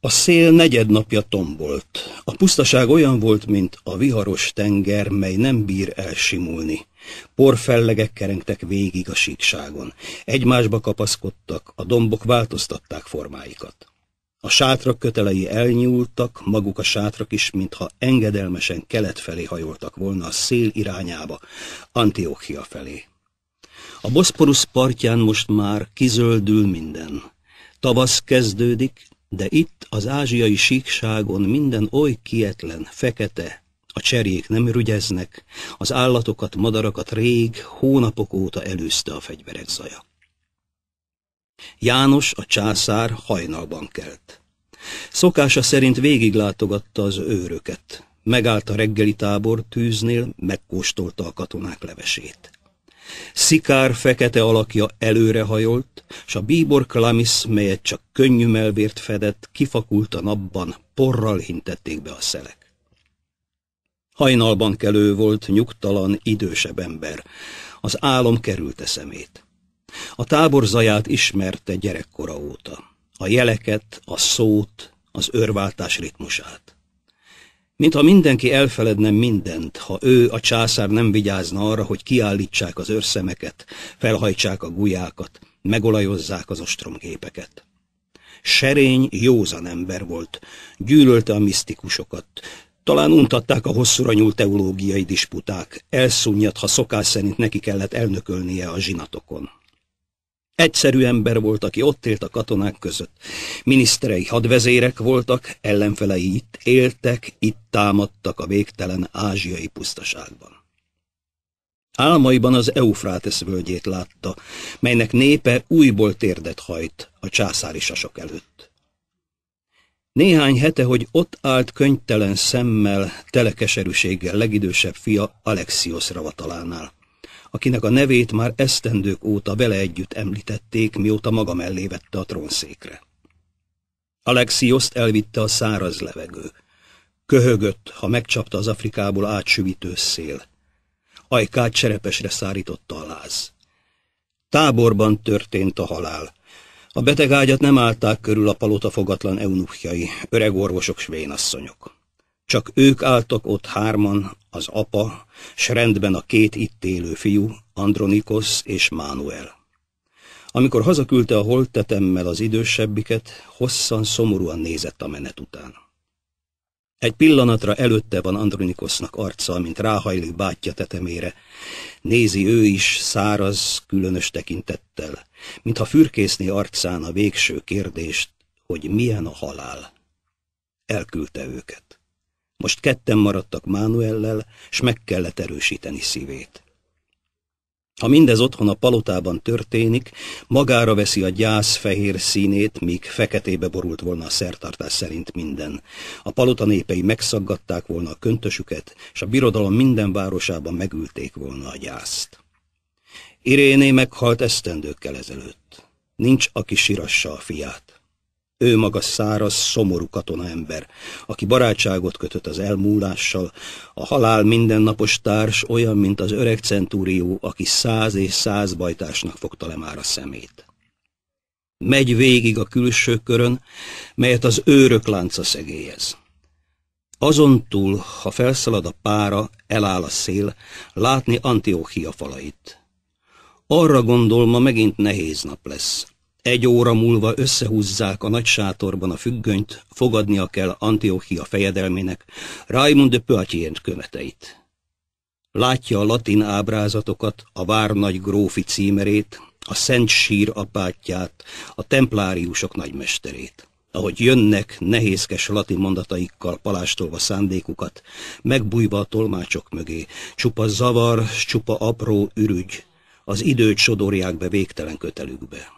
A szél negyed napja tombolt. A pusztaság olyan volt, mint a viharos tenger, mely nem bír elsimulni. Porfellegek kerengtek végig a síkságon. Egymásba kapaszkodtak, a dombok változtatták formáikat. A sátrak kötelei elnyúltak, maguk a sátrak is, mintha engedelmesen kelet felé hajoltak volna a szél irányába, Antiochia felé. A Boszporusz partján most már kizöldül minden. Tavasz kezdődik, de itt az ázsiai síkságon minden oly kietlen, fekete, a cserjék nem rügyeznek, az állatokat, madarakat rég, hónapok óta előzte a fegyverek zaja. János, a császár hajnalban kelt. Szokása szerint végiglátogatta az őröket. Megállt a reggeli tábor tűznél, megkóstolta a katonák levesét. Szikár fekete alakja előrehajolt, s a bíbor klamisz, melyet csak könnyű melvért fedett, kifakult a napban, porral hintették be a szelek. Hajnalban kelő volt nyugtalan, idősebb ember. Az álom kerülte szemét. A tábor zaját ismerte gyerekkora óta. A jeleket, a szót, az örváltás ritmusát. Mintha mindenki elfeledne mindent, ha ő, a császár nem vigyázna arra, hogy kiállítsák az őrszemeket, felhajtsák a gulyákat, megolajozzák az ostromgépeket. Serény, józan ember volt, gyűlölte a misztikusokat, talán untatták a hosszúra nyúlt teológiai disputák, elszúnyat, ha szokás szerint neki kellett elnökölnie a zsinatokon. Egyszerű ember volt, aki ott élt a katonák között. Miniszterei hadvezérek voltak, ellenfelei itt éltek, itt támadtak a végtelen ázsiai pusztaságban. Álmaiban az Eufrátesz völgyét látta, melynek népe újból térdet hajt a császári sasok előtt. Néhány hete, hogy ott állt könyvtelen szemmel, telekeserűséggel legidősebb fia Alexios ravatalánál akinek a nevét már esztendők óta vele együtt említették, mióta maga mellé vette a trónszékre. Alexioszt elvitte a száraz levegő. Köhögött, ha megcsapta az Afrikából átsüvítő szél. Ajkát cserepesre szárította a láz. Táborban történt a halál. A beteg ágyat nem állták körül a palota fogatlan eunuchjai, öreg orvosok s vénasszonyok. Csak ők álltak ott hárman, az apa, s rendben a két itt élő fiú, Andronikos és Mánuel. Amikor hazaküldte a holttetemmel az idősebbiket, hosszan, szomorúan nézett a menet után. Egy pillanatra előtte van Andronikosznak arca, mint ráhajlik bátyja tetemére. Nézi ő is száraz, különös tekintettel, mintha fürkészné arcán a végső kérdést, hogy milyen a halál. Elküldte őket. Most ketten maradtak Mánuellel, s meg kellett erősíteni szívét. Ha mindez otthon a palotában történik, magára veszi a gyász fehér színét, míg feketébe borult volna a szertartás szerint minden. A palota népei megszaggatták volna a köntösüket, és a birodalom minden városában megülték volna a gyászt. Iréné meghalt esztendőkkel ezelőtt. Nincs, aki sirassa a fiát. Ő maga száraz, szomorú katonaember, aki barátságot kötött az elmúlással, a halál mindennapos társ olyan, mint az öreg centúrió, aki száz és száz bajtásnak fogta le már a szemét. Megy végig a külső körön, melyet az őrök lánca szegélyez. Azon túl, ha felszalad a pára, eláll a szél, látni Antiochia falait. Arra gondolma megint nehéz nap lesz, egy óra múlva összehúzzák a nagy sátorban a függönyt, fogadnia kell Antiochia fejedelmének, Raymond de Poitiers követeit. Látja a latin ábrázatokat, a vár nagy grófi címerét, a szent sír apátját, a templáriusok nagymesterét. Ahogy jönnek, nehézkes latin mondataikkal palástolva szándékukat, megbújva a tolmácsok mögé, csupa zavar, csupa apró ürügy, az időt sodorják be végtelen kötelükbe.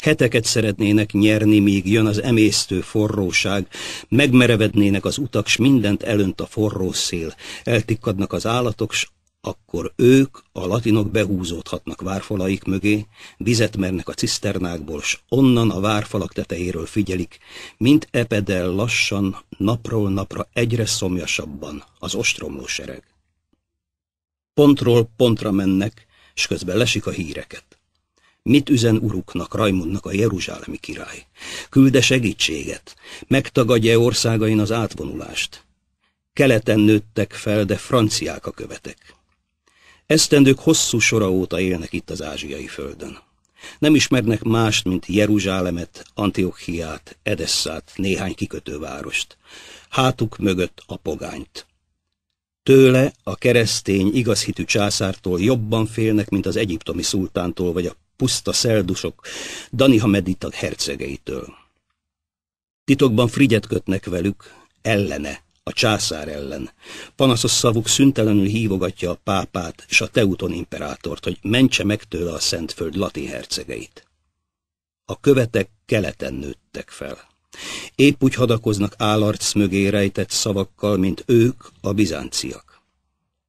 Heteket szeretnének nyerni, míg jön az emésztő forróság, megmerevednének az utak, s mindent elönt a forró szél, eltikkadnak az állatok, s akkor ők, a latinok behúzódhatnak várfalaik mögé, vizet mernek a ciszternákból, s onnan a várfalak tetejéről figyelik, mint epedel lassan, napról napra egyre szomjasabban az ostromló sereg. Pontról pontra mennek, s közben lesik a híreket. Mit üzen uruknak, Rajmundnak a jeruzsálemi király? Külde segítséget, megtagadja -e országain az átvonulást. Keleten nőttek fel, de franciák a követek. Esztendők hosszú sora óta élnek itt az ázsiai földön. Nem ismernek mást, mint Jeruzsálemet, Antiochiát, Edesszát, néhány kikötővárost. Hátuk mögött a pogányt. Tőle, a keresztény, igazhitű császártól jobban félnek, mint az egyiptomi szultántól vagy a puszta szeldusok, Daniha meditag hercegeitől. Titokban frigyet kötnek velük, ellene, a császár ellen. Panaszos szavuk szüntelenül hívogatja a pápát és a Teuton imperátort, hogy mentse meg tőle a Szentföld latin hercegeit. A követek keleten nőttek fel. Épp úgy hadakoznak állarc mögé rejtett szavakkal, mint ők, a bizánciak.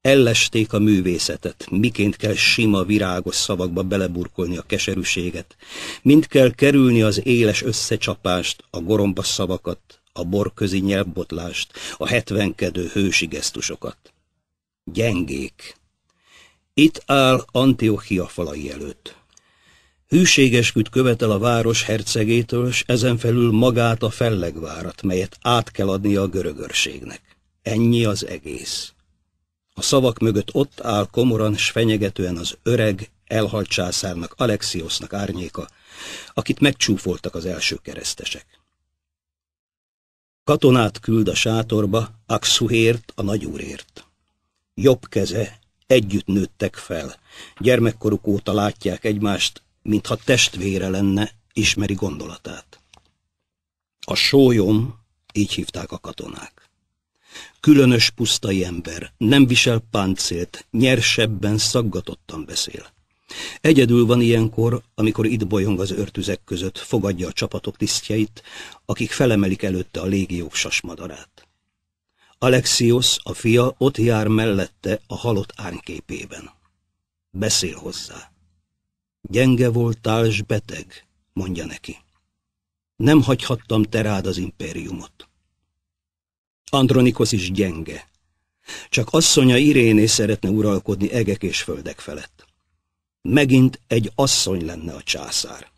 Ellesték a művészetet, miként kell sima, virágos szavakba beleburkolni a keserűséget, mint kell kerülni az éles összecsapást, a goromba szavakat, a borközi nyelvbotlást, a hetvenkedő hősi gesztusokat. Gyengék! Itt áll Antiochia falai előtt. Hűségesküt követel a város hercegétől, s ezen felül magát a fellegvárat, melyet át kell adnia a görögörségnek. Ennyi az egész. A szavak mögött ott áll komoran s fenyegetően az öreg, elhalt császárnak, Alexiosznak árnyéka, akit megcsúfoltak az első keresztesek. Katonát küld a sátorba, Axuhért, a nagyúrért. Jobb keze, együtt nőttek fel. Gyermekkoruk óta látják egymást, mintha testvére lenne, ismeri gondolatát. A sólyom, így hívták a katonák. Különös pusztai ember, nem visel páncélt, nyersebben, szaggatottan beszél. Egyedül van ilyenkor, amikor itt bolyong az örtüzek között, fogadja a csapatok tisztjeit, akik felemelik előtte a légiók sasmadarát. Alexios, a fia, ott jár mellette a halott árnyképében. Beszél hozzá. Gyenge voltál, s beteg, mondja neki. Nem hagyhattam te rád az impériumot. Andronikos is gyenge. Csak asszonya Iréné szeretne uralkodni egek és földek felett. Megint egy asszony lenne a császár.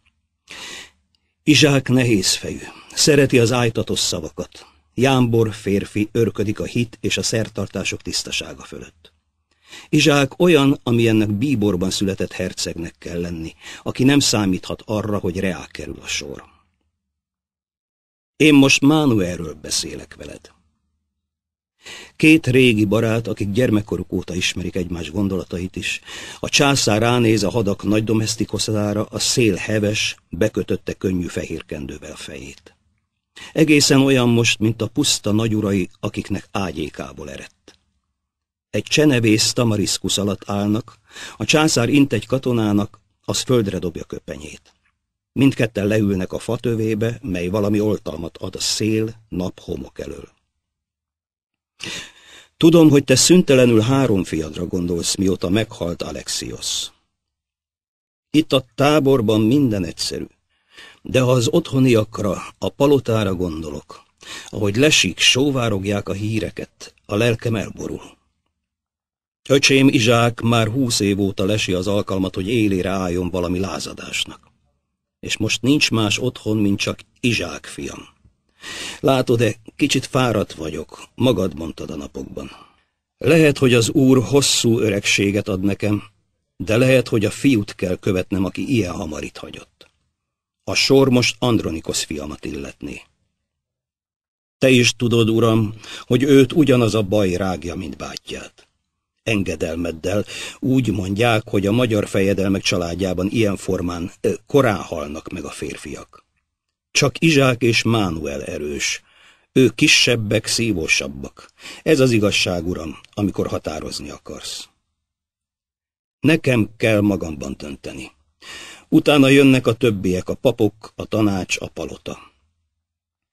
Izsák nehézfejű, szereti az ájtatos szavakat. Jámbor férfi örködik a hit és a szertartások tisztasága fölött. Izsák olyan, ami ennek bíborban született hercegnek kell lenni, aki nem számíthat arra, hogy reá kerül a sor. Én most Mánuelről beszélek veled. Két régi barát, akik gyermekkoruk óta ismerik egymás gondolatait is. A császár ránéz a hadak nagy domestikoszára, a szél heves, bekötötte könnyű fehérkendővel fejét. Egészen olyan most, mint a puszta nagyurai, akiknek ágyékából erett. Egy csenevész tamariszkusz alatt állnak, a császár int egy katonának, az földre dobja köpenyét. Mindketten leülnek a fatövébe, mely valami oltalmat ad a szél nap homok elől. Tudom, hogy te szüntelenül három fiadra gondolsz, mióta meghalt Alexios. Itt a táborban minden egyszerű, de ha az otthoniakra, a palotára gondolok, ahogy lesik, sóvárogják a híreket, a lelkem elborul. Öcsém Izsák már húsz év óta lesi az alkalmat, hogy élére álljon valami lázadásnak. És most nincs más otthon, mint csak Izsák fiam. Látod-e, kicsit fáradt vagyok, magad mondtad a napokban. Lehet, hogy az úr hosszú öregséget ad nekem, de lehet, hogy a fiút kell követnem, aki ilyen hamar itt hagyott. A sor most Andronikos fiamat illetné. Te is tudod, uram, hogy őt ugyanaz a baj rágja, mint bátyját. Engedelmeddel úgy mondják, hogy a magyar fejedelmek családjában ilyen formán korán halnak meg a férfiak. Csak Izsák és Mánuel erős. Ők kisebbek, szívósabbak. Ez az igazság, uram, amikor határozni akarsz. Nekem kell magamban dönteni. Utána jönnek a többiek, a papok, a tanács, a palota.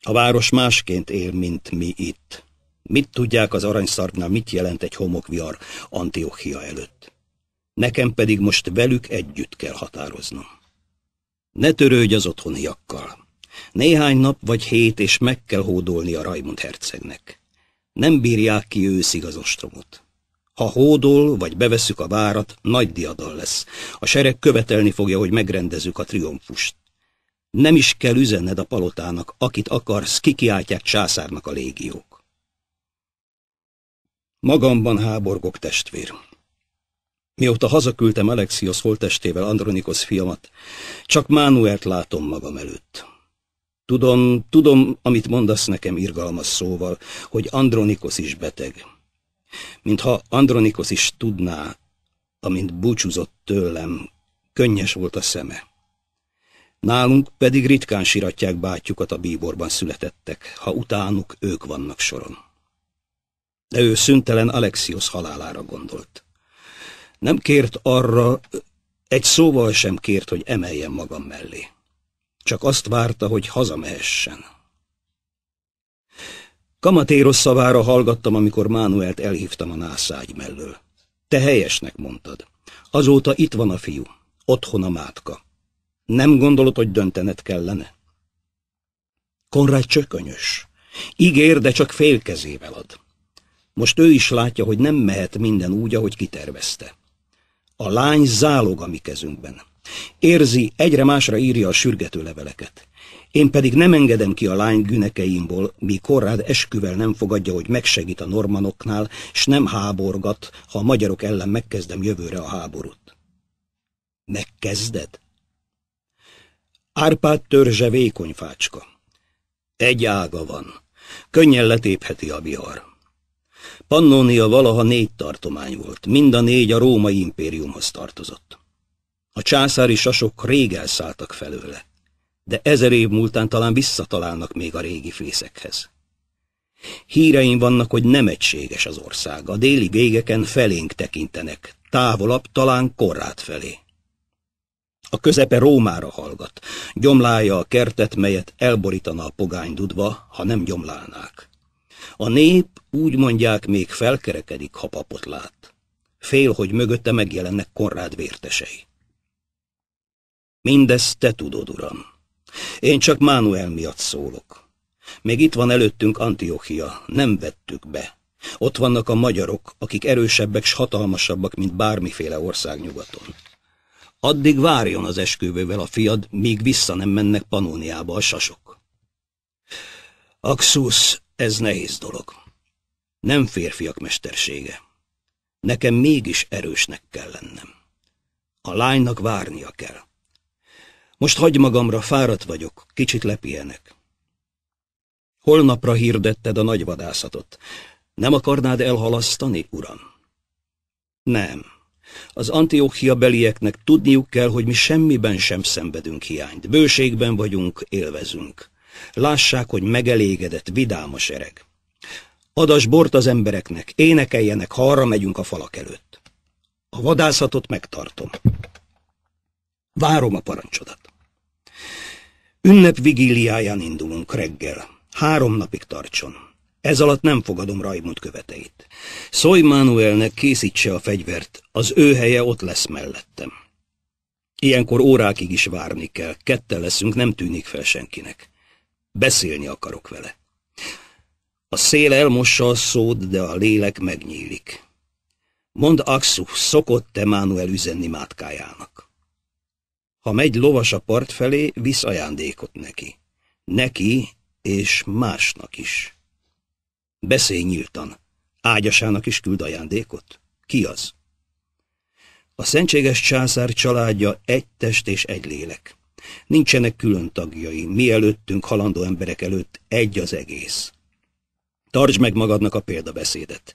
A város másként él, mint mi itt. Mit tudják az aranyszarvnál, mit jelent egy homokvihar Antiochia előtt? Nekem pedig most velük együtt kell határoznom. Ne törődj az otthoniakkal. Néhány nap vagy hét, és meg kell hódolni a Raimund hercegnek. Nem bírják ki őszig az ostromot. Ha hódol, vagy beveszük a várat, nagy diadal lesz. A sereg követelni fogja, hogy megrendezzük a triumfust. Nem is kell üzenned a palotának, akit akarsz, kikiáltják császárnak a légiók. Magamban háborgok testvér. Mióta hazaküldtem Alexios holtestével Andronikos fiamat, csak Mánuert látom magam előtt. Tudom, tudom, amit mondasz nekem irgalmas szóval, hogy Andronikos is beteg. Mintha Andronikos is tudná, amint búcsúzott tőlem, könnyes volt a szeme. Nálunk pedig ritkán siratják bátyjukat a bíborban születettek, ha utánuk ők vannak soron. De ő szüntelen Alexios halálára gondolt. Nem kért arra, egy szóval sem kért, hogy emeljen magam mellé. Csak azt várta, hogy hazamehessen. Kamatéros szavára hallgattam, amikor Mánuelt elhívtam a nászágy mellől. Te helyesnek mondtad. Azóta itt van a fiú, otthon a mátka. Nem gondolod, hogy döntened kellene? Konrád csökönyös. Ígér, de csak félkezével ad. Most ő is látja, hogy nem mehet minden úgy, ahogy kitervezte. A lány zálog a mi kezünkben. Érzi, egyre másra írja a sürgető leveleket. Én pedig nem engedem ki a lány günekeimból, mi Korrád esküvel nem fogadja, hogy megsegít a normanoknál, s nem háborgat, ha a magyarok ellen megkezdem jövőre a háborút. Megkezded? Árpád törzse vékony fácska. Egy ága van. Könnyen letépheti a vihar. Pannonia valaha négy tartomány volt, mind a négy a római impériumhoz tartozott. A császári sasok rég elszálltak felőle, de ezer év múltán talán visszatalálnak még a régi fészekhez. Híreim vannak, hogy nem egységes az ország, a déli végeken felénk tekintenek, távolabb talán korrát felé. A közepe Rómára hallgat, gyomlálja a kertet, melyet elborítana a pogány dudva, ha nem gyomlálnák. A nép, úgy mondják, még felkerekedik, ha papot lát. Fél, hogy mögötte megjelennek Konrád vértesei. Mindezt te tudod, uram. Én csak Mánuel miatt szólok. Még itt van előttünk Antiochia, nem vettük be. Ott vannak a magyarok, akik erősebbek s hatalmasabbak, mint bármiféle ország nyugaton. Addig várjon az esküvővel a fiad, míg vissza nem mennek Panóniába a sasok. Axus, ez nehéz dolog. Nem férfiak mestersége. Nekem mégis erősnek kell lennem. A lánynak várnia kell. Most hagy magamra, fáradt vagyok, kicsit lepihenek. Holnapra hirdetted a nagyvadászatot. Nem akarnád elhalasztani, uram? Nem. Az Antiochia belieknek tudniuk kell, hogy mi semmiben sem szenvedünk hiányt. Bőségben vagyunk, élvezünk. Lássák, hogy megelégedett, vidám a sereg. Adas bort az embereknek, énekeljenek, ha arra megyünk a falak előtt. A vadászatot megtartom. Várom a parancsodat. Ünnep vigíliáján indulunk reggel. Három napig tartson. Ez alatt nem fogadom Rajmund követeit. Szólj Manuelnek készítse a fegyvert, az ő helye ott lesz mellettem. Ilyenkor órákig is várni kell, kette leszünk, nem tűnik fel senkinek. Beszélni akarok vele. A szél elmossa a szót, de a lélek megnyílik. Mond Axu, szokott Manuel üzenni mátkájának. Ha megy lovas a part felé, visz ajándékot neki. Neki és másnak is. Beszélj nyíltan. Ágyasának is küld ajándékot? Ki az? A szentséges császár családja egy test és egy lélek. Nincsenek külön tagjai, mi előttünk, halandó emberek előtt egy az egész. Tartsd meg magadnak a példabeszédet.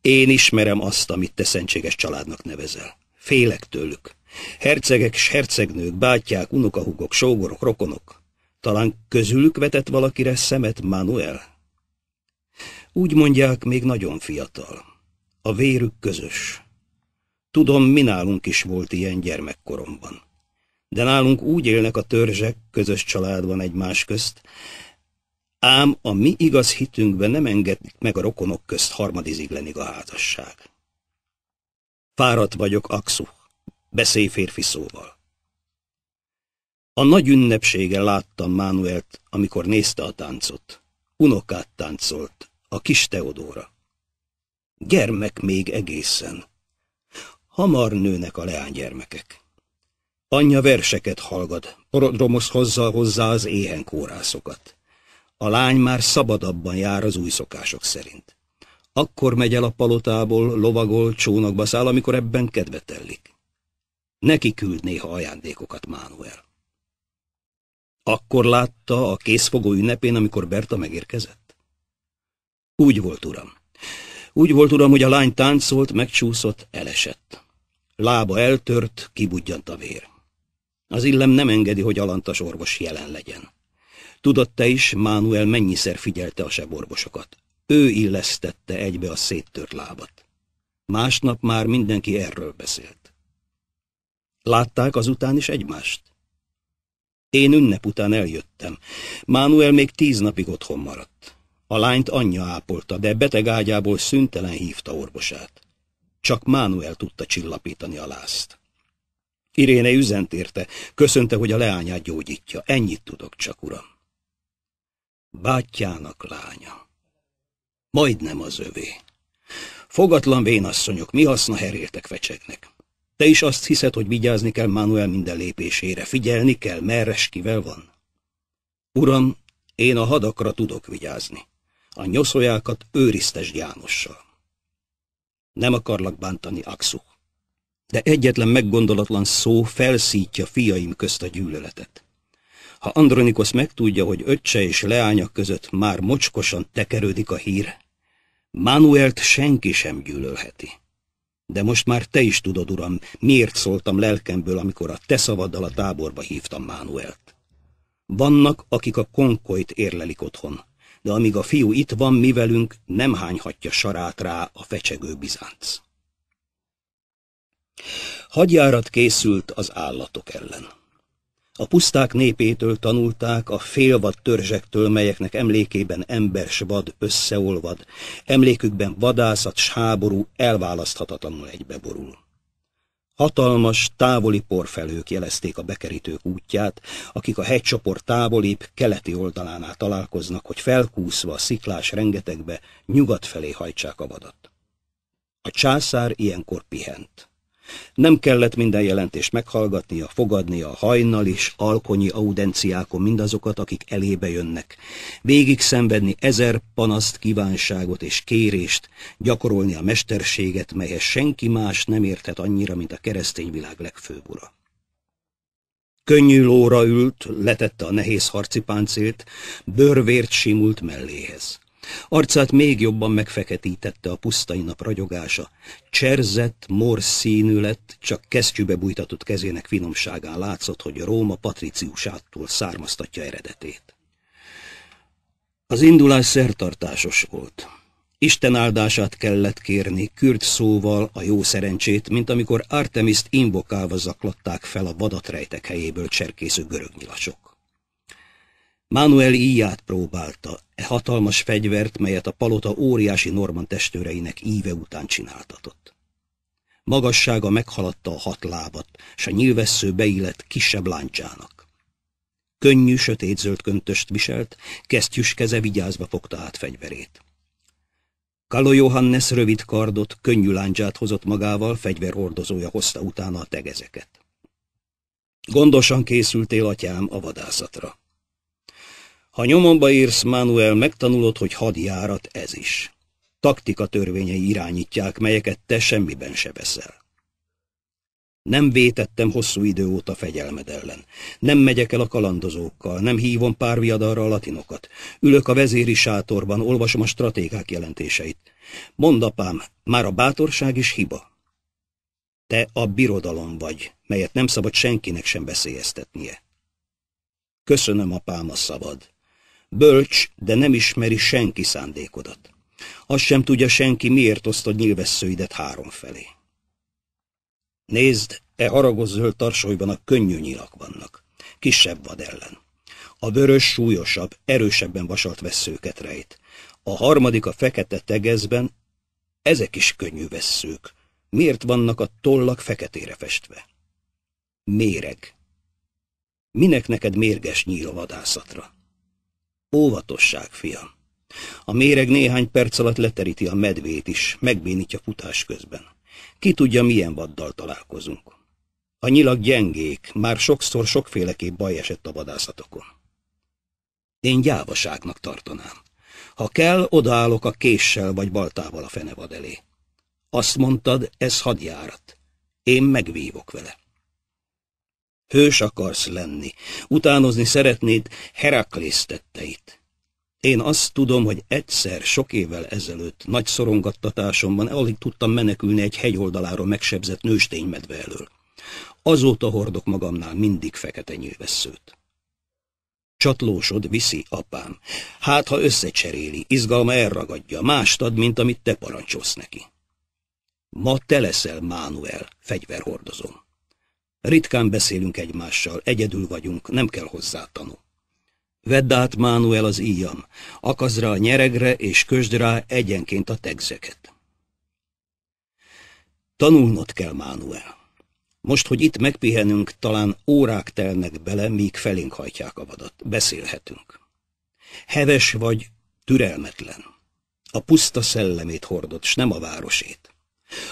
Én ismerem azt, amit te szentséges családnak nevezel. Félek tőlük. Hercegek s hercegnők, bátyák, unokahugok, sógorok, rokonok. Talán közülük vetett valakire szemet Manuel? Úgy mondják, még nagyon fiatal. A vérük közös. Tudom, mi nálunk is volt ilyen gyermekkoromban. De nálunk úgy élnek a törzsek, közös család van egymás közt, ám a mi igaz hitünkben nem engedik meg a rokonok közt harmadiziglenig a házasság. Fáradt vagyok, Axu. Beszélj férfi szóval. A nagy ünnepsége láttam Mánuelt, amikor nézte a táncot. Unokát táncolt, a kis Teodóra. Gyermek még egészen. Hamar nőnek a leánygyermekek. Anyja verseket hallgat, porodromosz hozza hozzá az éhen kórászokat. A lány már szabadabban jár az új szokások szerint. Akkor megy el a palotából, lovagol, csónakba száll, amikor ebben kedvetellik. Neki küld néha ajándékokat Mánuel. Akkor látta a készfogó ünnepén, amikor Berta megérkezett? Úgy volt, uram. Úgy volt, uram, hogy a lány táncolt, megcsúszott, elesett. Lába eltört, kibudjant a vér. Az illem nem engedi, hogy alantas orvos jelen legyen. Tudod te is, Mánuel mennyiszer figyelte a seborvosokat. Ő illesztette egybe a széttört lábat. Másnap már mindenki erről beszélt. Látták azután is egymást. Én ünnep után eljöttem. Mánuel még tíz napig otthon maradt. A lányt anyja ápolta, de beteg ágyából szüntelen hívta orvosát. Csak Mánuel tudta csillapítani a lázt. Iréne üzent érte, köszönte, hogy a leányát gyógyítja. Ennyit tudok csak, uram. Bátyjának lánya. Majdnem az övé. Fogatlan vénasszonyok, mi haszna heréltek fecseknek. Te is azt hiszed, hogy vigyázni kell Manuel minden lépésére, figyelni kell, merre kivel van. Uram, én a hadakra tudok vigyázni. A nyoszójákat őriztes Jánossal. Nem akarlak bántani, Axu. De egyetlen meggondolatlan szó felszítja fiaim közt a gyűlöletet. Ha Andronikos megtudja, hogy öccse és leánya között már mocskosan tekerődik a hír, Manuelt senki sem gyűlölheti. De most már te is tudod, uram, miért szóltam lelkemből, amikor a te szavaddal a táborba hívtam Mánuelt. Vannak, akik a konkoit érlelik otthon, de amíg a fiú itt van, mi velünk nem hányhatja sarát rá a fecsegő bizánc. Hadjárat készült az állatok ellen. A puszták népétől tanulták, a félvad törzsektől, melyeknek emlékében embers vad összeolvad, emlékükben vadászat s háború elválaszthatatlanul egybeborul. Hatalmas, távoli porfelők jelezték a bekerítők útját, akik a hegycsoport távolibb, keleti oldalánál találkoznak, hogy felkúszva a sziklás rengetegbe nyugat felé hajtsák a vadat. A császár ilyenkor pihent. Nem kellett minden jelentést meghallgatnia, fogadnia a hajnal és alkonyi audenciákon mindazokat, akik elébe jönnek. Végig szenvedni ezer panaszt, kívánságot és kérést, gyakorolni a mesterséget, melyhez senki más nem érthet annyira, mint a keresztény világ legfőbb ura. Könnyű lóra ült, letette a nehéz harci páncélt, bőrvért simult melléhez. Arcát még jobban megfeketítette a pusztai nap ragyogása. Cserzett, morszínű lett, csak kesztyűbe bújtatott kezének finomságán látszott, hogy a Róma patriciusától származtatja eredetét. Az indulás szertartásos volt. Isten áldását kellett kérni, kürt szóval a jó szerencsét, mint amikor Artemiszt invokálva zaklatták fel a vadatrejtek helyéből cserkésző görög Manuel íját próbálta, e hatalmas fegyvert, melyet a palota óriási norman testőreinek íve után csináltatott. Magassága meghaladta a hat lábat, s a nyilvessző beillett kisebb láncsának. Könnyű, zöld köntöst viselt, kesztyűs keze vigyázva fogta át fegyverét. Kalo Johannes rövid kardot, könnyű láncsát hozott magával, hordozója hozta utána a tegezeket. Gondosan készültél, atyám, a vadászatra. Ha nyomomba írsz, Manuel, megtanulod, hogy hadjárat ez is. Taktika törvényei irányítják, melyeket te semmiben se veszel. Nem vétettem hosszú idő óta fegyelmed ellen. Nem megyek el a kalandozókkal, nem hívom pár viadalra a latinokat. Ülök a vezéri sátorban, olvasom a stratégák jelentéseit. Mondd apám, már a bátorság is hiba. Te a birodalom vagy, melyet nem szabad senkinek sem veszélyeztetnie. Köszönöm apám a szabad. Bölcs, de nem ismeri senki szándékodat. Azt sem tudja senki, miért osztod nyilvesszőidet három felé. Nézd, e haragos zöld tarsolyban a könnyű nyilak vannak, kisebb vad ellen. A vörös súlyosabb, erősebben vasalt veszőket rejt. A harmadik a fekete tegezben, ezek is könnyű vesszők. Miért vannak a tollak feketére festve? Méreg. Minek neked mérges nyíl a vadászatra? Óvatosság, fiam! A méreg néhány perc alatt leteríti a medvét is, megbénítja futás közben. Ki tudja, milyen vaddal találkozunk. A nyilag gyengék, már sokszor sokféleképp baj esett a vadászatokon. Én gyávaságnak tartanám. Ha kell, odaállok a késsel vagy baltával a fenevad elé. Azt mondtad, ez hadjárat. Én megvívok vele. Hős akarsz lenni, utánozni szeretnéd Heraklész tetteit. Én azt tudom, hogy egyszer, sok évvel ezelőtt, nagy szorongattatásomban alig tudtam menekülni egy hegyoldaláról megsebzett nősténymedve elől. Azóta hordok magamnál mindig fekete nyűvesszőt. Csatlósod viszi, apám. Hát, ha összecseréli, izgalma elragadja, mást ad, mint amit te parancsolsz neki. Ma te leszel, Mánuel, fegyverhordozom. Ritkán beszélünk egymással, egyedül vagyunk, nem kell hozzá tanú. Vedd át, Mánuel, az íjam, akazd rá a nyeregre, és közd rá egyenként a tegzeket. Tanulnod kell, Mánuel. Most, hogy itt megpihenünk, talán órák telnek bele, míg felénk hajtják a vadat. Beszélhetünk. Heves vagy, türelmetlen. A puszta szellemét hordod, s nem a városét.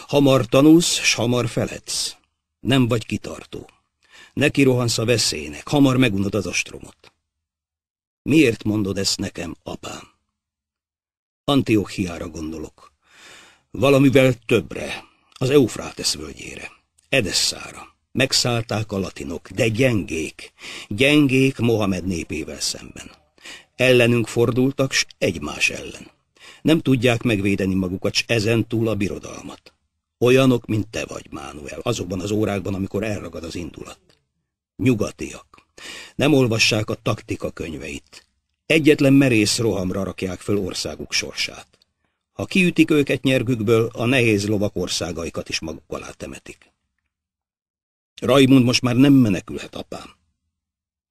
Hamar tanulsz, s hamar feledsz. Nem vagy kitartó. Neki rohansz a veszélynek, hamar megunod az ostromot. Miért mondod ezt nekem, apám? Antiochiára gondolok. Valamivel többre, az Eufrátesz völgyére, Edesszára. Megszállták a latinok, de gyengék, gyengék Mohamed népével szemben. Ellenünk fordultak, s egymás ellen. Nem tudják megvédeni magukat, s ezentúl a birodalmat. Olyanok, mint te vagy, Mánuel, azokban az órákban, amikor elragad az indulat. Nyugatiak. Nem olvassák a taktika könyveit. Egyetlen merész rohamra rakják föl országuk sorsát. Ha kiütik őket nyergükből, a nehéz lovak országaikat is maguk alá temetik. Raimund most már nem menekülhet, apám.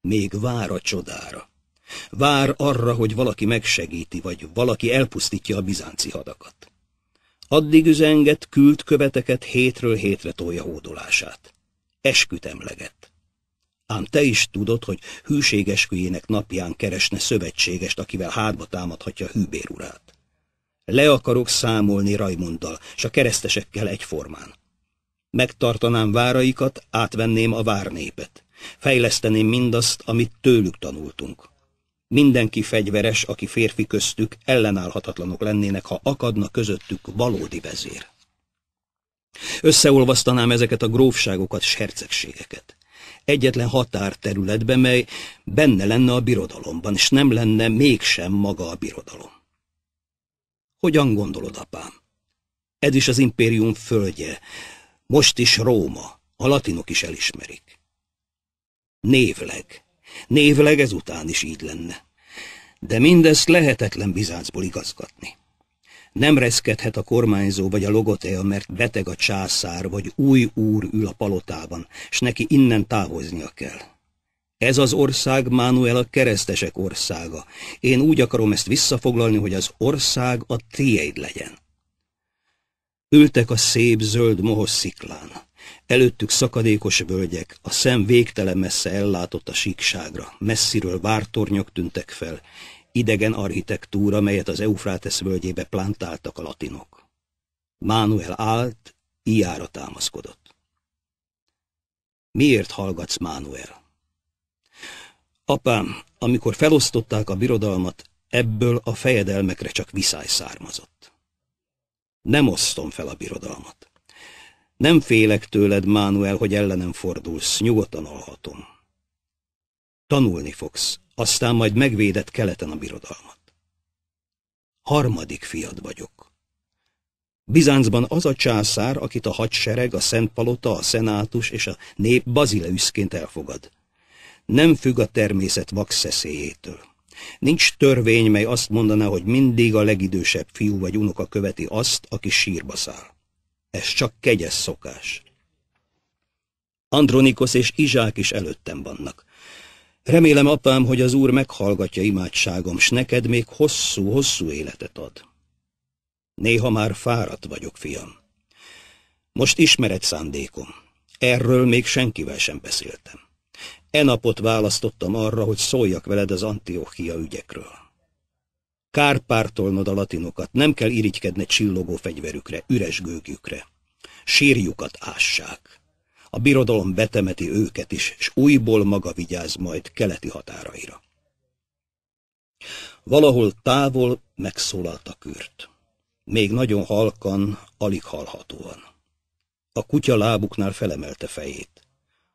Még vár a csodára. Vár arra, hogy valaki megsegíti, vagy valaki elpusztítja a bizánci hadakat. Addig üzenget, küld követeket hétről hétre tolja hódolását. Esküt emlegett. Ám te is tudod, hogy hűségesküjének napján keresne szövetségest, akivel hátba támadhatja hűbér urát. Le akarok számolni Rajmonddal, s a keresztesekkel egyformán. Megtartanám váraikat, átvenném a várnépet. Fejleszteném mindazt, amit tőlük tanultunk. Mindenki fegyveres, aki férfi köztük, ellenállhatatlanok lennének, ha akadna közöttük valódi vezér. Összeolvasztanám ezeket a grófságokat, sercegségeket. Egyetlen határterületbe, mely benne lenne a birodalomban, és nem lenne mégsem maga a birodalom. Hogyan gondolod, apám? Ez is az impérium földje, most is Róma, a latinok is elismerik. Névleg, Névleg ezután is így lenne. De mindezt lehetetlen Bizáncból igazgatni. Nem reszkedhet a kormányzó vagy a logotea, mert beteg a császár, vagy új úr ül a palotában, s neki innen távoznia kell. Ez az ország, Mánuel, a keresztesek országa. Én úgy akarom ezt visszafoglalni, hogy az ország a tiéd legyen. Ültek a szép zöld mohos sziklán. Előttük szakadékos völgyek, a szem végtelen messze ellátott a síkságra, messziről vártornyok tűntek fel, idegen architektúra, melyet az Eufrátesz völgyébe plantáltak a latinok. Mánuel állt, ijára támaszkodott. Miért hallgatsz, Mánuel? Apám, amikor felosztották a birodalmat, ebből a fejedelmekre csak viszály származott. Nem osztom fel a birodalmat. Nem félek tőled, Mánuel, hogy ellenem fordulsz, nyugodtan alhatom. Tanulni fogsz, aztán majd megvédett keleten a birodalmat. Harmadik fiad vagyok. Bizáncban az a császár, akit a hadsereg, a Szentpalota, a Szenátus és a nép bazileüszként elfogad. Nem függ a természet vakszeszéjétől. Nincs törvény, mely azt mondaná, hogy mindig a legidősebb fiú vagy unoka követi azt, aki sírba száll. Ez csak kegyes szokás. Andronikos és Izsák is előttem vannak. Remélem, apám, hogy az úr meghallgatja imádságom, s neked még hosszú-hosszú életet ad. Néha már fáradt vagyok, fiam. Most ismered szándékom. Erről még senkivel sem beszéltem. E napot választottam arra, hogy szóljak veled az Antiochia ügyekről. Kárpártolnod a latinokat, nem kell irigykedned csillogó fegyverükre, üres gőgükre. Sírjukat ássák. A birodalom betemeti őket is, és újból maga vigyáz majd keleti határaira. Valahol távol megszólalt a kürt. Még nagyon halkan, alig hallhatóan. A kutya lábuknál felemelte fejét.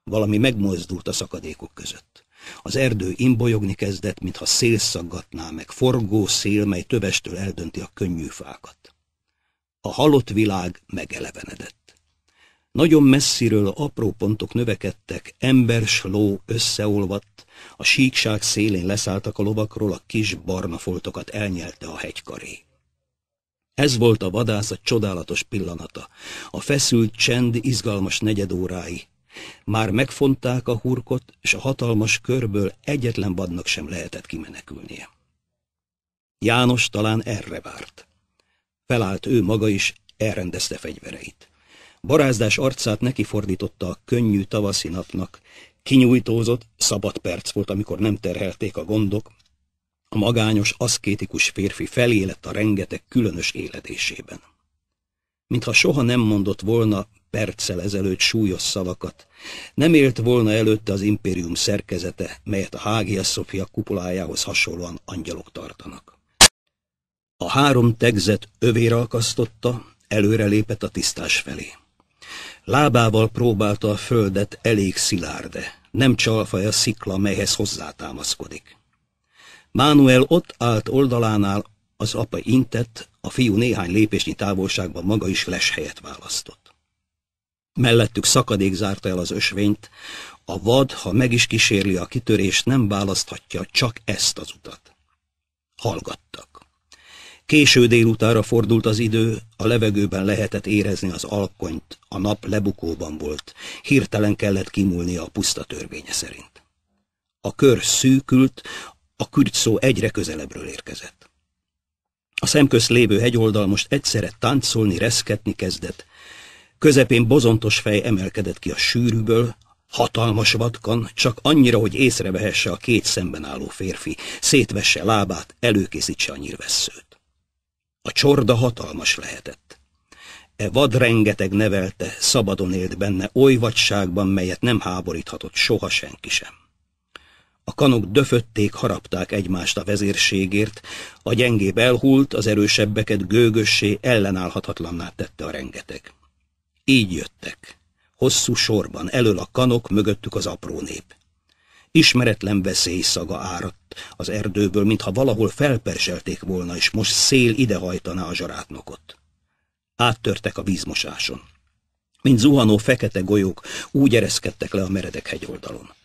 Valami megmozdult a szakadékok között. Az erdő imbolyogni kezdett, mintha szél szaggatná meg, forgó szél, mely tövestől eldönti a könnyű fákat. A halott világ megelevenedett. Nagyon messziről a apró pontok növekedtek, embers ló összeolvadt, a síkság szélén leszálltak a lovakról, a kis barna foltokat elnyelte a hegykaré. Ez volt a vadászat csodálatos pillanata, a feszült csend izgalmas negyedórái, már megfonták a hurkot, és a hatalmas körből egyetlen vadnak sem lehetett kimenekülnie. János talán erre várt. Felállt ő maga is, elrendezte fegyvereit. Barázdás arcát nekifordította a könnyű tavaszi napnak, kinyújtózott, szabad perc volt, amikor nem terhelték a gondok, a magányos, aszkétikus férfi felélett a rengeteg különös éledésében mintha soha nem mondott volna perccel ezelőtt súlyos szavakat. Nem élt volna előtte az impérium szerkezete, melyet a Hágia Szofia kupolájához hasonlóan angyalok tartanak. A három tegzet övére akasztotta, lépett a tisztás felé. Lábával próbálta a földet elég szilárde, nem a szikla, melyhez hozzátámaszkodik. Mánuel ott állt oldalánál, az apa intett, a fiú néhány lépésnyi távolságban maga is les helyet választott. Mellettük szakadék zárta el az ösvényt, a vad, ha meg is kísérli a kitörést, nem választhatja csak ezt az utat. Hallgattak. Késő délutára fordult az idő, a levegőben lehetett érezni az alkonyt, a nap lebukóban volt, hirtelen kellett kimúlnia a puszta törvénye szerint. A kör szűkült, a kürtszó egyre közelebbről érkezett. A szemközt lévő hegyoldal most egyszerre táncolni, reszketni kezdett. Közepén bozontos fej emelkedett ki a sűrűből, hatalmas vatkan, csak annyira, hogy észrevehesse a két szemben álló férfi, szétvesse lábát, előkészítse a nyírvesszőt. A csorda hatalmas lehetett. E vad rengeteg nevelte, szabadon élt benne oly vagyságban, melyet nem háboríthatott soha senki sem. A kanok döfötték, harapták egymást a vezérségért, a gyengébb elhult, az erősebbeket gőgössé, ellenállhatatlanná tette a rengeteg. Így jöttek. Hosszú sorban, elől a kanok, mögöttük az apró nép. Ismeretlen veszély szaga áradt az erdőből, mintha valahol felperselték volna, és most szél idehajtaná a zsarátnokot. Áttörtek a vízmosáson. Mint zuhanó fekete golyók, úgy ereszkedtek le a meredek hegyoldalon.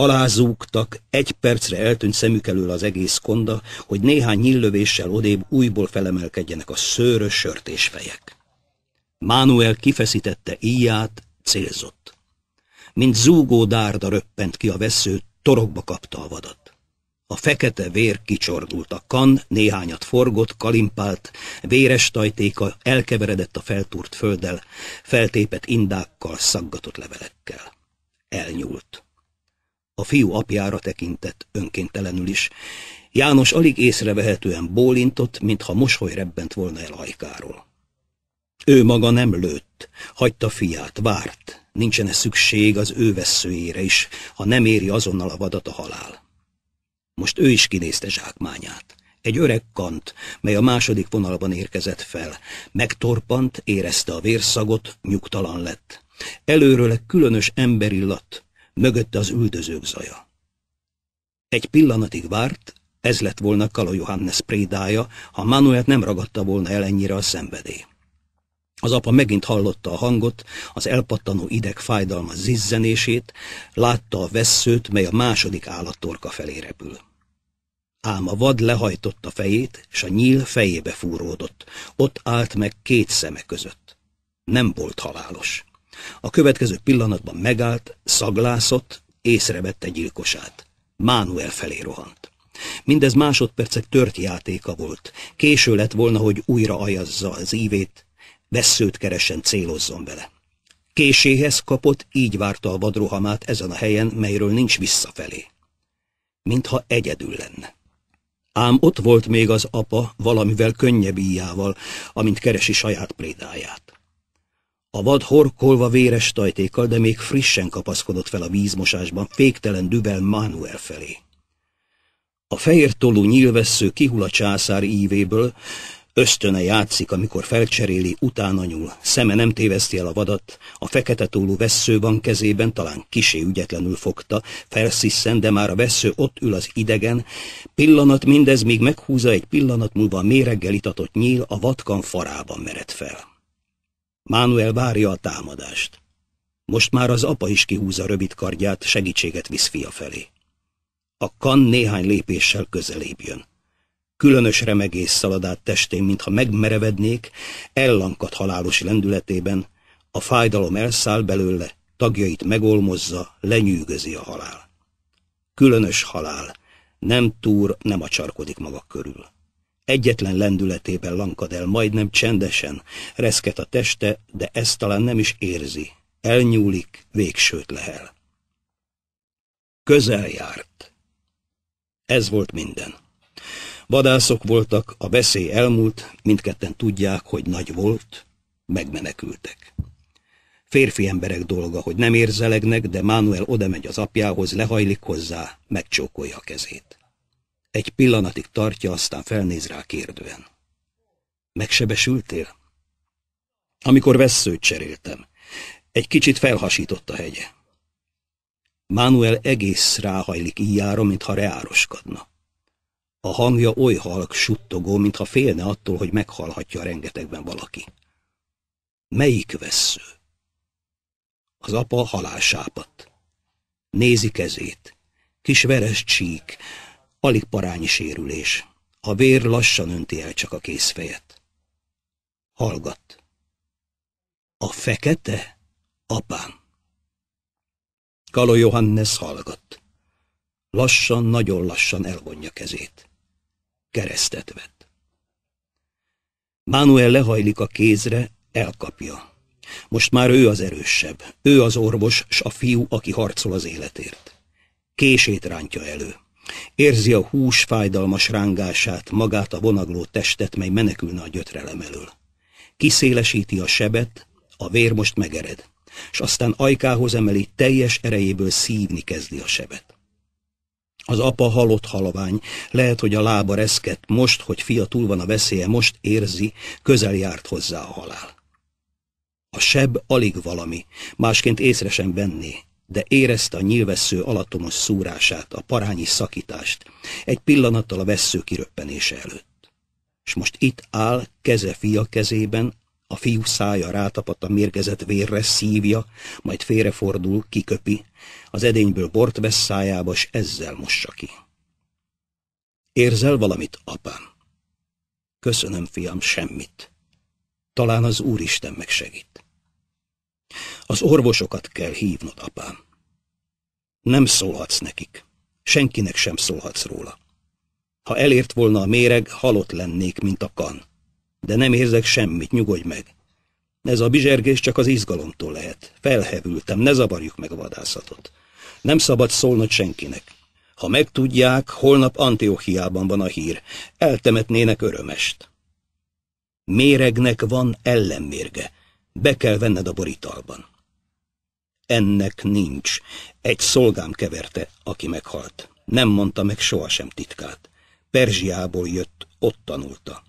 Alázúgtak, egy percre eltűnt szemük elől az egész konda, hogy néhány nyillövéssel odébb újból felemelkedjenek a szőrös sörtésfejek. Mánuel kifeszítette íját, célzott. Mint zúgó dárda röppent ki a vesző, torokba kapta a vadat. A fekete vér kicsordult, a kan néhányat forgott, kalimpált, véres tajtéka elkeveredett a feltúrt földdel, feltépet indákkal, szaggatott levelekkel. Elnyúlt. A fiú apjára tekintett önkéntelenül is. János alig észrevehetően bólintott, mintha mosoly rebbent volna el ajkáról. Ő maga nem lőtt, hagyta fiát, várt. nincsen -e szükség az ő veszőjére is, ha nem éri azonnal a vadat a halál. Most ő is kinézte zsákmányát. Egy öreg kant, mely a második vonalban érkezett fel. Megtorpant, érezte a vérszagot, nyugtalan lett. Előről egy különös emberillat, mögötte az üldözők zaja. Egy pillanatig várt, ez lett volna Kala Johannes prédája, ha Manuelt nem ragadta volna el ennyire a szenvedély. Az apa megint hallotta a hangot, az elpattanó ideg fájdalma zizzenését, látta a vesszőt, mely a második állattorka felé repül. Ám a vad lehajtotta fejét, és a nyíl fejébe fúródott. Ott állt meg két szeme között. Nem volt halálos. A következő pillanatban megállt, szaglászott, észrevette gyilkosát. Mánuel felé rohant. Mindez másodpercek tört játéka volt. Késő lett volna, hogy újra ajazza az ívét, vesszőt keresen célozzon vele. Késéhez kapott, így várta a vadrohamát ezen a helyen, melyről nincs visszafelé. Mintha egyedül lenne. Ám ott volt még az apa valamivel könnyebb íjával, amint keresi saját prédáját. A vad horkolva véres tajtékkal, de még frissen kapaszkodott fel a vízmosásban, féktelen dübel Manuel felé. A fehér tollú nyilvessző kihul a császár ívéből, ösztöne játszik, amikor felcseréli, utána nyúl, szeme nem téveszti el a vadat, a fekete tollú vessző van kezében, talán kisé ügyetlenül fogta, felsziszen, de már a vessző ott ül az idegen, pillanat mindez, míg meghúzza egy pillanat múlva a méreggel itatott nyíl, a vatkan farában mered fel. Manuel várja a támadást. Most már az apa is kihúzza rövid kardját, segítséget visz fia felé. A kan néhány lépéssel közelébb jön. Különös remegés szalad át testén, mintha megmerevednék, ellankat halálos lendületében, a fájdalom elszáll belőle, tagjait megolmozza, lenyűgözi a halál. Különös halál, nem túr, nem acsarkodik maga körül. Egyetlen lendületében lankad el, majdnem csendesen, reszket a teste, de ezt talán nem is érzi. Elnyúlik, végsőt lehel. Közel járt. Ez volt minden. Vadászok voltak, a veszély elmúlt, mindketten tudják, hogy nagy volt, megmenekültek. Férfi emberek dolga, hogy nem érzelegnek, de Manuel odamegy az apjához, lehajlik hozzá, megcsókolja a kezét. Egy pillanatig tartja, aztán felnéz rá kérdően. Megsebesültél? Amikor vesszőt cseréltem, egy kicsit felhasított a hegye. Manuel egész ráhajlik íjára, mintha reároskodna. A hangja oly halk, suttogó, mintha félne attól, hogy meghalhatja a rengetegben valaki. Melyik vesző? Az apa halálsápat. Nézi kezét. Kis veres csík, Alig parányi sérülés. A vér lassan önti el csak a készfejet. Hallgat. A fekete? Apám. Kaló Johannes hallgat. Lassan, nagyon lassan elvonja kezét. Keresztet vett. Manuel lehajlik a kézre, elkapja. Most már ő az erősebb, ő az orvos, s a fiú, aki harcol az életért. Kését rántja elő. Érzi a hús fájdalmas rángását, magát a vonagló testet, mely menekülne a gyötrelem elől. Kiszélesíti a sebet, a vér most megered, és aztán ajkához emeli, teljes erejéből szívni kezdi a sebet. Az apa halott halavány, lehet, hogy a lába reszket, most, hogy fia túl van a veszélye, most érzi, közel járt hozzá a halál. A seb alig valami, másként észre sem venné, de érezte a nyilvessző alatomos szúrását, a parányi szakítást, egy pillanattal a vessző kiröppenése előtt. És most itt áll, keze fia kezében, a fiú szája rátapadt a mérgezett vérre, szívja, majd félrefordul, kiköpi, az edényből bort vesz szájába, s ezzel mossa ki. Érzel valamit, apám? Köszönöm, fiam, semmit. Talán az Úristen megsegít. Az orvosokat kell hívnod, apám. Nem szólhatsz nekik. Senkinek sem szólhatsz róla. Ha elért volna a méreg, halott lennék, mint a kan. De nem érzek semmit, nyugodj meg. Ez a bizsergés csak az izgalomtól lehet. Felhevültem, ne zavarjuk meg a vadászatot. Nem szabad szólnod senkinek. Ha megtudják, holnap Antiochiában van a hír. Eltemetnének örömest. Méregnek van ellenmérge. Be kell venned a borítalban. Ennek nincs. Egy szolgám keverte, aki meghalt. Nem mondta meg sohasem titkát. Perzsiából jött, ott tanulta.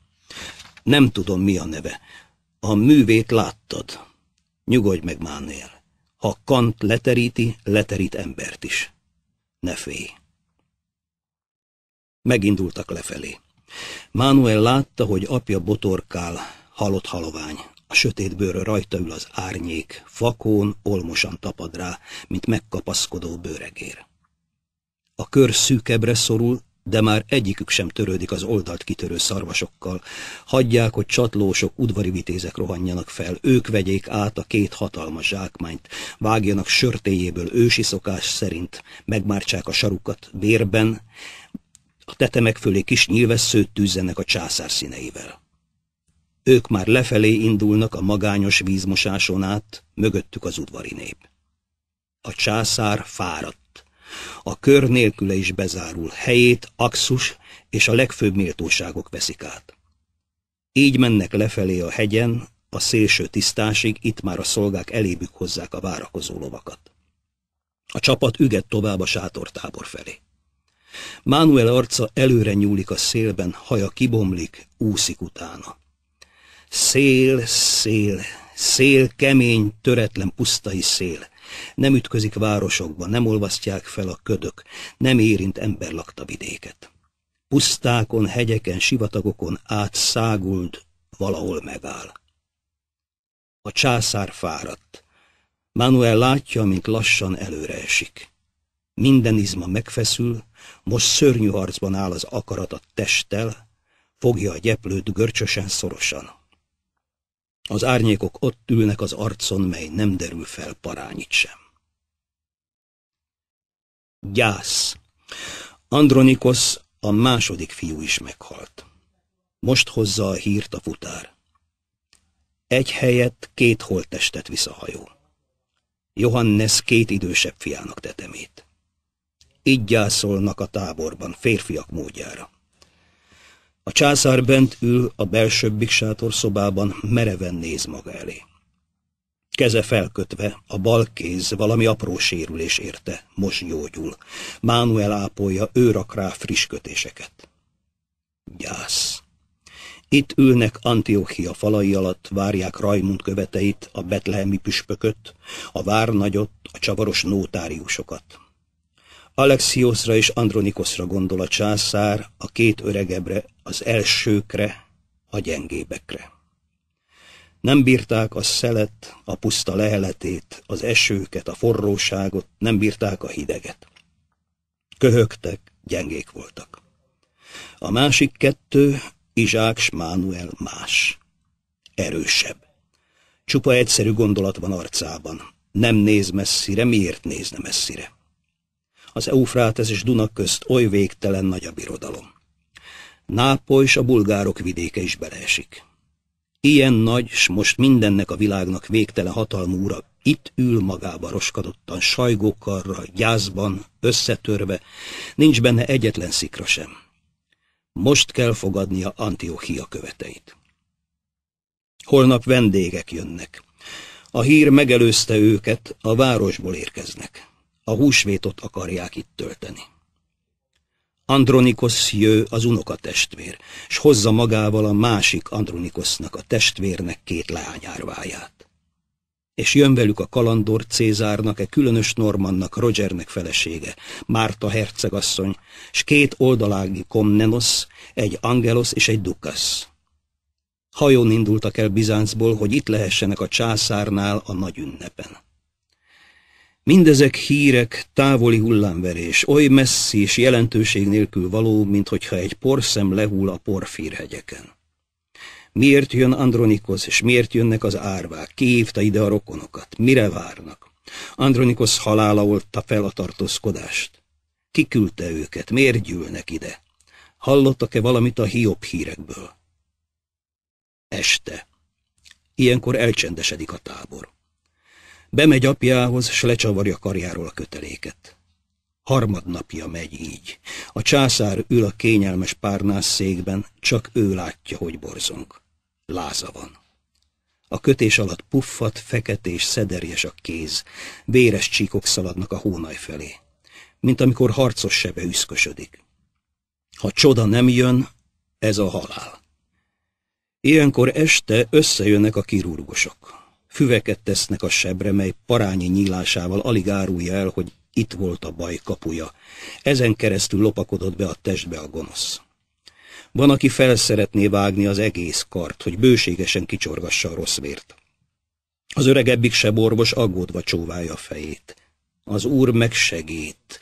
Nem tudom, mi a neve. A művét láttad. Nyugodj meg Mánél. Ha Kant leteríti, leterít embert is. Ne félj. Megindultak lefelé. Mánuel látta, hogy apja botorkál, halott halovány. A sötét bőr rajta ül az árnyék, fakón olmosan tapad rá, mint megkapaszkodó bőregér. A kör szűkebbre szorul, de már egyikük sem törődik az oldalt kitörő szarvasokkal. Hagyják, hogy csatlósok, udvari vitézek rohanjanak fel, ők vegyék át a két hatalmas zsákmányt, vágjanak sörtéjéből ősi szokás szerint, megmártsák a sarukat bérben, a tetemek fölé kis nyilvesszőt tűzzenek a császár színeivel. Ők már lefelé indulnak a magányos vízmosáson át, mögöttük az udvari nép. A császár fáradt. A kör nélküle is bezárul, helyét axus és a legfőbb méltóságok veszik át. Így mennek lefelé a hegyen, a szélső tisztásig, itt már a szolgák elébük hozzák a várakozó lovakat. A csapat üget tovább a sátortábor felé. Manuel arca előre nyúlik a szélben, haja kibomlik, úszik utána. Szél, szél, szél, kemény, töretlen pusztai szél. Nem ütközik városokba, nem olvasztják fel a ködök, nem érint lakta vidéket. Pusztákon, hegyeken, sivatagokon át száguld, valahol megáll. A császár fáradt. Manuel látja, mint lassan előre esik. Minden izma megfeszül, most szörnyű harcban áll az akarat a testtel, fogja a gyeplőt görcsösen szorosan. Az árnyékok ott ülnek az arcon, mely nem derül fel parányit sem. Gyász. Andronikos a második fiú is meghalt. Most hozza a hírt a futár. Egy helyett két holttestet hajó. Johannes két idősebb fiának tetemét. Így gyászolnak a táborban, férfiak módjára. A császár bent ül a belsőbbik sátor szobában, mereven néz maga elé. Keze felkötve, a bal kéz valami apró sérülés érte, most gyógyul. Mánuel ápolja, ő rak rá friss kötéseket. Gyász. Itt ülnek Antiochia falai alatt, várják Rajmund követeit, a betlehemi püspököt, a várnagyot, a csavaros nótáriusokat. Alexiosra és Andronikosra gondol a császár, a két öregebre, az elsőkre, a gyengébekre. Nem bírták a szelet, a puszta leheletét, az esőket, a forróságot, nem bírták a hideget. Köhögtek, gyengék voltak. A másik kettő, Izsák s Mánuel más. Erősebb. Csupa egyszerű gondolat van arcában. Nem néz messzire, miért nézne messzire? az Eufrátez és Duna közt oly végtelen nagy a birodalom. Nápoly és a bulgárok vidéke is beleesik. Ilyen nagy, s most mindennek a világnak végtelen hatalmú ura itt ül magába roskadottan, sajgókarra, gyászban, összetörve, nincs benne egyetlen szikra sem. Most kell fogadnia Antiochia követeit. Holnap vendégek jönnek. A hír megelőzte őket, a városból érkeznek a húsvétot akarják itt tölteni. Andronikos jő az unokatestvér, s hozza magával a másik Andronikosznak, a testvérnek két leányárváját. És jön velük a kalandor Cézárnak, e különös Normannak, Rogernek felesége, Márta hercegasszony, s két oldalági Komnenosz, egy Angelos és egy Dukasz. Hajón indultak el Bizáncból, hogy itt lehessenek a császárnál a nagy ünnepen. Mindezek hírek, távoli hullámverés, oly messzi és jelentőség nélkül való, mint hogyha egy porszem lehull a porfírhegyeken. Miért jön Andronikos, és miért jönnek az árvák? Ki hívta ide a rokonokat? Mire várnak? Andronikos halála olta fel a tartózkodást. Ki küldte őket? Miért gyűlnek ide? Hallottak-e valamit a hiob hírekből? Este. Ilyenkor elcsendesedik a tábor. Bemegy apjához, s lecsavarja karjáról a köteléket. Harmadnapja megy így. A császár ül a kényelmes párnás székben, csak ő látja, hogy borzunk. Láza van. A kötés alatt puffat, feketés, szederjes a kéz, véres csíkok szaladnak a hónaj felé, mint amikor harcos sebe üszkösödik. Ha csoda nem jön, ez a halál. Ilyenkor este összejönnek a kirurgusok. Füveket tesznek a sebre, mely parányi nyílásával alig árulja el, hogy itt volt a baj kapuja. Ezen keresztül lopakodott be a testbe a gonosz. Van, aki felszeretné vágni az egész kart, hogy bőségesen kicsorgassa a rossz vért. Az öregebbik se borbos aggódva csóválja a fejét. Az úr megsegít.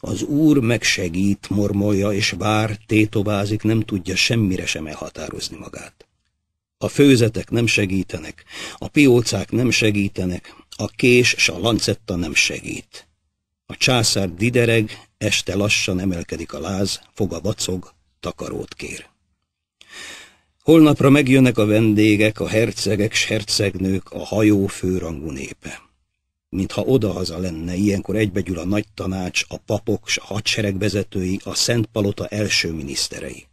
Az úr megsegít, mormolja, és vár, tétovázik, nem tudja semmire sem elhatározni magát. A főzetek nem segítenek, a piócák nem segítenek, a kés s a lancetta nem segít. A császár didereg, este lassan emelkedik a láz, foga vacog, takarót kér. Holnapra megjönnek a vendégek, a hercegek s hercegnők, a hajó főrangú népe. Mintha odahaza lenne, ilyenkor egybegyül a nagy tanács, a papok s a hadsereg vezetői, a Szent Palota első miniszterei.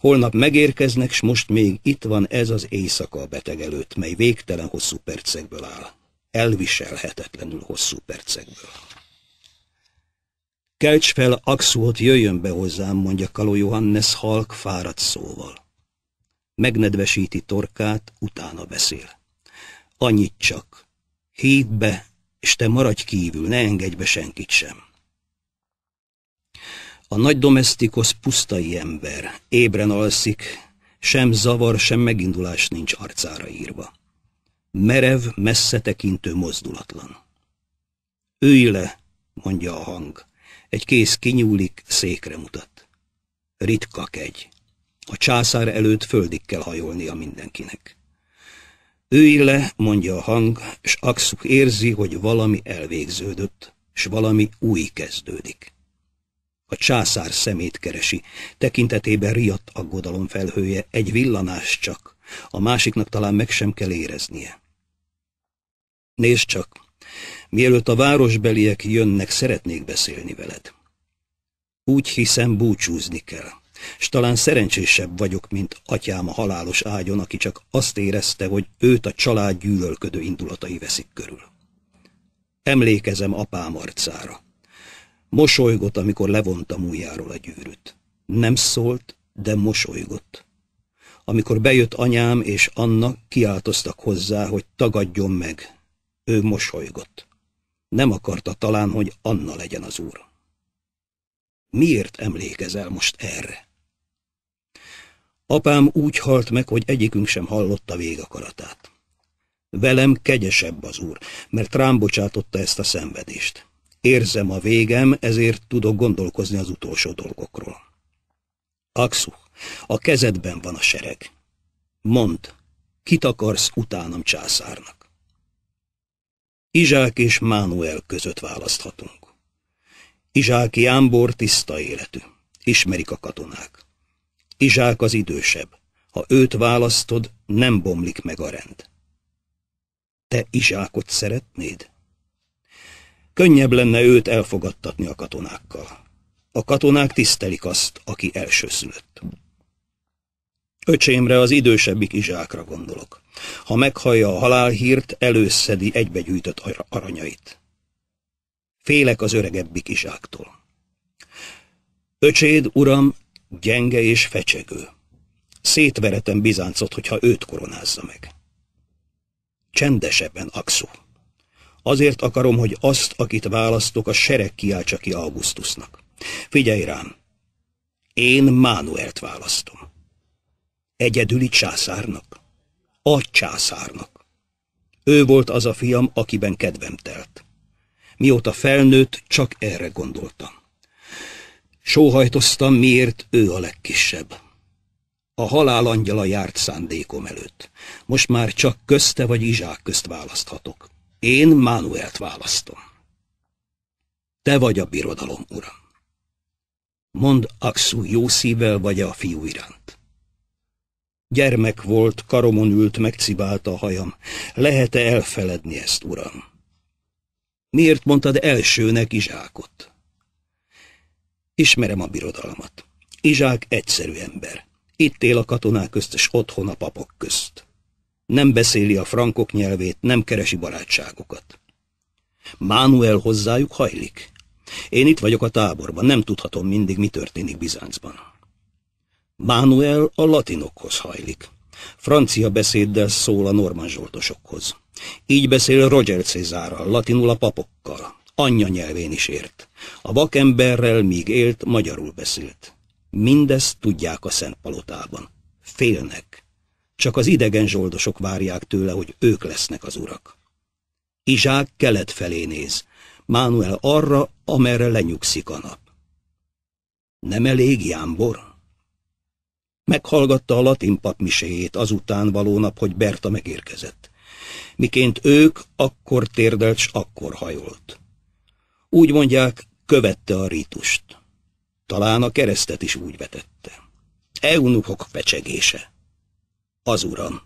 Holnap megérkeznek, s most még itt van ez az éjszaka a beteg előtt, mely végtelen hosszú percekből áll. Elviselhetetlenül hosszú percekből. Kelts fel Axuot, jöjjön be hozzám, mondja Kaló Johannes halk fáradt szóval. Megnedvesíti torkát, utána beszél. Annyit csak. hívd be, és te maradj kívül, ne engedj be senkit sem. A nagy domestikos pusztai ember, ébren alszik, sem zavar, sem megindulás nincs arcára írva. Merev, messze tekintő, mozdulatlan. Őj le, mondja a hang. Egy kéz kinyúlik, székre mutat. Ritka kegy. A császár előtt földig kell hajolnia mindenkinek. Őj le, mondja a hang, s Aksuk érzi, hogy valami elvégződött, s valami új kezdődik. A császár szemét keresi. Tekintetében riadt aggodalom felhője, egy villanás csak. A másiknak talán meg sem kell éreznie. Nézd csak, mielőtt a városbeliek jönnek, szeretnék beszélni veled. Úgy hiszem, búcsúzni kell, S talán szerencsésebb vagyok, mint atyám a halálos ágyon, aki csak azt érezte, hogy őt a család gyűlölködő indulatai veszik körül. Emlékezem apám arcára. Mosolygott, amikor levontam újjáról a gyűrűt. Nem szólt, de mosolygott. Amikor bejött anyám és Anna, kiáltoztak hozzá, hogy tagadjon meg. Ő mosolygott. Nem akarta talán, hogy Anna legyen az úr. Miért emlékezel most erre? Apám úgy halt meg, hogy egyikünk sem hallotta végakaratát. Velem kegyesebb az úr, mert rám bocsátotta ezt a szenvedést. Érzem a végem, ezért tudok gondolkozni az utolsó dolgokról. Axu, a kezedben van a sereg. Mondd, kit akarsz utánam császárnak? Izsák és Mánuel között választhatunk. Izsák Ámbor tiszta életű. Ismerik a katonák. Izsák az idősebb. Ha őt választod, nem bomlik meg a rend. Te Izsákot szeretnéd? Könnyebb lenne őt elfogadtatni a katonákkal. A katonák tisztelik azt, aki elsőszülött. Öcsémre az idősebbik izsákra gondolok. Ha meghallja a halálhírt, előszedi egybegyűjtött aranyait. Félek az öregebbik izsáktól. Öcséd, uram, gyenge és fecsegő. Szétveretem Bizáncot, hogyha őt koronázza meg. Csendesebben, Axu. Azért akarom, hogy azt, akit választok, a sereg kiáltsa ki Augustusnak. Figyelj rám! Én Mánuelt választom. Egyedüli császárnak. A császárnak. Ő volt az a fiam, akiben kedvem telt. Mióta felnőtt, csak erre gondoltam. Sóhajtoztam, miért ő a legkisebb. A halál angyala járt szándékom előtt. Most már csak közte vagy izsák közt választhatok. Én Manuelt választom. Te vagy a birodalom, uram. Mond Axu jó szívvel vagy a fiú iránt. Gyermek volt, karomon ült, megcibálta a hajam. Lehet-e elfeledni ezt, uram? Miért mondtad elsőnek Izsákot? Ismerem a birodalmat. Izsák egyszerű ember. Itt él a katonák közt, és otthon a papok közt nem beszéli a frankok nyelvét, nem keresi barátságokat. Manuel hozzájuk hajlik. Én itt vagyok a táborban, nem tudhatom mindig, mi történik Bizáncban. Manuel a latinokhoz hajlik. Francia beszéddel szól a norman zsoltosokhoz. Így beszél Roger Cézárral, latinul a papokkal. Anyja nyelvén is ért. A vakemberrel, míg élt, magyarul beszélt. Mindezt tudják a Szent Palotában. Félnek, csak az idegen zsoldosok várják tőle, hogy ők lesznek az urak. Izsák kelet felé néz, Mánuel arra, amerre lenyugszik a nap. Nem elég jámbor? Meghallgatta a latin papmiséjét azután való nap, hogy Berta megérkezett. Miként ők, akkor térdelt s akkor hajolt. Úgy mondják, követte a rítust. Talán a keresztet is úgy vetette. Eunuchok fecsegése. Az uram.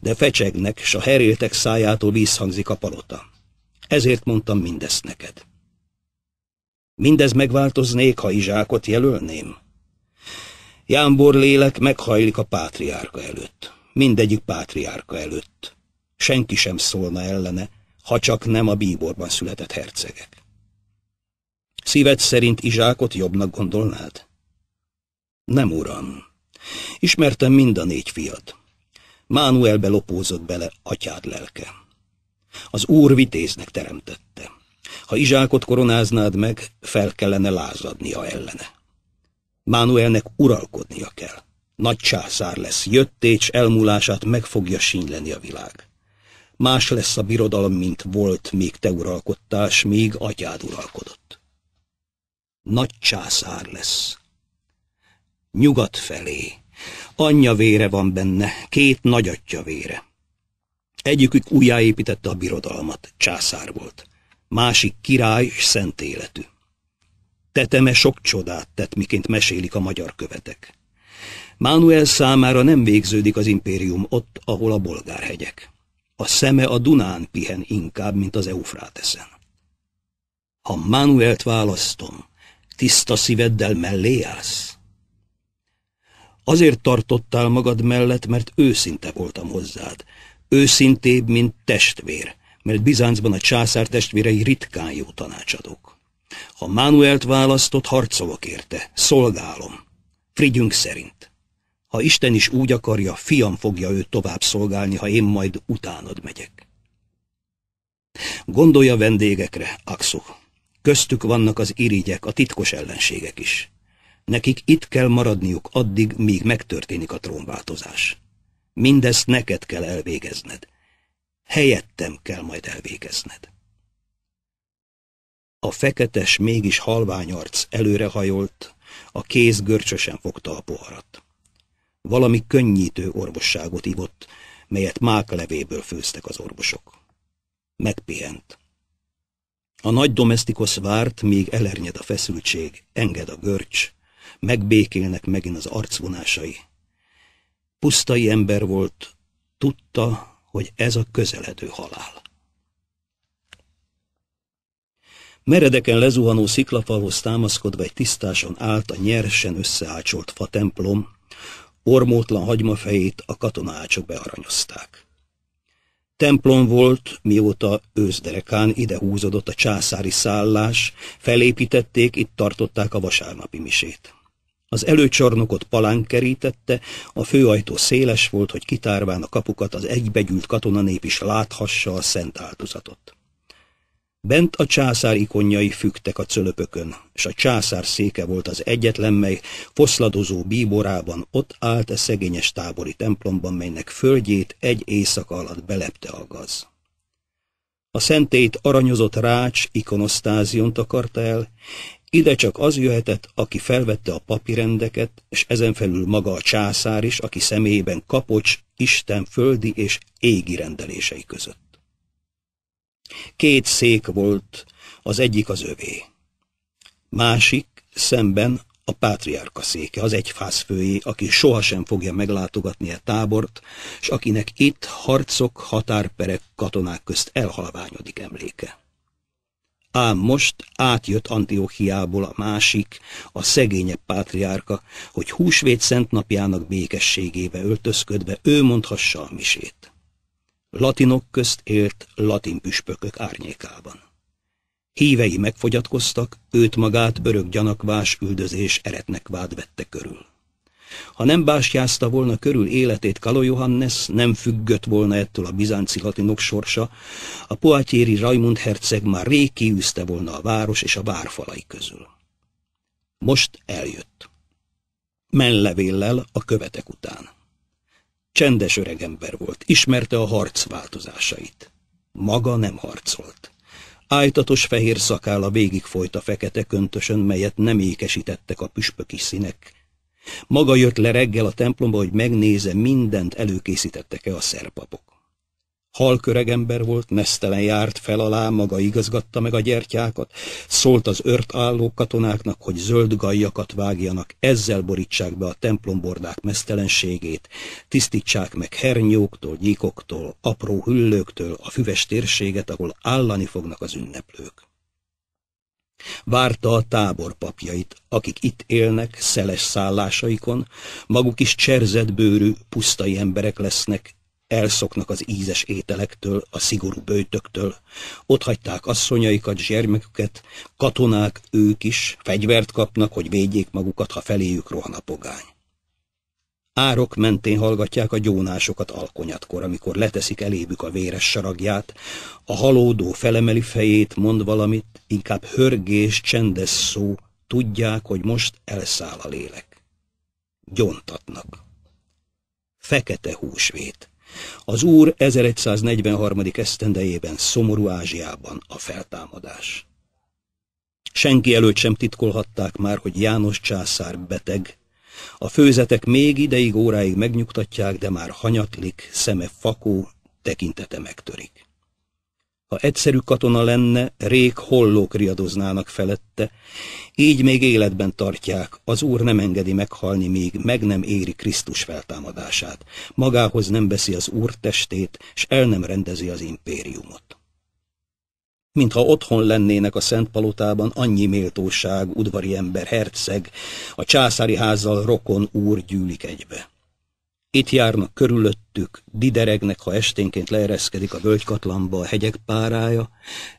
De fecsegnek, s a heréltek szájától vízhangzik a palota. Ezért mondtam mindezt neked. Mindez megváltoznék, ha Izsákot jelölném? Jámbor lélek meghajlik a pátriárka előtt. Mindegyik pátriárka előtt. Senki sem szólna ellene, ha csak nem a bíborban született hercegek. Szíved szerint Izsákot jobbnak gondolnád? Nem, uram. Ismertem mind a négy fiat. Mánuel belopózott bele atyád lelke. Az úr vitéznek teremtette. Ha Izsákot koronáznád meg, fel kellene lázadnia ellene. Mánuelnek uralkodnia kell. Nagy császár lesz, jöttécs elmúlását meg fogja sínyleni a világ. Más lesz a birodalom, mint volt, még te uralkodtás, még atyád uralkodott. Nagy császár lesz. Nyugat felé Anyja vére van benne, két nagyatja vére. Egyikük újjáépítette a birodalmat, császár volt. Másik király és szent életű. Teteme sok csodát tett, miként mesélik a magyar követek. Mánuel számára nem végződik az impérium ott, ahol a bolgárhegyek. A szeme a Dunán pihen inkább, mint az Eufráteszen. Ha Mánuelt választom, tiszta szíveddel mellé állsz? Azért tartottál magad mellett, mert őszinte voltam hozzád. Őszintébb, mint testvér, mert Bizáncban a császár testvérei ritkán jó tanácsadók. Ha Mánuelt választott, harcolok érte, szolgálom. Frigyünk szerint. Ha Isten is úgy akarja, fiam fogja őt tovább szolgálni, ha én majd utánad megyek. Gondolja vendégekre, Axu. Köztük vannak az irigyek, a titkos ellenségek is. Nekik itt kell maradniuk addig, míg megtörténik a trónváltozás. Mindezt neked kell elvégezned. Helyettem kell majd elvégezned. A feketes, mégis halvány arc előrehajolt, a kéz görcsösen fogta a poharat. Valami könnyítő orvosságot ivott, melyet máklevéből főztek az orvosok. Megpihent. A nagy domestikus várt, míg elernyed a feszültség, enged a görcs, megbékélnek megint az arcvonásai. Pusztai ember volt, tudta, hogy ez a közeledő halál. Meredeken lezuhanó sziklafalhoz támaszkodva egy tisztáson állt a nyersen összeácsolt templom, ormótlan hagymafejét a katonácsok bearanyozták. Templom volt, mióta őszderekán ide húzódott a császári szállás, felépítették, itt tartották a vasárnapi misét. Az előcsarnokot palánk kerítette, a főajtó széles volt, hogy kitárván a kapukat az egybegyűlt katonanép is láthassa a szent áldozatot. Bent a császár ikonjai fügtek a cölöpökön, és a császár széke volt az egyetlen, mely foszladozó bíborában ott állt a e szegényes tábori templomban, melynek földjét egy éjszaka alatt belepte a gaz. A szentét aranyozott rács ikonosztázion takarta el, ide csak az jöhetett, aki felvette a papirendeket, és ezen felül maga a császár is, aki személyében kapocs Isten földi és égi rendelései között. Két szék volt, az egyik az övé. Másik szemben a pátriárka széke, az egyfász főjé, aki sohasem fogja meglátogatni a e tábort, és akinek itt harcok, határperek, katonák közt elhalványodik emléke. Ám most átjött Antiochiából a másik, a szegényebb pátriárka, hogy húsvét szent napjának békességébe öltözködve ő mondhassa a misét. Latinok közt élt latin püspökök árnyékában. Hívei megfogyatkoztak, őt magát örök gyanakvás üldözés eretnek vád vette körül. Ha nem bástyázta volna körül életét Kalo Johannes, nem függött volna ettől a bizánci latinok sorsa, a poatyéri Rajmund herceg már rég kiűzte volna a város és a várfalai közül. Most eljött. Menlevéllel a követek után. Csendes öregember volt, ismerte a harc változásait. Maga nem harcolt. Ájtatos fehér szakála végigfolyt a fekete köntösön, melyet nem ékesítettek a püspöki színek, maga jött le reggel a templomba, hogy megnézze mindent előkészítettek-e a szerpapok. Halköreg ember volt, mesztelen járt fel alá, maga igazgatta meg a gyertyákat, szólt az ört álló katonáknak, hogy zöld gajjakat vágjanak, ezzel borítsák be a templombordák mesztelenségét, tisztítsák meg hernyóktól, nyíkoktól, apró hüllőktől a füves térséget, ahol állani fognak az ünneplők. Várta a tábor papjait, akik itt élnek, szeles szállásaikon, maguk is cserzett bőrű, pusztai emberek lesznek, elszoknak az ízes ételektől, a szigorú bőtöktől. Ott hagyták asszonyaikat, zsermeküket, katonák ők is, fegyvert kapnak, hogy védjék magukat, ha feléjük rohan a pogány. Árok mentén hallgatják a gyónásokat alkonyatkor, amikor leteszik elébük a véres saragját, a halódó felemeli fejét, mond valamit, inkább hörgés, csendes szó, tudják, hogy most elszáll a lélek. Gyontatnak. Fekete húsvét. Az úr 1143. esztendejében, szomorú Ázsiában a feltámadás. Senki előtt sem titkolhatták már, hogy János császár beteg, a főzetek még ideig, óráig megnyugtatják, de már hanyatlik, szeme fakó, tekintete megtörik. Ha egyszerű katona lenne, rég hollók riadoznának felette, így még életben tartják, az Úr nem engedi meghalni, míg meg nem éri Krisztus feltámadását, magához nem veszi az Úr testét, s el nem rendezi az impériumot mintha otthon lennének a Szent Palotában annyi méltóság, udvari ember, herceg, a császári házzal rokon úr gyűlik egybe. Itt járnak körülöttük, dideregnek, ha esténként leereszkedik a völgykatlamba, a hegyek párája,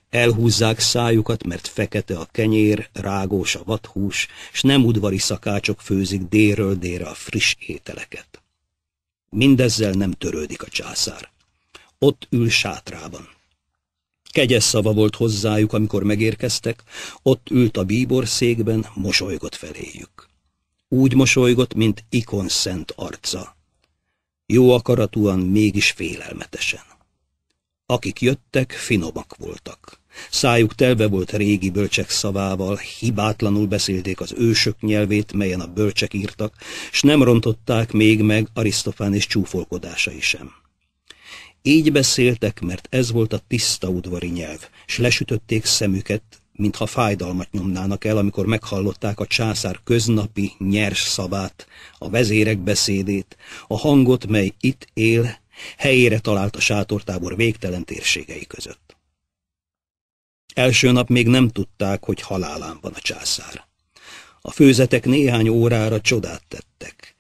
elhúzzák szájukat, mert fekete a kenyér, rágós a vathús, s nem udvari szakácsok főzik délről délre a friss ételeket. Mindezzel nem törődik a császár. Ott ül sátrában. Kegyes szava volt hozzájuk, amikor megérkeztek, ott ült a székben, mosolygott feléjük. Úgy mosolygott, mint ikon szent arca. Jó akaratúan, mégis félelmetesen. Akik jöttek, finomak voltak. Szájuk telve volt régi bölcsek szavával, hibátlanul beszélték az ősök nyelvét, melyen a bölcsek írtak, s nem rontották még meg Arisztofán és csúfolkodásai sem. Így beszéltek, mert ez volt a tiszta udvari nyelv, s lesütötték szemüket, mintha fájdalmat nyomnának el, amikor meghallották a császár köznapi nyers szavát, a vezérek beszédét, a hangot, mely itt él, helyére talált a sátortábor végtelen térségei között. Első nap még nem tudták, hogy halálán van a császár. A főzetek néhány órára csodát tettek.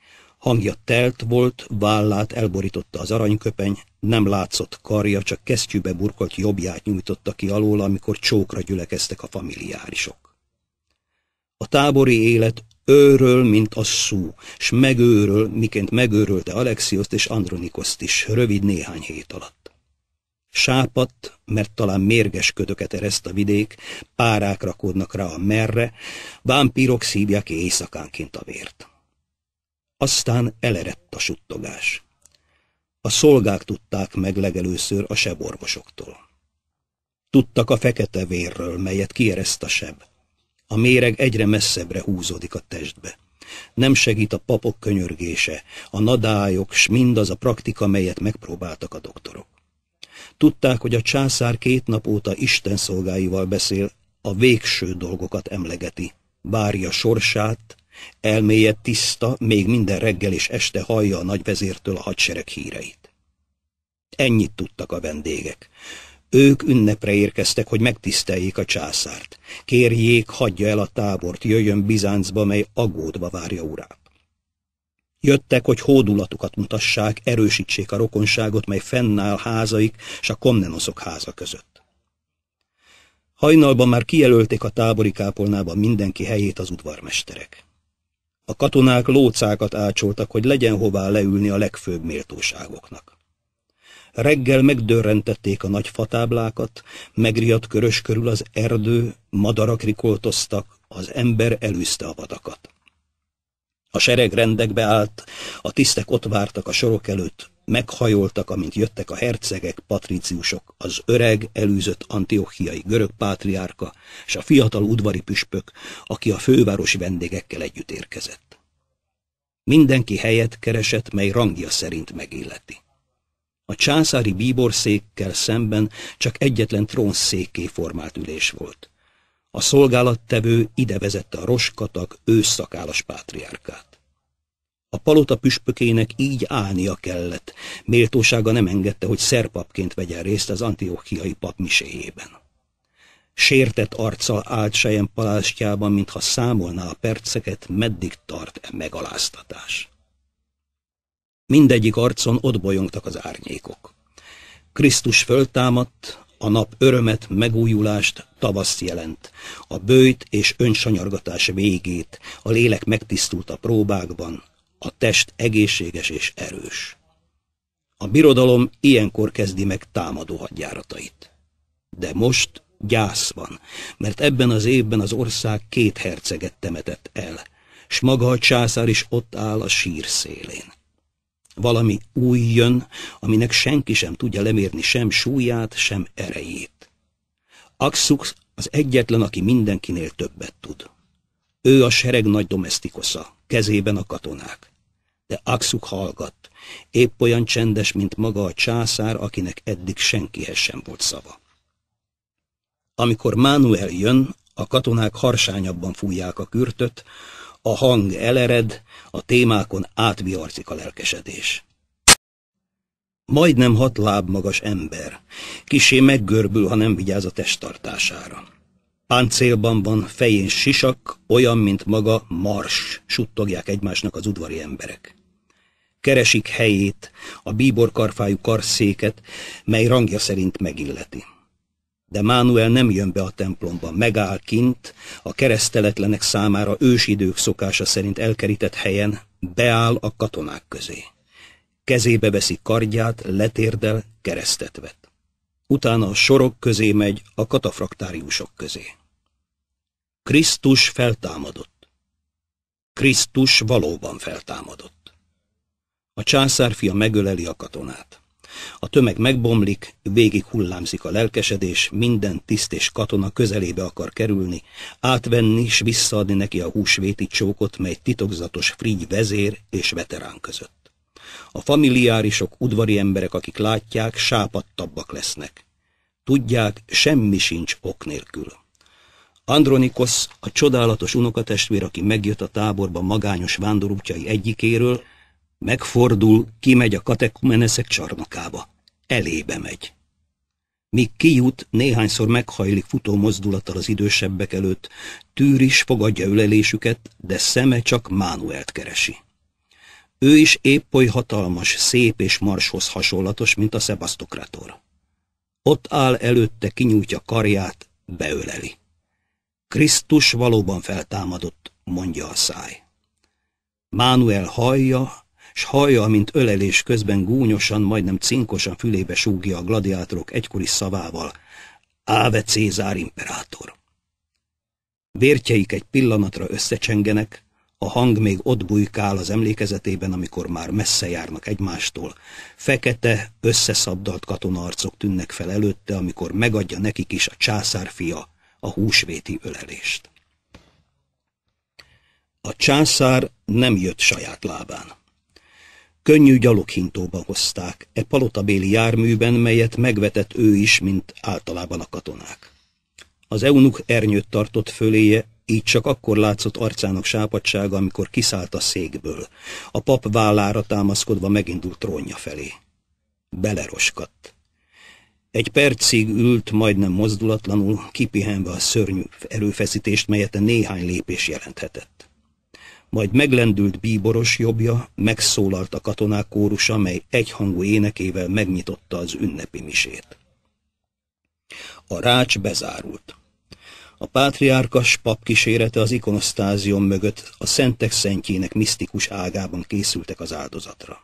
Hangja telt volt, vállát elborította az aranyköpeny, nem látszott karja, csak kesztyűbe burkolt jobbját nyújtotta ki alól, amikor csókra gyülekeztek a familiárisok. A tábori élet őről, mint a szú, s megőről, miként megőrölte Alexioszt és Andronikoszt is, rövid néhány hét alatt. Sápat, mert talán mérges ködöket ereszt a vidék, párák rakódnak rá a merre, vámpírok szívják éjszakánként a vért. Aztán elerett a suttogás. A szolgák tudták meg legelőször a seborvosoktól. Tudtak a fekete vérről, melyet kiereszt a seb. A méreg egyre messzebbre húzódik a testbe. Nem segít a papok könyörgése, a nadályok, s mindaz a praktika, melyet megpróbáltak a doktorok. Tudták, hogy a császár két nap óta Isten szolgáival beszél, a végső dolgokat emlegeti, várja sorsát, Elméje tiszta, még minden reggel és este hallja a nagyvezértől a hadsereg híreit. Ennyit tudtak a vendégek. Ők ünnepre érkeztek, hogy megtiszteljék a császárt. Kérjék, hagyja el a tábort, jöjjön Bizáncba, mely aggódva várja urát. Jöttek, hogy hódulatukat mutassák, erősítsék a rokonságot, mely fennáll házaik és a komnenoszok háza között. Hajnalban már kijelölték a tábori kápolnában mindenki helyét az udvarmesterek. A katonák lócákat ácsoltak, hogy legyen hová leülni a legfőbb méltóságoknak. Reggel megdörrentették a nagy fatáblákat, megriadt körös körül az erdő, madarak rikoltoztak, az ember elűzte a vadakat. A sereg rendekbe állt, a tisztek ott vártak a sorok előtt, meghajoltak, amint jöttek a hercegek, patriciusok, az öreg, előzött antiochiai görög pátriárka és a fiatal udvari püspök, aki a fővárosi vendégekkel együtt érkezett. Mindenki helyet keresett, mely rangja szerint megilleti. A császári székkel szemben csak egyetlen trónszéké formált ülés volt. A szolgálattevő ide vezette a roskatag őszakálas pátriárkát. A palota püspökének így állnia kellett. Méltósága nem engedte, hogy szerpapként vegyen részt az antiochiai papmiséjében. Sértett arccal állt sejem palástjában, mintha számolná a perceket, meddig tart e megaláztatás. Mindegyik arcon ott bolyongtak az árnyékok. Krisztus föltámadt, a nap örömet, megújulást, tavaszt jelent, a bőjt és önsanyargatás végét, a lélek megtisztult a próbákban, a test egészséges és erős. A birodalom ilyenkor kezdi meg támadó hadjáratait. De most gyász van, mert ebben az évben az ország két herceget temetett el, s maga a császár is ott áll a sír szélén. Valami új jön, aminek senki sem tudja lemérni sem súlyát, sem erejét. Axux az egyetlen, aki mindenkinél többet tud. Ő a sereg nagy domestikosa, kezében a katonák de Axuk hallgat, épp olyan csendes, mint maga a császár, akinek eddig senkihez sem volt szava. Amikor Manuel jön, a katonák harsányabban fújják a kürtöt, a hang elered, a témákon átviarcik a lelkesedés. Majdnem hat láb magas ember, kisé meggörbül, ha nem vigyáz a testtartására. Páncélban van, fején sisak, olyan, mint maga mars, suttogják egymásnak az udvari emberek. Keresik helyét, a bíborkarfájú karszéket, mely rangja szerint megilleti. De Mánuel nem jön be a templomba, megáll kint, a kereszteletlenek számára ősidők szokása szerint elkerített helyen, beáll a katonák közé. Kezébe veszi kardját, letérdel, keresztet vett utána a sorok közé megy a katafraktáriusok közé. Krisztus feltámadott. Krisztus valóban feltámadott. A császárfia megöleli a katonát. A tömeg megbomlik, végig hullámzik a lelkesedés, minden tiszt és katona közelébe akar kerülni, átvenni és visszaadni neki a húsvéti csókot, mely titokzatos frigy vezér és veterán között. A familiárisok, udvari emberek, akik látják, sápadtabbak lesznek. Tudják, semmi sincs ok nélkül. Andronikos, a csodálatos unokatestvér, aki megjött a táborba magányos vándorútjai egyikéről, megfordul, kimegy a katekumeneszek csarnokába. Elébe megy. Míg kijut, néhányszor meghajlik futó mozdulattal az idősebbek előtt, tűr is fogadja ölelésüket, de szeme csak Mánuelt keresi. Ő is épp oly hatalmas, szép és marshoz hasonlatos, mint a szebasztokrator. Ott áll előtte, kinyújtja karját, beöleli. Krisztus valóban feltámadott, mondja a száj. Mánuel hallja, s hallja, mint ölelés közben gúnyosan, majdnem cinkosan fülébe súgja a gladiátorok egykori szavával, Áve Cézár imperátor. Vértjeik egy pillanatra összecsengenek, a hang még ott bujkál az emlékezetében, amikor már messze járnak egymástól. Fekete, összeszabdalt katonarcok tűnnek fel előtte, amikor megadja nekik is a császár fia a húsvéti ölelést. A császár nem jött saját lábán. Könnyű gyaloghintóba hozták, e palotabéli járműben, melyet megvetett ő is, mint általában a katonák. Az eunuk ernyőt tartott föléje, így csak akkor látszott arcának sápadsága, amikor kiszállt a székből. A pap vállára támaszkodva megindult trónja felé. Beleroskadt. Egy percig ült, majdnem mozdulatlanul, kipihenve a szörnyű erőfeszítést, melyet a néhány lépés jelenthetett. Majd meglendült bíboros jobbja, megszólalt a katonák kórusa, mely egyhangú énekével megnyitotta az ünnepi misét. A rács bezárult. A pátriárkas pap kísérete az ikonosztázion mögött a szentek szentjének misztikus ágában készültek az áldozatra.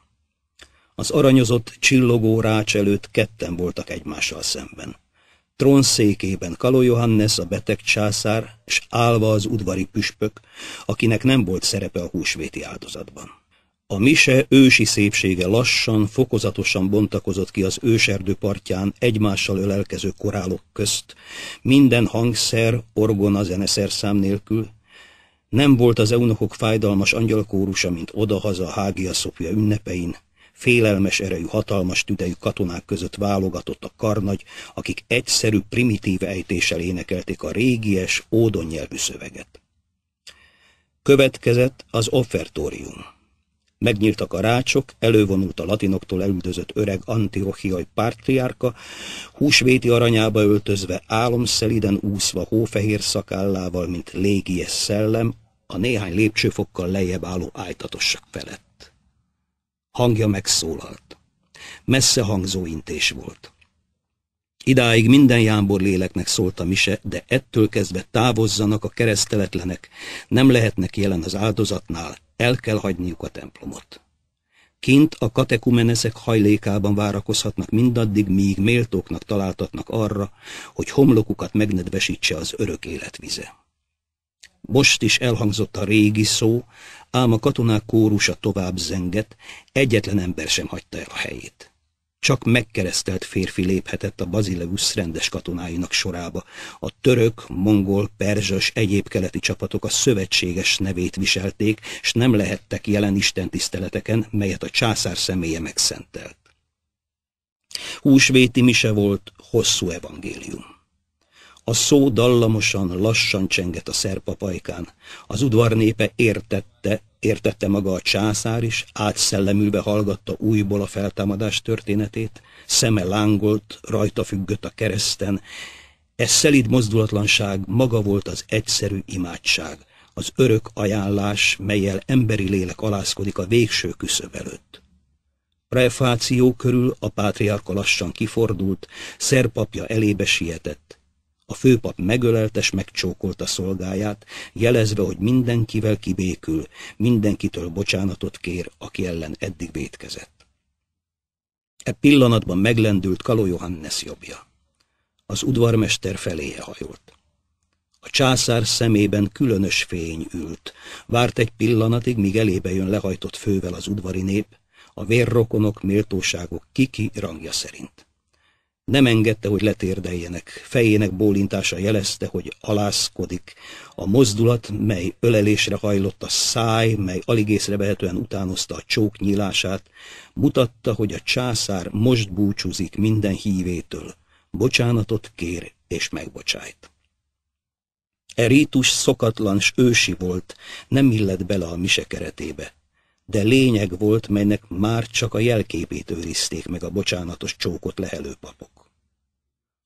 Az aranyozott, csillogó rács előtt ketten voltak egymással szemben. székében Kaló Johannes, a beteg császár, és állva az udvari püspök, akinek nem volt szerepe a húsvéti áldozatban. A mise ősi szépsége lassan, fokozatosan bontakozott ki az őserdő partján egymással ölelkező korálok közt, minden hangszer, orgona, zeneszerszám nélkül. Nem volt az eunokok fájdalmas angyalkórusa, mint odahaza a hágia szopja ünnepein, félelmes erejű, hatalmas tüdejű katonák között válogatott a karnagy, akik egyszerű, primitív ejtéssel énekelték a régies, ódonnyelvű szöveget. Következett az offertórium. Megnyíltak a rácsok, elővonult a latinoktól elüldözött öreg antiochiai pártriárka, húsvéti aranyába öltözve, álomszeliden úszva hófehér szakállával, mint légies szellem, a néhány lépcsőfokkal lejjebb álló ájtatosság felett. Hangja megszólalt. Messze hangzó intés volt. Idáig minden jámbor léleknek szólt a mise, de ettől kezdve távozzanak a kereszteletlenek, nem lehetnek jelen az áldozatnál, el kell hagyniuk a templomot. Kint a katekumeneszek hajlékában várakozhatnak mindaddig, míg méltóknak találtatnak arra, hogy homlokukat megnedvesítse az örök életvize. Most is elhangzott a régi szó, ám a katonák kórusa tovább zengett, egyetlen ember sem hagyta el a helyét. Csak megkeresztelt férfi léphetett a Bazileus rendes katonáinak sorába. A török, mongol, perzsös, egyéb keleti csapatok a szövetséges nevét viselték, s nem lehettek jelen istentiszteleteken, melyet a császár személye megszentelt. Húsvéti mise volt hosszú evangélium. A szó dallamosan, lassan csengett a szerpapajkán. Az udvar népe értette, értette maga a császár is, átszellemülve hallgatta újból a feltámadás történetét, szeme lángolt, rajta függött a kereszten. Ez szelid mozdulatlanság maga volt az egyszerű imádság, az örök ajánlás, melyel emberi lélek alászkodik a végső küszöb előtt. Refáció körül a pátriárka lassan kifordult, szerpapja elébe sietett, a főpap megöleltes megcsókolta szolgáját, jelezve, hogy mindenkivel kibékül, mindenkitől bocsánatot kér, aki ellen eddig vétkezett. E pillanatban meglendült Kaló Johannes jobbja. Az udvarmester feléje hajolt. A császár szemében különös fény ült. Várt egy pillanatig, míg elébe jön lehajtott fővel az udvari nép, a vérrokonok méltóságok kiki rangja szerint. Nem engedte, hogy letérdeljenek, fejének bólintása jelezte, hogy alászkodik. A mozdulat, mely ölelésre hajlott a száj, mely alig észrevehetően utánozta a csók nyílását, mutatta, hogy a császár most búcsúzik minden hívétől. Bocsánatot kér és megbocsájt. E rítus szokatlan s ősi volt, nem illett bele a mise keretébe de lényeg volt, melynek már csak a jelképét őrizték meg a bocsánatos csókot lehelő papok.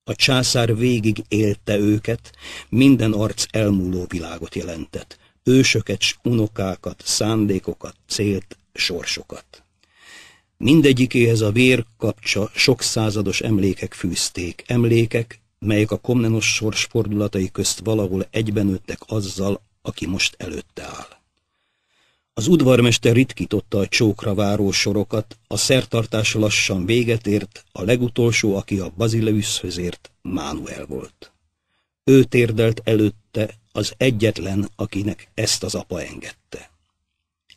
A császár végig élte őket, minden arc elmúló világot jelentett, ősöket, unokákat, szándékokat, célt, sorsokat. Mindegyikéhez a vér kapcsa sok százados emlékek fűzték, emlékek, melyek a komnenos sorsfordulatai közt valahol egybenőttek azzal, aki most előtte áll. Az udvarmester ritkította a csókra váró sorokat, a szertartás lassan véget ért, a legutolsó, aki a Bazileuszhöz ért, Mánuel volt. Ő térdelt előtte, az egyetlen, akinek ezt az apa engedte.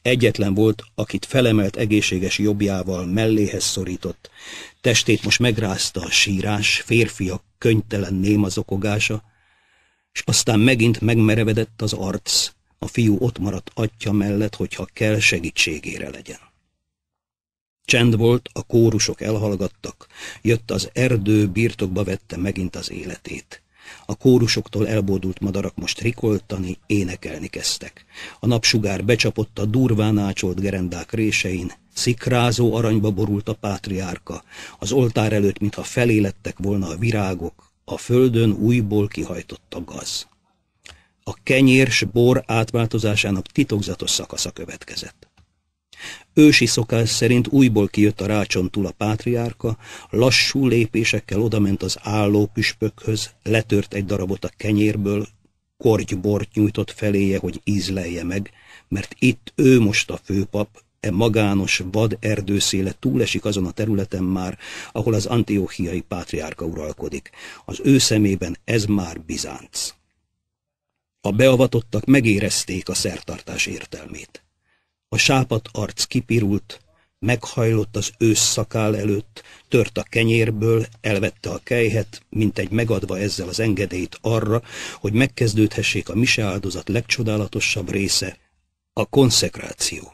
Egyetlen volt, akit felemelt egészséges jobbjával melléhez szorított, testét most megrázta a sírás, férfiak könytelen némazokogása, és aztán megint megmerevedett az arc, a fiú ott maradt atya mellett, hogyha kell, segítségére legyen. Csend volt, a kórusok elhallgattak, jött az erdő, birtokba vette megint az életét. A kórusoktól elbódult madarak most rikoltani, énekelni kezdtek. A napsugár becsapott a durván ácsolt gerendák résein, szikrázó aranyba borult a pátriárka, az oltár előtt, mintha felélettek volna a virágok, a földön újból kihajtott a gaz a kenyér s bor átváltozásának titokzatos szakasza következett. Ősi szokás szerint újból kijött a rácson túl a pátriárka, lassú lépésekkel odament az álló püspökhöz, letört egy darabot a kenyérből, kortybort nyújtott feléje, hogy ízlelje meg, mert itt ő most a főpap, e magános vad erdőszéle túlesik azon a területen már, ahol az antiohiai pátriárka uralkodik. Az ő szemében ez már Bizánc. A beavatottak megérezték a szertartás értelmét. A sápat arc kipirult, meghajlott az ősszakál előtt, tört a kenyérből, elvette a kejhet, mint egy megadva ezzel az engedélyt arra, hogy megkezdődhessék a mise áldozat legcsodálatosabb része, a konszekráció.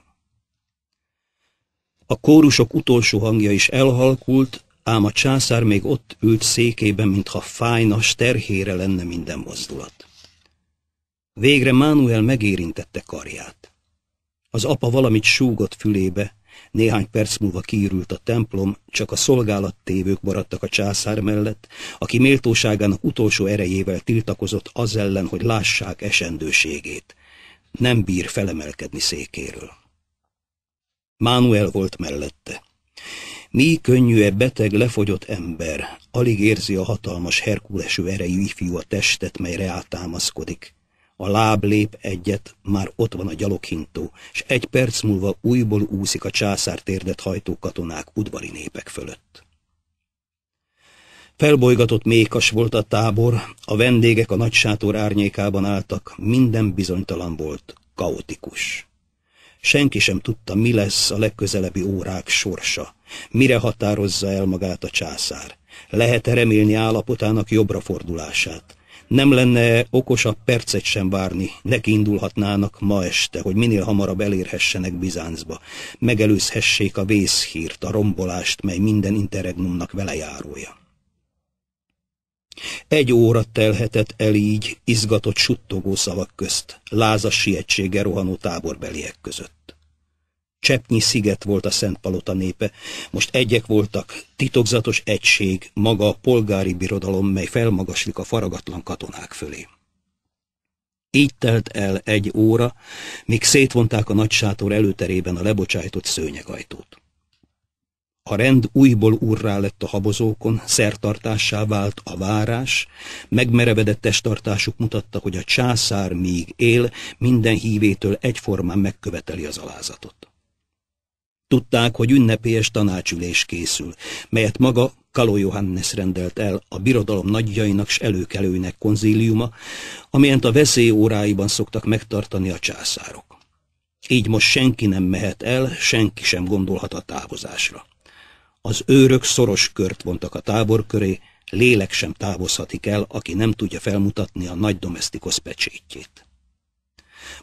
A kórusok utolsó hangja is elhalkult, ám a császár még ott ült székében, mintha fájna, terhére lenne minden mozdulat. Végre Mánuel megérintette karját. Az apa valamit súgott fülébe, néhány perc múlva kiürült a templom, csak a szolgálattévők maradtak a császár mellett, aki méltóságának utolsó erejével tiltakozott az ellen, hogy lássák esendőségét. Nem bír felemelkedni székéről. Mánuel volt mellette. Mi könnyű-e beteg, lefogyott ember, alig érzi a hatalmas herkulesű erejű ifjú a testet, melyre átámaszkodik a láb lép egyet, már ott van a gyaloghintó, és egy perc múlva újból úszik a császár térdet hajtó katonák udvari népek fölött. Felbolygatott mékas volt a tábor, a vendégek a nagy sátor árnyékában álltak, minden bizonytalan volt, kaotikus. Senki sem tudta, mi lesz a legközelebbi órák sorsa, mire határozza el magát a császár. Lehet-e remélni állapotának jobbra fordulását? Nem lenne okosabb percet sem várni, neki indulhatnának ma este, hogy minél hamarabb elérhessenek Bizáncba, megelőzhessék a vészhírt, a rombolást, mely minden interregnumnak vele járója. Egy óra telhetett el így izgatott suttogó szavak közt, lázas sietsége rohanó táborbeliek között. Cseppnyi sziget volt a Szentpalota népe, most egyek voltak, titokzatos egység, maga a polgári birodalom, mely felmagaslik a faragatlan katonák fölé. Így telt el egy óra, míg szétvonták a nagy sátor előterében a lebocsájtott szőnyegajtót. A rend újból urrá lett a habozókon, szertartássá vált a várás, megmerevedett testtartásuk mutatta, hogy a császár míg él, minden hívétől egyformán megköveteli az alázatot. Tudták, hogy ünnepélyes tanácsülés készül, melyet maga Kaló Johannes rendelt el a birodalom nagyjainak s előkelőinek konzíliuma, amelyent a veszély óráiban szoktak megtartani a császárok. Így most senki nem mehet el, senki sem gondolhat a távozásra. Az őrök szoros kört vontak a tábor köré, lélek sem távozhatik el, aki nem tudja felmutatni a nagy domestikos pecsétjét.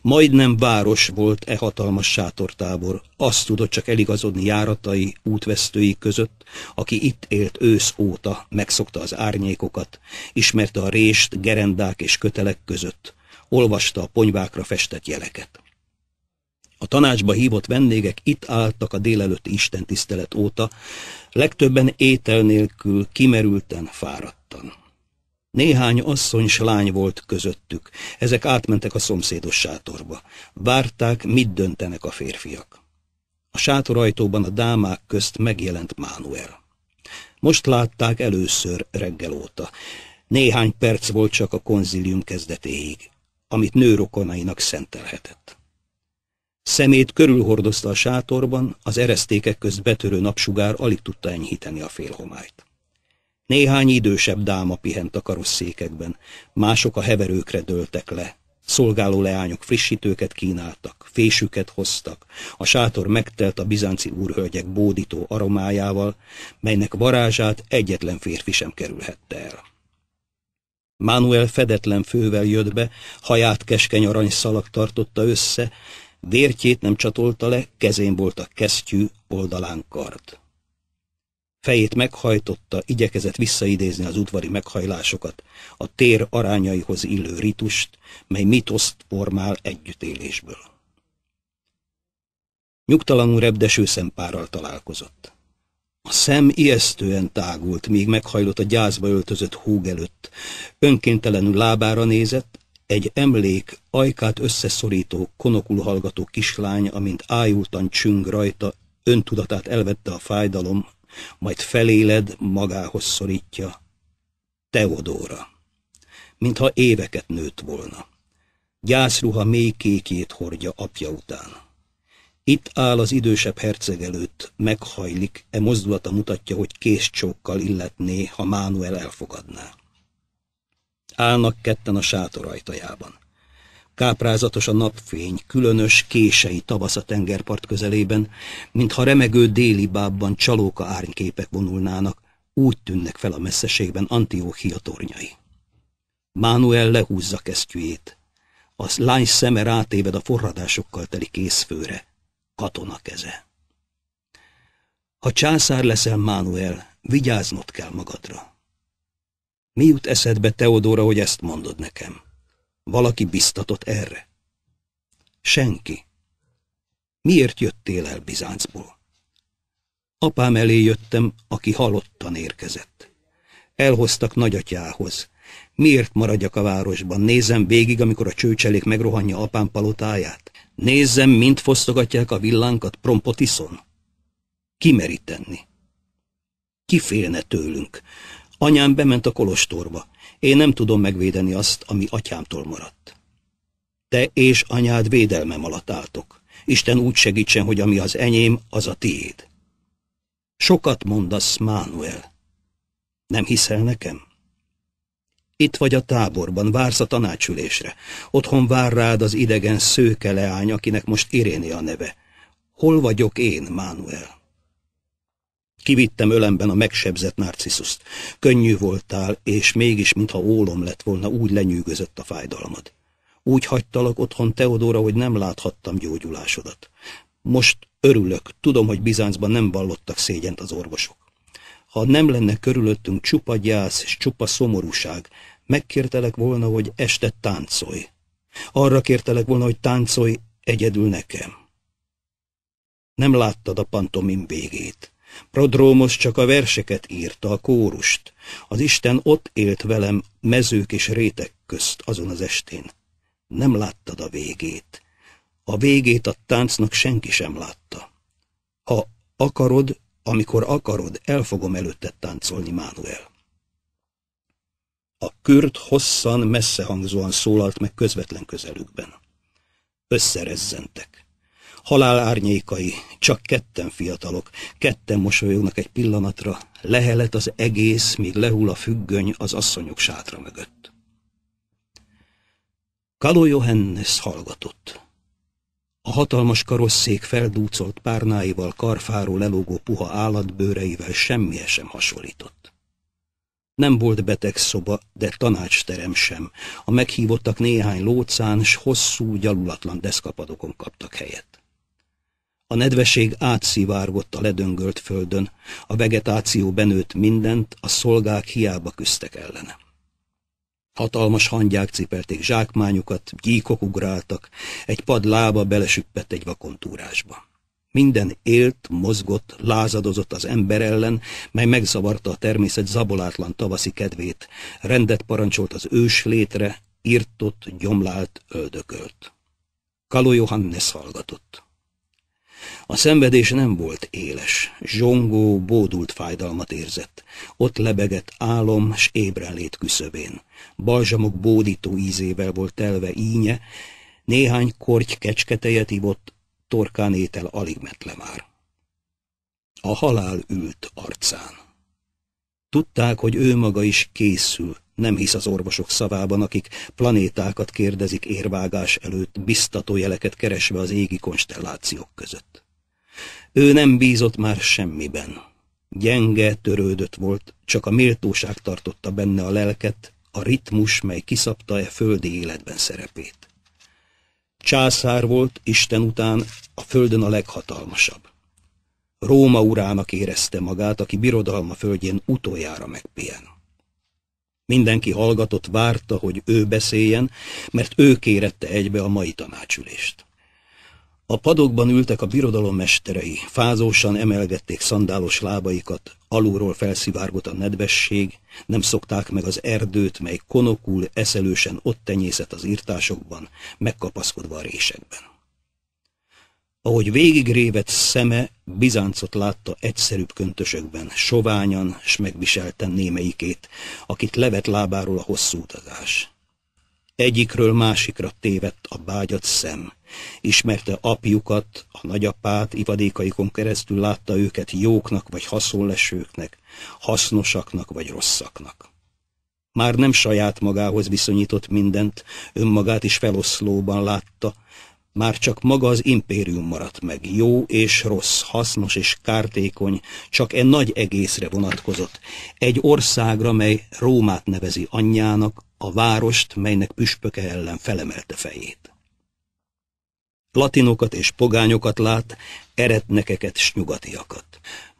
Majdnem város volt e hatalmas sátortábor, azt tudott csak eligazodni járatai, útvesztői között, aki itt élt ősz óta, megszokta az árnyékokat, ismerte a rést gerendák és kötelek között, olvasta a ponyvákra festett jeleket. A tanácsba hívott vendégek itt álltak a délelőtti istentisztelet óta, legtöbben étel nélkül kimerülten, fáradtan. Néhány asszony s lány volt közöttük, ezek átmentek a szomszédos sátorba. Várták, mit döntenek a férfiak. A sátorajtóban a dámák közt megjelent Mánuel. Most látták először reggel óta. Néhány perc volt csak a konzilium kezdetéig, amit nőrokonainak szentelhetett. Szemét körülhordozta a sátorban, az eresztékek közt betörő napsugár alig tudta enyhíteni a félhomályt. Néhány idősebb dáma pihent a karosszékekben, mások a heverőkre dőltek le. Szolgáló leányok frissítőket kínáltak, fésüket hoztak, a sátor megtelt a bizánci úrhölgyek bódító aromájával, melynek varázsát egyetlen férfi sem kerülhette el. Manuel fedetlen fővel jött be, haját keskeny szalag tartotta össze, vértjét nem csatolta le, kezén volt a kesztyű, oldalán kard. Fejét meghajtotta, igyekezett visszaidézni az udvari meghajlásokat, a tér arányaihoz illő ritust, mely mitoszt formál együttélésből. Nyugtalanul repdeső szempárral találkozott. A szem ijesztően tágult, míg meghajlott a gyászba öltözött húg előtt. Önkéntelenül lábára nézett, egy emlék, ajkát összeszorító, konokul hallgató kislány, amint ájultan csüng rajta, öntudatát elvette a fájdalom, majd feléled, magához szorítja. Teodóra. Mintha éveket nőtt volna. Gyászruha mély kékét hordja apja után. Itt áll az idősebb herceg előtt, meghajlik, e mozdulata mutatja, hogy késcsókkal illetné, ha Mánuel elfogadná. Állnak ketten a sátor ajtajában. Káprázatos a napfény, különös kései tavasz a tengerpart közelében, mintha remegő déli bábban csalóka árnyképek vonulnának, úgy tűnnek fel a messzeségben Antiochia tornyai. Mánuel lehúzza kesztyűjét. A lány szeme rátéved a forradásokkal teli készfőre. Katona keze. Ha császár leszel, Mánuel, vigyáznod kell magadra. Mi jut eszedbe, Teodóra, hogy ezt mondod nekem? Valaki biztatott erre? Senki. Miért jöttél el Bizáncból? Apám elé jöttem, aki halottan érkezett. Elhoztak nagyatyához. Miért maradjak a városban? Nézem végig, amikor a csőcselék megrohanja apám palotáját. Nézzem, mint fosztogatják a villánkat Prompotiszon. Kimeríteni. Ki félne tőlünk? Anyám bement a kolostorba. Én nem tudom megvédeni azt, ami atyámtól maradt. Te és anyád védelmem alatt álltok. Isten úgy segítsen, hogy ami az enyém, az a tiéd. Sokat mondasz, Mánuel. Nem hiszel nekem? Itt vagy a táborban, vársz a tanácsülésre. Otthon vár rád az idegen szőke leány, akinek most Iréni a neve. Hol vagyok én, Mánuel? Kivittem ölemben a megsebzett narciszust. Könnyű voltál, és mégis, mintha ólom lett volna, úgy lenyűgözött a fájdalmad. Úgy hagytalak otthon Teodóra, hogy nem láthattam gyógyulásodat. Most örülök, tudom, hogy Bizáncban nem vallottak szégyent az orvosok. Ha nem lenne körülöttünk csupa gyász és csupa szomorúság, megkértelek volna, hogy este táncolj. Arra kértelek volna, hogy táncolj egyedül nekem. Nem láttad a pantomim végét. Prodrómos csak a verseket írta, a kórust. Az Isten ott élt velem mezők és rétek közt azon az estén. Nem láttad a végét. A végét a táncnak senki sem látta. Ha akarod, amikor akarod, el fogom előtted táncolni, Mánuel. A kürt hosszan, messze hangzóan szólalt meg közvetlen közelükben. Összerezzentek halál árnyékai, csak ketten fiatalok, ketten mosolyognak egy pillanatra, lehelet az egész, míg lehull a függöny az asszonyok sátra mögött. Kaló Johannes hallgatott. A hatalmas karosszék feldúcolt párnáival, karfáról lelógó puha állatbőreivel semmije sem hasonlított. Nem volt beteg szoba, de tanácsterem sem. A meghívottak néhány lócán, s hosszú, gyalulatlan deszkapadokon kaptak helyet. A nedvesség átszivárgott a ledöngölt földön, a vegetáció benőtt mindent, a szolgák hiába küzdtek ellene. Hatalmas hangyák cipelték zsákmányukat, gyíkok ugráltak, egy pad lába belesüppett egy vakontúrásba. Minden élt, mozgott, lázadozott az ember ellen, mely megzavarta a természet zabolátlan tavaszi kedvét, rendet parancsolt az ős létre, írtott, gyomlált, öldökölt. Kaló Johannes hallgatott. A szenvedés nem volt éles, zsongó, bódult fájdalmat érzett. Ott lebegett álom s ébrenlét küszöbén. Balzsamok bódító ízével volt telve ínye, néhány korty kecsketejet ivott, torkán étel alig metle már. A halál ült arcán. Tudták, hogy ő maga is készül nem hisz az orvosok szavában, akik planétákat kérdezik érvágás előtt, biztató jeleket keresve az égi konstellációk között. Ő nem bízott már semmiben. Gyenge, törődött volt, csak a méltóság tartotta benne a lelket, a ritmus, mely kiszabta e földi életben szerepét. Császár volt, Isten után, a földön a leghatalmasabb. Róma urának érezte magát, aki birodalma földjén utoljára megpihen. Mindenki hallgatott, várta, hogy ő beszéljen, mert ő kérette egybe a mai tanácsülést. A padokban ültek a birodalom mesterei, fázósan emelgették szandálos lábaikat, alulról felszivárgott a nedvesség, nem szokták meg az erdőt, mely konokul, eszelősen ott tenyészet az írtásokban, megkapaszkodva a résekben. Ahogy végigrévet szeme, Bizáncot látta egyszerűbb köntösökben, soványan, s megviselten némelyikét, akit levet lábáról a hosszú utazás. Egyikről másikra tévedt a bágyat szem. Ismerte apjukat, a nagyapát, ivadékaikon keresztül látta őket jóknak vagy haszonlesőknek, hasznosaknak vagy rosszaknak. Már nem saját magához viszonyított mindent, önmagát is feloszlóban látta, már csak maga az impérium maradt meg, jó és rossz, hasznos és kártékony, csak e nagy egészre vonatkozott. Egy országra, mely Rómát nevezi anyjának, a várost, melynek püspöke ellen felemelte fejét. Latinokat és pogányokat lát, eretnekeket s nyugatiakat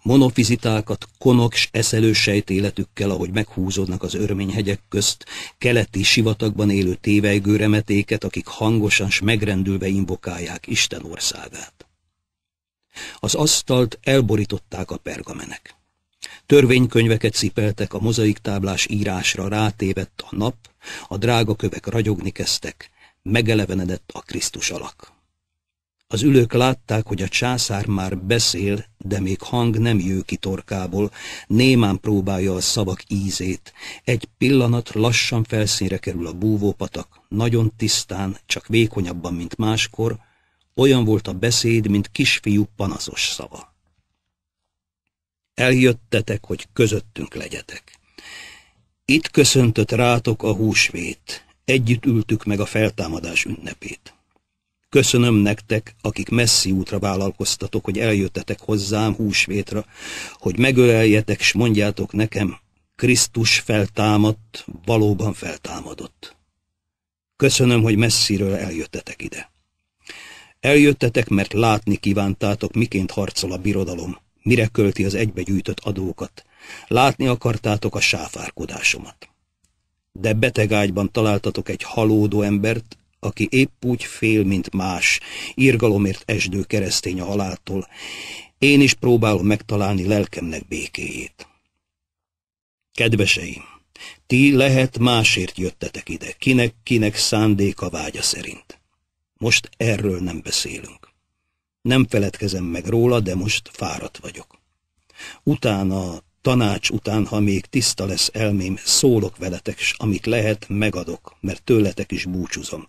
monofizitákat konoks eszelő életükkel, ahogy meghúzódnak az örményhegyek közt, keleti sivatagban élő tévejgő remetéket, akik hangosan s megrendülve invokálják Isten országát. Az asztalt elborították a pergamenek. Törvénykönyveket cipeltek a mozaiktáblás írásra rátévett a nap, a drága kövek ragyogni kezdtek, megelevenedett a Krisztus alak. Az ülők látták, hogy a császár már beszél, de még hang nem jő ki torkából, némán próbálja a szavak ízét. Egy pillanat lassan felszínre kerül a búvópatak, nagyon tisztán, csak vékonyabban, mint máskor, olyan volt a beszéd, mint kisfiú panaszos szava. Eljöttetek, hogy közöttünk legyetek. Itt köszöntött rátok a húsvét, együtt ültük meg a feltámadás ünnepét. Köszönöm nektek, akik messzi útra vállalkoztatok, hogy eljöttetek hozzám húsvétra, hogy megöleljetek, s mondjátok nekem, Krisztus feltámadt, valóban feltámadott. Köszönöm, hogy messziről eljöttetek ide. Eljöttetek, mert látni kívántátok, miként harcol a birodalom, mire költi az egybegyűjtött adókat. Látni akartátok a sáfárkodásomat. De betegágyban találtatok egy halódó embert, aki épp úgy fél, mint más, írgalomért esdő keresztény a haláltól, én is próbálom megtalálni lelkemnek békéjét. Kedveseim, ti lehet másért jöttetek ide, kinek-kinek szándéka vágya szerint. Most erről nem beszélünk. Nem feledkezem meg róla, de most fáradt vagyok. Utána Tanács után, ha még tiszta lesz elmém, szólok veletek, s amit lehet, megadok, mert tőletek is búcsúzom.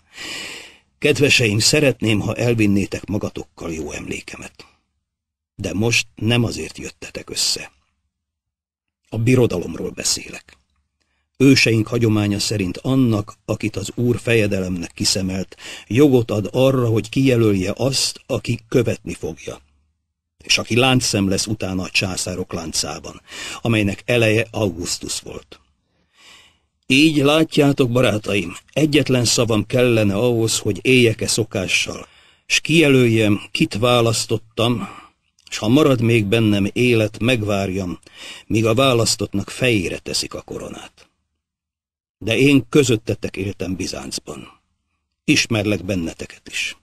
Kedveseim, szeretném, ha elvinnétek magatokkal jó emlékemet. De most nem azért jöttetek össze. A birodalomról beszélek. Őseink hagyománya szerint annak, akit az úr fejedelemnek kiszemelt, jogot ad arra, hogy kijelölje azt, aki követni fogja és aki láncszem lesz utána a császárok láncában, amelynek eleje augusztus volt. Így látjátok, barátaim, egyetlen szavam kellene ahhoz, hogy éljek-e szokással, s kijelöljem, kit választottam, s ha marad még bennem élet, megvárjam, míg a választottnak fejére teszik a koronát. De én közöttetek éltem Bizáncban. Ismerlek benneteket is.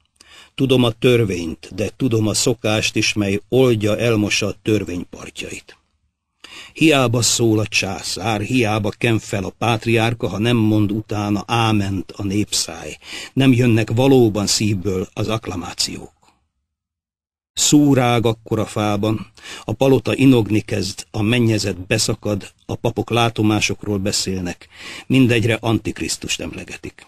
Tudom a törvényt, de tudom a szokást is, mely oldja elmosa a törvénypartjait. Hiába szól a császár, hiába kem fel a pátriárka, ha nem mond utána áment a népszáj, nem jönnek valóban szívből az aklamációk. Szúrág akkor a fában, a palota inogni kezd, a mennyezet beszakad, a papok látomásokról beszélnek, mindegyre Antikrisztust emlegetik.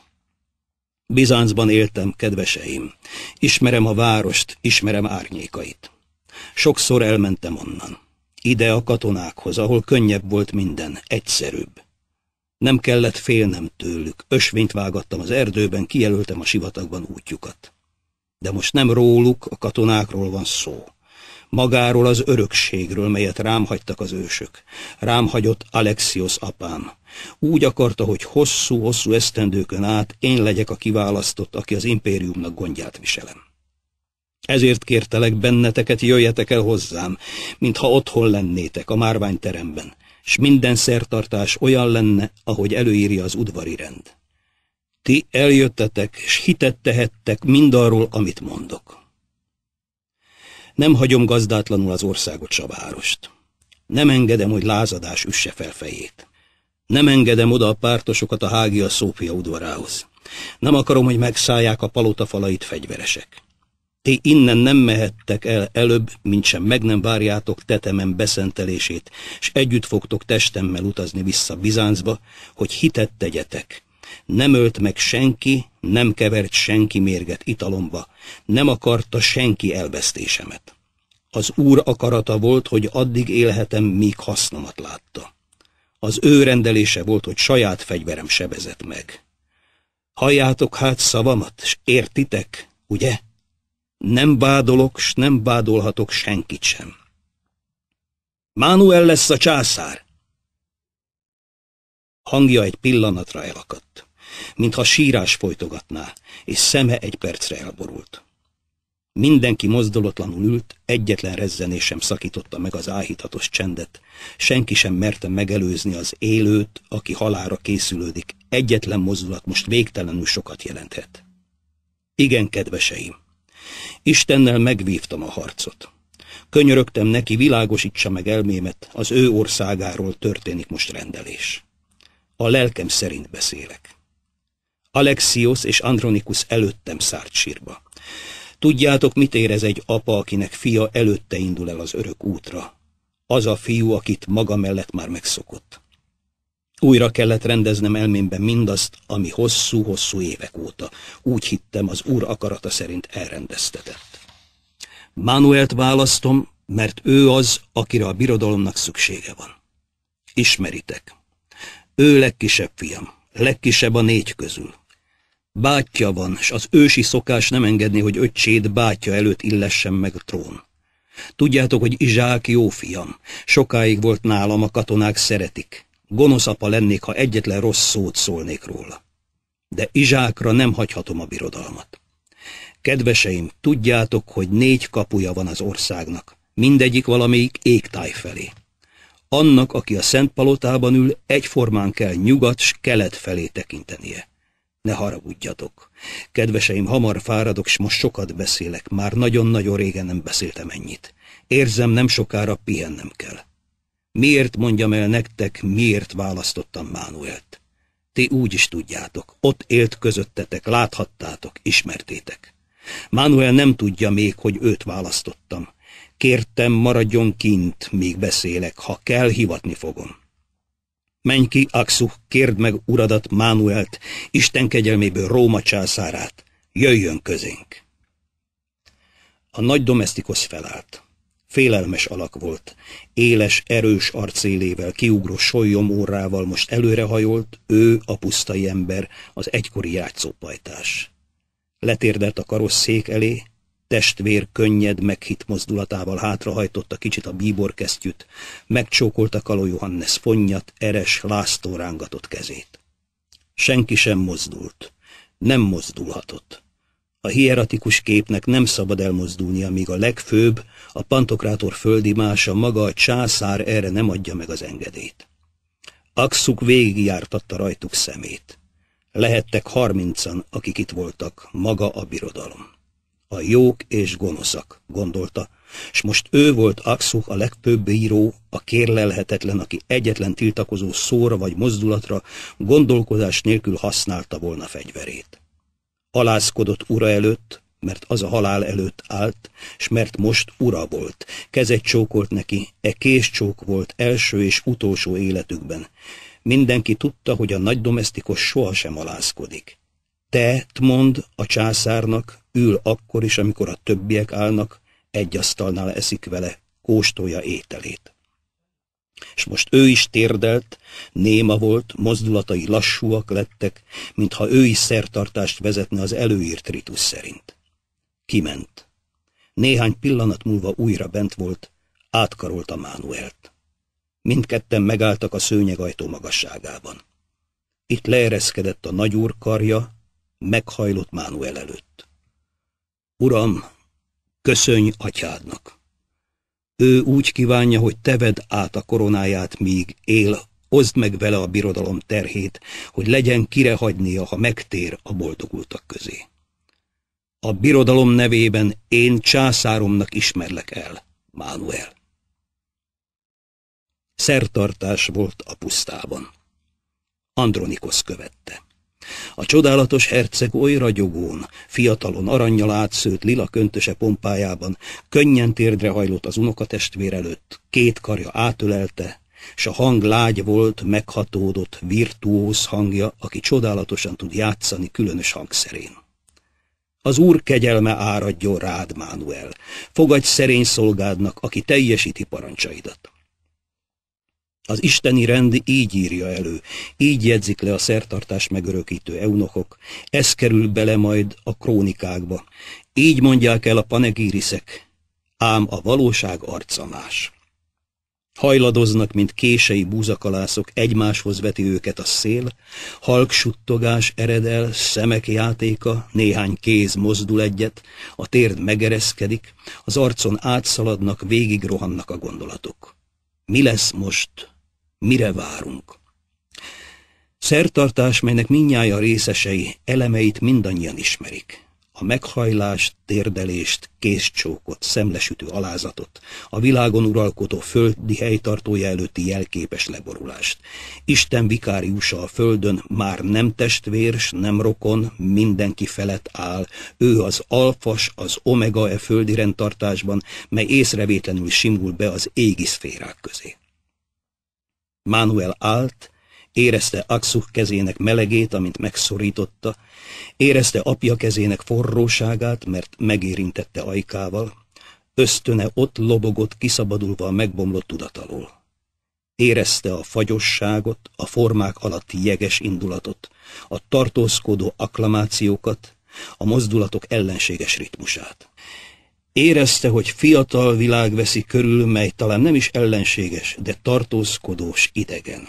Bizáncban éltem, kedveseim. Ismerem a várost, ismerem árnyékait. Sokszor elmentem onnan. Ide a katonákhoz, ahol könnyebb volt minden, egyszerűbb. Nem kellett félnem tőlük, ösvényt vágattam az erdőben, kijelöltem a sivatagban útjukat. De most nem róluk, a katonákról van szó. Magáról az örökségről, melyet rám hagytak az ősök. Rám hagyott Alexios apám, úgy akarta, hogy hosszú-hosszú esztendőkön át én legyek a kiválasztott, aki az impériumnak gondját viselem. Ezért kértelek benneteket, jöjjetek el hozzám, mintha otthon lennétek a márványteremben, s minden szertartás olyan lenne, ahogy előírja az udvari rend. Ti eljöttetek, s hitet tehettek mindarról, amit mondok. Nem hagyom gazdátlanul az országot, Sabárost. Nem engedem, hogy lázadás üsse fel fejét. Nem engedem oda a pártosokat a Hágia Szófia udvarához. Nem akarom, hogy megszállják a palota falait fegyveresek. Ti innen nem mehettek el előbb, mint sem meg nem várjátok tetemen beszentelését, s együtt fogtok testemmel utazni vissza Bizáncba, hogy hitet tegyetek. Nem ölt meg senki, nem kevert senki mérget italomba, nem akarta senki elvesztésemet. Az Úr akarata volt, hogy addig élhetem, míg hasznomat látta. Az ő rendelése volt, hogy saját fegyverem sebezett meg. Halljátok hát szavamat, s értitek, ugye? Nem bádolok, s nem bádolhatok senkit sem. Mánuel lesz a császár! Hangja egy pillanatra elakadt, mintha sírás folytogatná, és szeme egy percre elborult. Mindenki mozdulatlanul ült, egyetlen rezzenés sem szakította meg az áhítatos csendet. Senki sem merte megelőzni az élőt, aki halára készülődik. Egyetlen mozdulat most végtelenül sokat jelenthet. Igen, kedveseim! Istennel megvívtam a harcot. Könyörögtem neki, világosítsa meg elmémet, az ő országáról történik most rendelés. A lelkem szerint beszélek. Alexios és Andronikus előttem szárt sírba. Tudjátok, mit érez egy apa, akinek fia előtte indul el az örök útra? Az a fiú, akit maga mellett már megszokott. Újra kellett rendeznem elmémben mindazt, ami hosszú-hosszú évek óta, úgy hittem, az úr akarata szerint elrendeztetett. Manuelt választom, mert ő az, akire a birodalomnak szüksége van. Ismeritek. Ő legkisebb fiam, legkisebb a négy közül. Bátyja van, s az ősi szokás nem engedni, hogy öcséd bátyja előtt illessen meg a trón. Tudjátok, hogy Izsák jó fiam. Sokáig volt nálam, a katonák szeretik. Gonosz apa lennék, ha egyetlen rossz szót szólnék róla. De Izsákra nem hagyhatom a birodalmat. Kedveseim, tudjátok, hogy négy kapuja van az országnak. Mindegyik valamelyik égtáj felé. Annak, aki a Szent Palotában ül, egyformán kell nyugat s kelet felé tekintenie. Ne haragudjatok. Kedveseim, hamar fáradok, és most sokat beszélek. Már nagyon-nagyon régen nem beszéltem ennyit. Érzem, nem sokára pihennem kell. Miért mondjam el nektek, miért választottam Mánuelt? Ti úgy is tudjátok, ott élt közöttetek, láthattátok, ismertétek. Mánuel nem tudja még, hogy őt választottam. Kértem, maradjon kint, míg beszélek, ha kell, hivatni fogom. Menj ki, Axu, kérd meg uradat, Mánuelt, Isten kegyelméből Róma császárát. Jöjjön közénk! A nagy domestikus felállt. Félelmes alak volt. Éles, erős arcélével, kiugró solyom órával most előrehajolt, ő a pusztai ember, az egykori játszópajtás. Letérdelt a karosszék elé, Testvér könnyed, meghitt mozdulatával hátrahajtotta kicsit a bíbor kesztyűt, megcsókolta Kaló Johannes fonnyat, eres, láztó rángatott kezét. Senki sem mozdult. Nem mozdulhatott. A hieratikus képnek nem szabad elmozdulnia, míg a legfőbb, a pantokrátor földimása maga a császár erre nem adja meg az engedélyt. Akszuk végigjártatta rajtuk szemét. Lehettek harmincan, akik itt voltak, maga a birodalom a jók és gonoszak, gondolta, s most ő volt Axuk a legtöbb bíró, a kérlelhetetlen, aki egyetlen tiltakozó szóra vagy mozdulatra gondolkodás nélkül használta volna fegyverét. Alászkodott ura előtt, mert az a halál előtt állt, s mert most ura volt, kezet csókolt neki, e késcsók volt első és utolsó életükben. Mindenki tudta, hogy a nagy domestikus sohasem alászkodik. Te, mond a császárnak, ül akkor is, amikor a többiek állnak, egy asztalnál eszik vele, kóstolja ételét. És most ő is térdelt, néma volt, mozdulatai lassúak lettek, mintha ő is szertartást vezetne az előírt ritus szerint. Kiment. Néhány pillanat múlva újra bent volt, átkarolta Mánuelt. Mindketten megálltak a szőnyegajtó magasságában. Itt leereszkedett a nagyúr karja, meghajlott Mánuel előtt. Uram, köszönj atyádnak! Ő úgy kívánja, hogy teved át a koronáját, míg él, oszd meg vele a birodalom terhét, hogy legyen kire hagynia, ha megtér a boldogultak közé. A birodalom nevében én császáromnak ismerlek el, Mánuel. Szertartás volt a pusztában. Andronikos követte. A csodálatos herceg oly ragyogón, fiatalon aranyjal átszőtt lila köntöse pompájában, könnyen térdre hajlott az unokatestvér előtt, két karja átölelte, s a hang lágy volt, meghatódott, virtuóz hangja, aki csodálatosan tud játszani különös hangszerén. Az Úr kegyelme áradjon rád, Mánuel, fogadj szerény szolgádnak, aki teljesíti parancsaidat. Az isteni rend így írja elő, így jegyzik le a szertartás megörökítő eunokok, ez kerül bele majd a krónikákba, így mondják el a panegíriszek, ám a valóság arca más. Hajladoznak, mint kései búzakalászok, egymáshoz veti őket a szél, halk suttogás eredel, szemek játéka, néhány kéz mozdul egyet, a térd megereszkedik, az arcon átszaladnak, végig rohannak a gondolatok. Mi lesz most, Mire várunk? Szertartás, melynek minnyája részesei, elemeit mindannyian ismerik. A meghajlást, térdelést, kézcsókot, szemlesütő alázatot, a világon uralkodó földi helytartója előtti jelképes leborulást. Isten vikáriusa a földön már nem testvérs, nem rokon, mindenki felett áll. Ő az alfas, az omega e földi rendtartásban, mely észrevétlenül simul be az égi szférák közé. Manuel állt, érezte Axuch kezének melegét, amint megszorította, érezte apja kezének forróságát, mert megérintette ajkával, ösztöne ott lobogott, kiszabadulva a megbomlott tudatalól. Érezte a fagyosságot, a formák alatti jeges indulatot, a tartózkodó aklamációkat, a mozdulatok ellenséges ritmusát. Érezte, hogy fiatal világ veszi körül, mely talán nem is ellenséges, de tartózkodós idegen.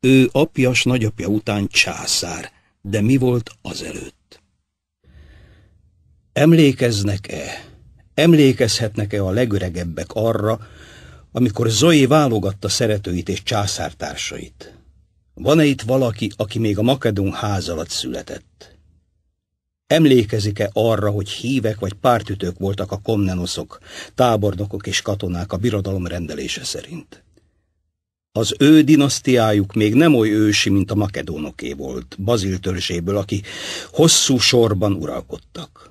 Ő apjas nagyapja után császár, de mi volt azelőtt? Emlékeznek-e, emlékezhetnek-e a legöregebbek arra, amikor Zoé válogatta szeretőit és császártársait? Van-e itt valaki, aki még a Makedon ház alatt született? Emlékezik-e arra, hogy hívek vagy pártütők voltak a komnenoszok, tábornokok és katonák a birodalom rendelése szerint? Az ő dinasztiájuk még nem oly ősi, mint a makedónoké volt, Bazil törzséből, aki hosszú sorban uralkodtak.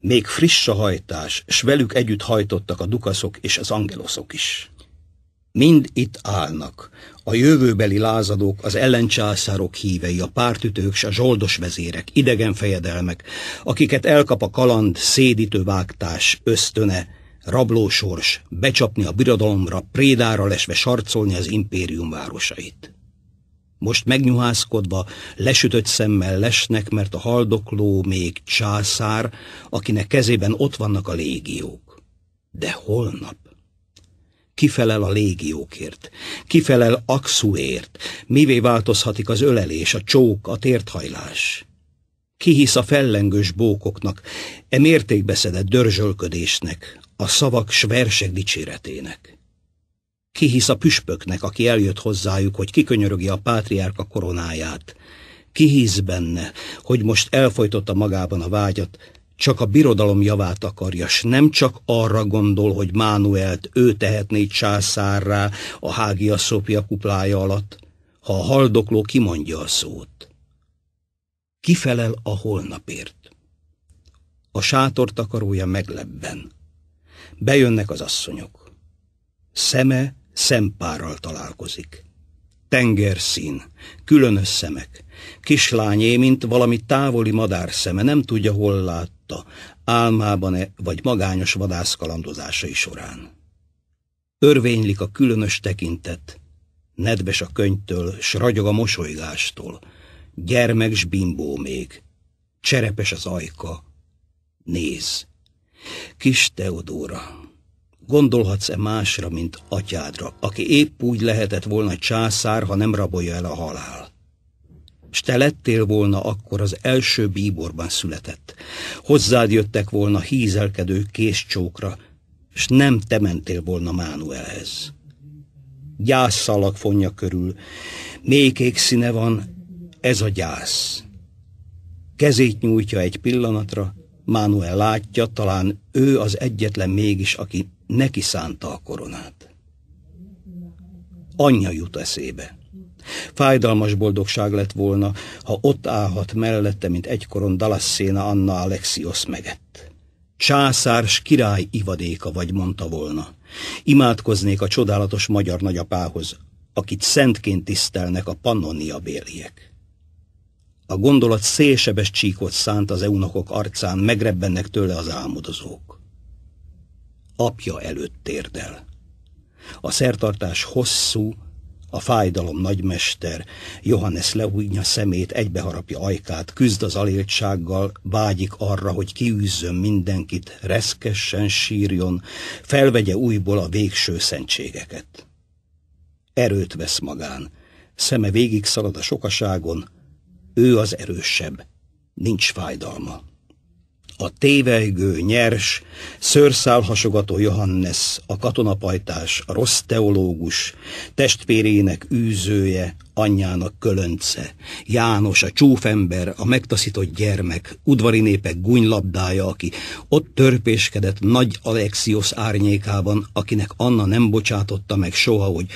Még friss a hajtás, s velük együtt hajtottak a dukaszok és az angeloszok is. Mind itt állnak, a jövőbeli lázadók, az ellencsászárok hívei, a pártütők és a zsoldos vezérek, idegen fejedelmek, akiket elkap a kaland, szédítő vágtás, ösztöne, rablósors, becsapni a birodalomra, prédára lesve sarcolni az impérium városait. Most megnyuhászkodva, lesütött szemmel lesnek, mert a haldokló még császár, akinek kezében ott vannak a légiók. De holnap kifelel a légiókért, kifelel axuért, mivé változhatik az ölelés, a csók, a térthajlás. Ki hisz a fellengős bókoknak, e mértékbeszedett dörzsölködésnek, a szavak s versek dicséretének. Ki hisz a püspöknek, aki eljött hozzájuk, hogy kikönyörögi a pátriárka koronáját, ki hisz benne, hogy most elfojtotta magában a vágyat, csak a birodalom javát akarja, s nem csak arra gondol, hogy Mánuelt ő tehetné császárrá a Hágia szopja kuplája alatt, ha a haldokló kimondja a szót. Kifelel a holnapért. A sátor takarója meglebben. Bejönnek az asszonyok. Szeme szempárral találkozik. Tengerszín, különös szemek. Kislányé, mint valami távoli madár szeme nem tudja, hol lát, hallotta, álmában-e vagy magányos kalandozásai során. Örvénylik a különös tekintet, nedves a könyvtől, s ragyog a mosolygástól, gyermek s bimbó még, cserepes az ajka, néz. Kis Teodóra, gondolhatsz-e másra, mint atyádra, aki épp úgy lehetett volna császár, ha nem rabolja el a halál? s te lettél volna akkor az első bíborban született. Hozzád jöttek volna hízelkedő késcsókra, s nem te mentél volna Mánuelhez. Gyászszalag fonja körül, mélykék színe van, ez a gyász. Kezét nyújtja egy pillanatra, Mánuel látja, talán ő az egyetlen mégis, aki neki szánta a koronát. Anyja jut eszébe. Fájdalmas boldogság lett volna, ha ott állhat mellette, mint egykoron Dalasszéna Anna Alexios megett. Császárs király ivadéka vagy, mondta volna. Imádkoznék a csodálatos magyar nagyapához, akit szentként tisztelnek a pannonia béliek. A gondolat szélsebes csíkot szánt az eunokok arcán, megrebbennek tőle az álmodozók. Apja előtt térdel. A szertartás hosszú, a fájdalom nagymester, Johannes Leújnya szemét egybeharapja ajkát, küzd az aléltsággal, vágyik arra, hogy kiűzzön mindenkit, reszkessen, sírjon, felvegye újból a végső szentségeket. Erőt vesz magán, szeme végig szalad a sokaságon, ő az erősebb, nincs fájdalma a tévejgő, nyers, szőrszálhasogató Johannes, a katonapajtás, a rossz teológus, testvérének űzője, anyjának kölönce, János, a csúfember, a megtaszított gyermek, udvari népek gúnylabdája, aki ott törpéskedett nagy Alexios árnyékában, akinek Anna nem bocsátotta meg soha, hogy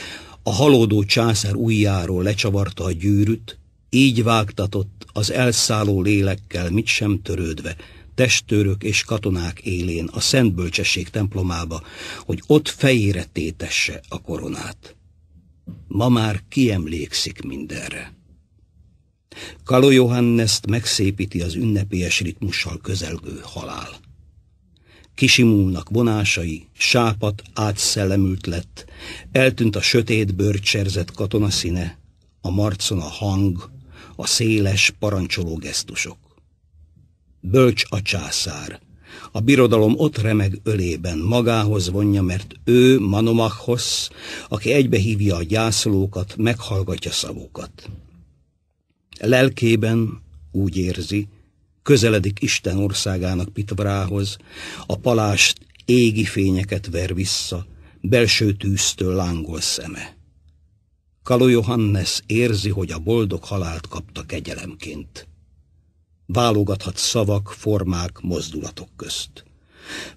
a halódó császár ujjáról lecsavarta a gyűrűt, így vágtatott az elszálló lélekkel, mit sem törődve, testőrök és katonák élén a Szent Bölcsesség templomába, hogy ott fejére tétesse a koronát. Ma már kiemlékszik mindenre. Kalo Johannest megszépíti az ünnepélyes ritmussal közelgő halál. Kisimulnak vonásai, sápat átszellemült lett, eltűnt a sötét bőrcserzett katona színe, a marcon a hang, a széles, parancsoló gesztusok. Bölcs a császár. A birodalom ott remeg ölében, magához vonja, mert ő, Manomachos, aki egybehívja a gyászolókat, meghallgatja szavukat. Lelkében úgy érzi, közeledik Isten országának pitvrához, a palást égi fényeket ver vissza, belső tűztől lángol szeme. Kalo Johannes érzi, hogy a boldog halált kapta kegyelemként válogathat szavak, formák, mozdulatok közt.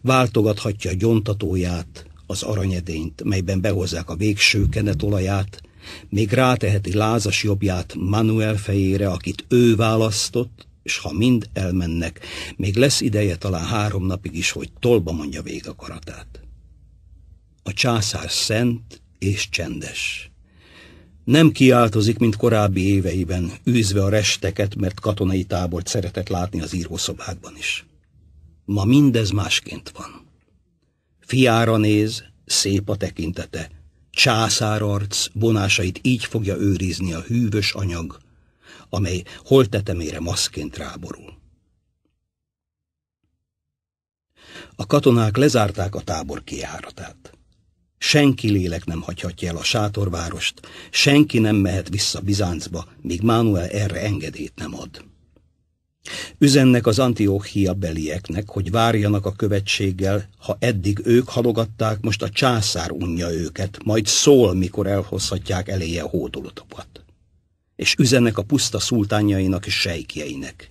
Váltogathatja a gyontatóját, az aranyedényt, melyben behozzák a végső kenetolaját, még ráteheti lázas jobbját Manuel fejére, akit ő választott, és ha mind elmennek, még lesz ideje talán három napig is, hogy tolba mondja végakaratát. A császár szent és csendes. Nem kiáltozik, mint korábbi éveiben, űzve a resteket, mert katonai tábort szeretett látni az írószobákban is. Ma mindez másként van. Fiára néz, szép a tekintete. Császárarc vonásait így fogja őrizni a hűvös anyag, amely holtetemére maszként ráborul. A katonák lezárták a tábor kiáratát. Senki lélek nem hagyhatja el a sátorvárost, senki nem mehet vissza Bizáncba, míg Mánuel erre engedélyt nem ad. Üzennek az Antiochia belieknek, hogy várjanak a követséggel, ha eddig ők halogatták, most a császár unja őket, majd szól, mikor elhozhatják eléje a hódolatokat. És üzennek a puszta szultányainak és sejkjeinek.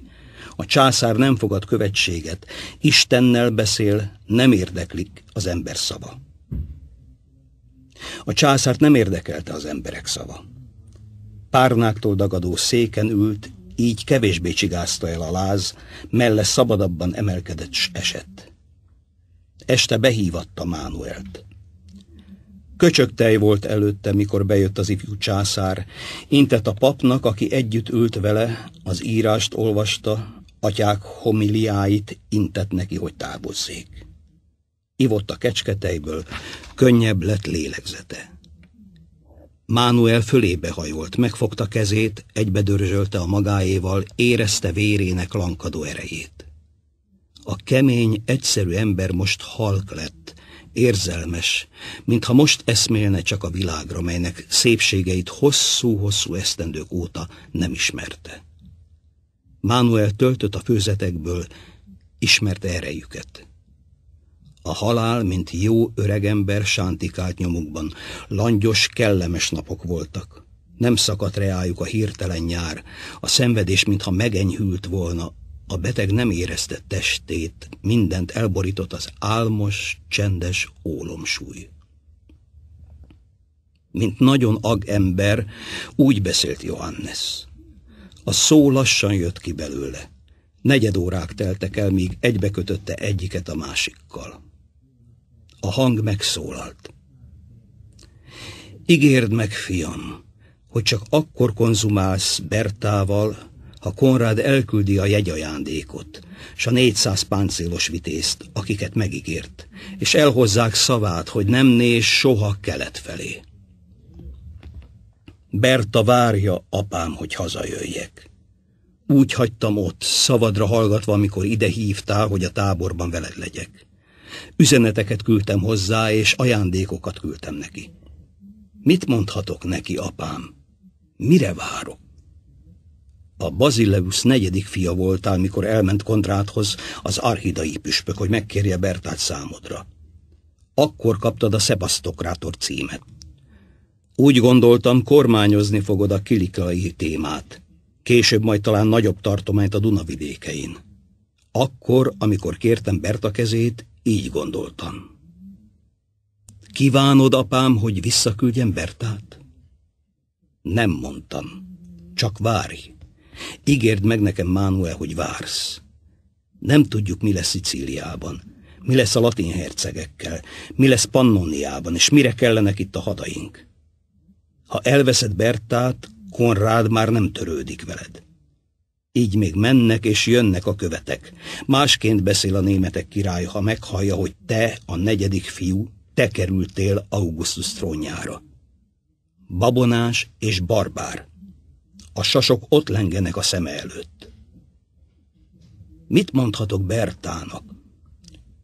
A császár nem fogad követséget, Istennel beszél, nem érdeklik az ember szava. A császárt nem érdekelte az emberek szava. Párnáktól dagadó széken ült, így kevésbé csigázta el a láz, melle szabadabban emelkedett s esett. Este behívatta Mánuelt. Köcsögtej volt előtte, mikor bejött az ifjú császár, intett a papnak, aki együtt ült vele, az írást olvasta, atyák homiliáit intett neki, hogy távozzék ivott a kecsketejből, könnyebb lett lélegzete. Mánuel fölébe hajolt, megfogta kezét, egybedörzsölte a magáéval, érezte vérének lankadó erejét. A kemény, egyszerű ember most halk lett, érzelmes, mintha most eszmélne csak a világra, melynek szépségeit hosszú-hosszú esztendők óta nem ismerte. Mánuel töltött a főzetekből, ismerte erejüket a halál, mint jó öregember sántikált nyomukban. Langyos, kellemes napok voltak. Nem szakadt reájuk a hirtelen nyár, a szenvedés, mintha megenyhült volna, a beteg nem érezte testét, mindent elborított az álmos, csendes ólomsúly. Mint nagyon ag ember, úgy beszélt Johannes. A szó lassan jött ki belőle. Negyed órák teltek el, míg egybekötötte egyiket a másikkal. A hang megszólalt. Ígérd meg, fiam, hogy csak akkor konzumálsz Bertával, ha Konrád elküldi a jegyajándékot, s a 400 páncélos vitézt, akiket megígért, és elhozzák szavát, hogy nem néz soha kelet felé. Berta várja, apám, hogy hazajöjjek. Úgy hagytam ott, szavadra hallgatva, amikor ide hívtál, hogy a táborban veled legyek. Üzeneteket küldtem hozzá, és ajándékokat küldtem neki. Mit mondhatok neki, apám? Mire várok? A Bazileus negyedik fia voltál, mikor elment Kondráthoz az archidai püspök, hogy megkérje Bertát számodra. Akkor kaptad a Szebasztokrátor címet. Úgy gondoltam, kormányozni fogod a kiliklai témát. Később majd talán nagyobb tartományt a Dunavidékein. Akkor, amikor kértem Berta kezét, így gondoltam. Kívánod, apám, hogy visszaküldjem Bertát? Nem mondtam. Csak várj. Ígérd meg nekem, Mánuel, hogy vársz. Nem tudjuk, mi lesz Szicíliában, mi lesz a latin hercegekkel, mi lesz Pannoniában, és mire kellenek itt a hadaink. Ha elveszed Bertát, Konrád már nem törődik veled. Így még mennek és jönnek a követek. Másként beszél a németek király, ha meghallja, hogy te, a negyedik fiú, te kerültél Augustus trónjára. Babonás és barbár. A sasok ott lengenek a szeme előtt. Mit mondhatok Bertának?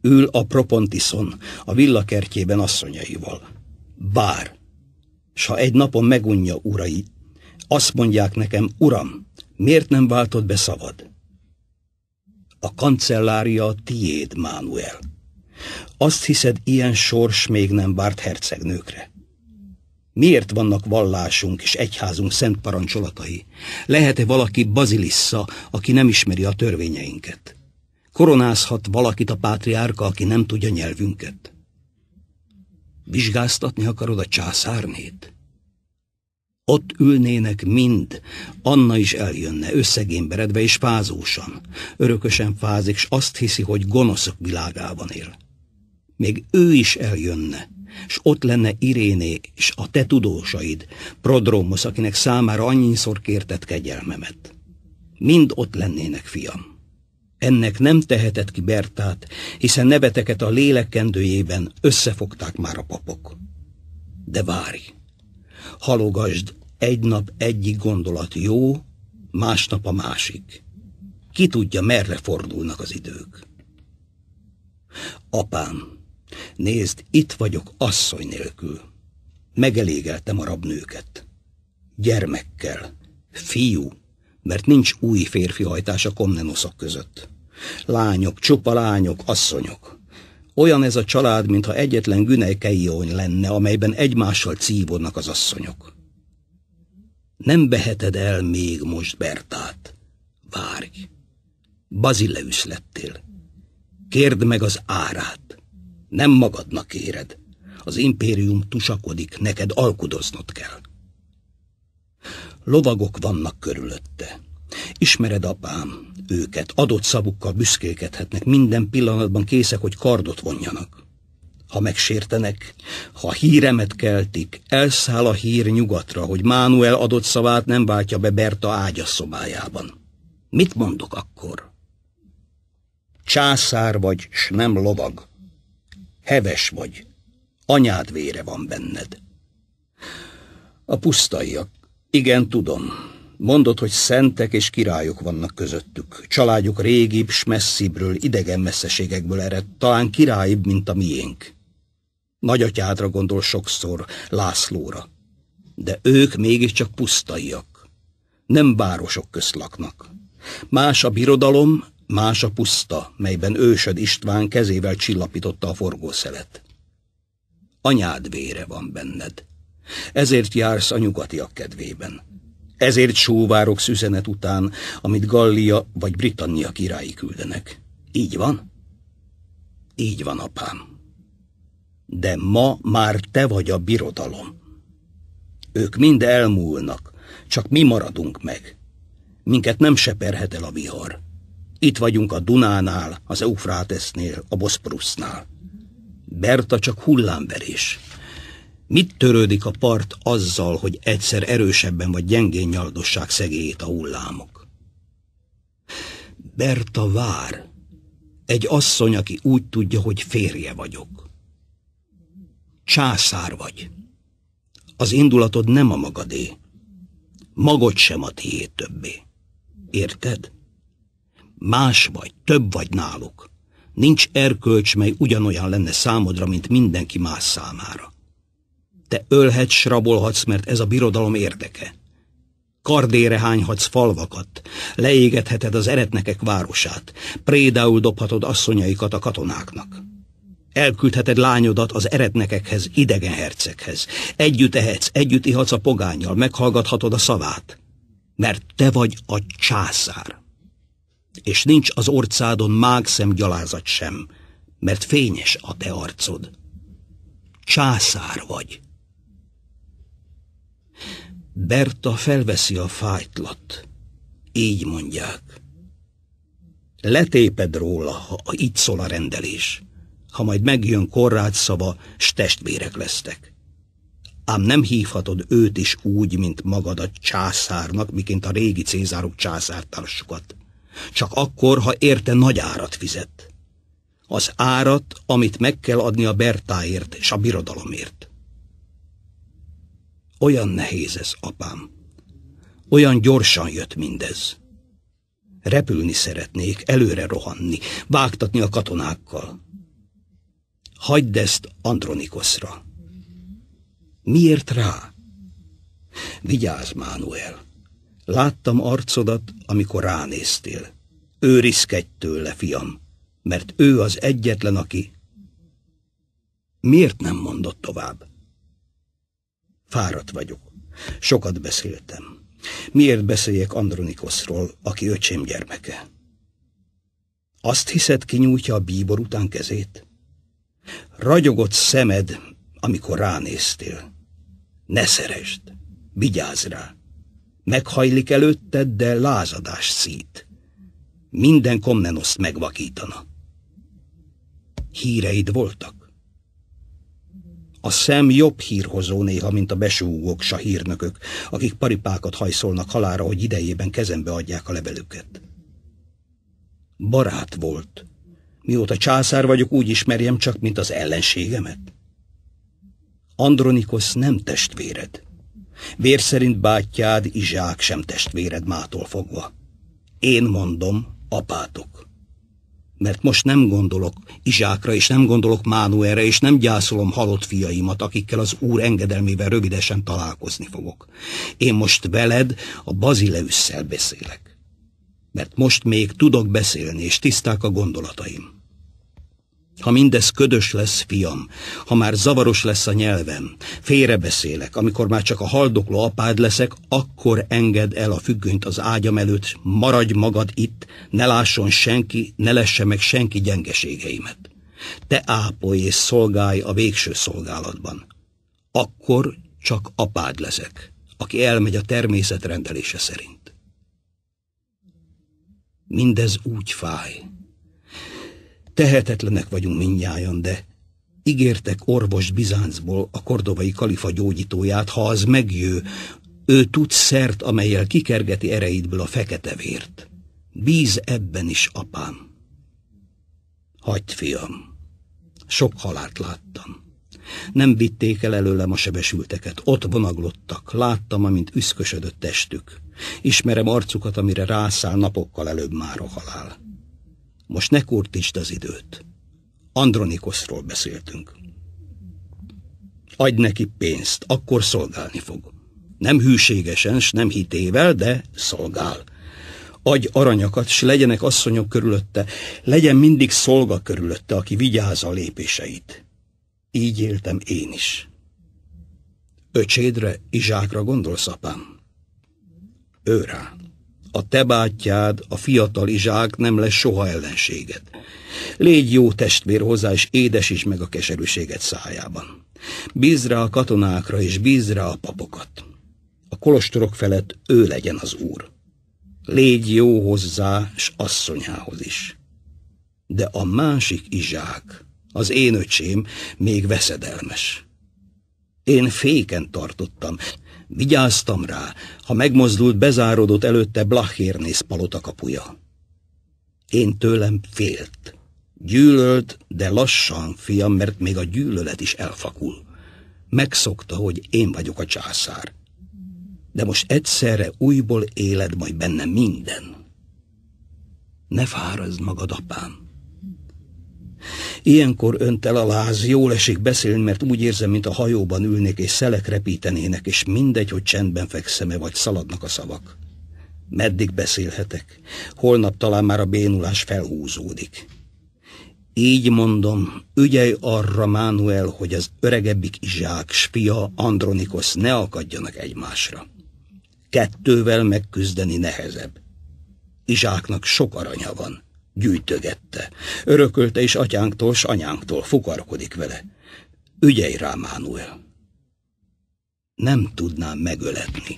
Ül a Propontiszon, a villakertjében asszonyaival. Bár, s ha egy napon megunja urait, azt mondják nekem, uram, Miért nem váltott be szavad? A kancellária tiéd, Manuel. Azt hiszed, ilyen sors még nem várt hercegnőkre. Miért vannak vallásunk és egyházunk szent parancsolatai? Lehet-e valaki bazilissa, aki nem ismeri a törvényeinket? Koronázhat valakit a pátriárka, aki nem tudja nyelvünket? Vizsgáztatni akarod a császárnét? Ott ülnének mind. Anna is eljönne, összegémberedve és fázósan. Örökösen fázik, s azt hiszi, hogy gonoszok világában él. Még ő is eljönne, s ott lenne Iréné és a te tudósaid, Prodromos, akinek számára annyiszor kértet kegyelmemet. Mind ott lennének, fiam. Ennek nem tehetett ki Bertát, hiszen neveteket a lélekkendőjében összefogták már a papok. De várj! Halogasd, egy nap egyik gondolat jó, másnap a másik. Ki tudja, merre fordulnak az idők. Apám, nézd, itt vagyok asszony nélkül. Megelégeltem a rabnőket. Gyermekkel, fiú, mert nincs új férfi hajtás a komnenoszok között. Lányok, csupa lányok, asszonyok. Olyan ez a család, mintha egyetlen günejkeiony lenne, amelyben egymással cívódnak az asszonyok. Nem beheted el még most Bertát. Várj. Bazileus lettél. Kérd meg az árát. Nem magadnak éred. Az impérium tusakodik, neked alkudoznod kell. Lovagok vannak körülötte. Ismered, apám, őket, adott szavukkal büszkélkedhetnek, minden pillanatban készek, hogy kardot vonjanak. Ha megsértenek, ha híremet keltik, elszáll a hír nyugatra, hogy Mánuel adott szavát nem váltja be Berta ágya szobájában. Mit mondok akkor? Császár vagy, s nem lovag. Heves vagy, anyád vére van benned. A pusztaiak, igen, tudom, Mondod, hogy szentek és királyok vannak közöttük. Családjuk régibb, s messzibbről, idegen messzeségekből ered, talán királyibb, mint a miénk. Nagyatyádra gondol sokszor, Lászlóra. De ők mégiscsak pusztaiak. Nem városok közt laknak. Más a birodalom, más a puszta, melyben ősöd István kezével csillapította a forgószelet. Anyád vére van benned. Ezért jársz a nyugatiak kedvében. Ezért sóvárok szüzenet után, amit Gallia vagy Britannia királyi küldenek. Így van? Így van, apám. De ma már te vagy a birodalom. Ők mind elmúlnak, csak mi maradunk meg. Minket nem seperhet el a vihar. Itt vagyunk a Dunánál, az Eufrátesznél, a Boszporusznál. Berta csak hullámverés. Mit törődik a part azzal, hogy egyszer erősebben vagy gyengén nyaldosság szegélyét a hullámok? Berta vár. Egy asszony, aki úgy tudja, hogy férje vagyok. Császár vagy. Az indulatod nem a magadé. Magod sem a tiéd többé. Érted? Más vagy, több vagy náluk. Nincs erkölcs, mely ugyanolyan lenne számodra, mint mindenki más számára. Te ölhetsz, rabolhatsz, mert ez a birodalom érdeke. Kardére hányhatsz falvakat, leégetheted az eretnekek városát, prédául dobhatod asszonyaikat a katonáknak. Elküldheted lányodat az eretnekekhez, idegen herceghez. Együtt ehetsz, együtt ihatsz a pogányjal, meghallgathatod a szavát. Mert te vagy a császár. És nincs az orcádon mágszem gyalázat sem, mert fényes a te arcod. Császár vagy. Berta felveszi a fájtlat. Így mondják. Letéped róla, ha így szól a rendelés. Ha majd megjön korrád szava, s testvérek lesztek. Ám nem hívhatod őt is úgy, mint magad a császárnak, miként a régi cézárok császártársukat. Csak akkor, ha érte nagy árat fizet. Az árat, amit meg kell adni a Bertáért és a birodalomért olyan nehéz ez, apám. Olyan gyorsan jött mindez. Repülni szeretnék, előre rohanni, vágtatni a katonákkal. Hagyd ezt Andronikoszra. Miért rá? Vigyázz, Mánuel. Láttam arcodat, amikor ránéztél. Őrizkedj tőle, fiam, mert ő az egyetlen, aki... Miért nem mondott tovább? Fáradt vagyok. Sokat beszéltem. Miért beszéljek Andronikoszról, aki öcsém gyermeke? Azt hiszed, kinyújtja a bíbor után kezét? Ragyogott szemed, amikor ránéztél. Ne szeresd, vigyázz rá. Meghajlik előtted, de lázadás szít. Minden komnenoszt megvakítana. Híreid voltak? A szem jobb hírhozó néha, mint a besúgók, s a hírnökök, akik paripákat hajszolnak halára, hogy idejében kezembe adják a levelüket. Barát volt. Mióta császár vagyok, úgy ismerjem csak, mint az ellenségemet. Andronikosz nem testvéred. Vér szerint bátyád, Izsák sem testvéred mától fogva. Én mondom, apátok mert most nem gondolok Izsákra, és nem gondolok Mánuere, és nem gyászolom halott fiaimat, akikkel az úr engedelmével rövidesen találkozni fogok. Én most veled a Bazileusszel beszélek, mert most még tudok beszélni, és tiszták a gondolataim. Ha mindez ködös lesz, fiam, ha már zavaros lesz a nyelvem, félrebeszélek, amikor már csak a haldokló apád leszek, akkor engedd el a függönyt az ágyam előtt, maradj magad itt, ne lásson senki, ne lesse meg senki gyengeségeimet. Te ápolj és szolgálj a végső szolgálatban. Akkor csak apád leszek, aki elmegy a természet rendelése szerint. Mindez úgy fáj, Tehetetlenek vagyunk mindnyájan, de ígértek orvos Bizáncból a kordovai kalifa gyógyítóját, ha az megjő, ő tud szert, amelyel kikergeti ereidből a fekete vért. Bíz ebben is, apám. Hagy, fiam. Sok halált láttam. Nem vitték el előlem a sebesülteket, ott vonaglottak, láttam, amint üszkösödött testük. Ismerem arcukat, amire rászáll napokkal előbb már a halál. Most ne kurtítsd az időt. Andronikoszról beszéltünk. Adj neki pénzt, akkor szolgálni fog. Nem hűségesen, s nem hitével, de szolgál. Adj aranyakat, s legyenek asszonyok körülötte, legyen mindig szolga körülötte, aki vigyáz a lépéseit. Így éltem én is. Öcsédre, Izsákra gondolsz, apám? Ő rá a te bátyád, a fiatal izsák nem lesz soha ellenséged. Légy jó testvér hozzá, és édes is meg a keserűséget szájában. Bízd rá a katonákra, és bízd rá a papokat. A kolostorok felett ő legyen az úr. Légy jó hozzá, s asszonyához is. De a másik izsák, az én öcsém, még veszedelmes. Én féken tartottam, Vigyáztam rá, ha megmozdult, bezárodott előtte Blachérnész palota kapuja. Én tőlem félt. Gyűlölt, de lassan, fiam, mert még a gyűlölet is elfakul. Megszokta, hogy én vagyok a császár. De most egyszerre újból éled majd benne minden. Ne fárazd magad, apám. Ilyenkor önt el a láz, jól esik beszélni, mert úgy érzem, mint a hajóban ülnék, és szelek repítenének, és mindegy, hogy csendben fekszem-e, vagy szaladnak a szavak. Meddig beszélhetek? Holnap talán már a bénulás felhúzódik. Így mondom, ügyelj arra, Mánuel, hogy az öregebbik Izsák, Spia, Andronikos ne akadjanak egymásra. Kettővel megküzdeni nehezebb. Izsáknak sok aranya van gyűjtögette. Örökölte is atyánktól s anyánktól, fukarkodik vele. Ügyei rá, Mánuel! Nem tudnám megöletni.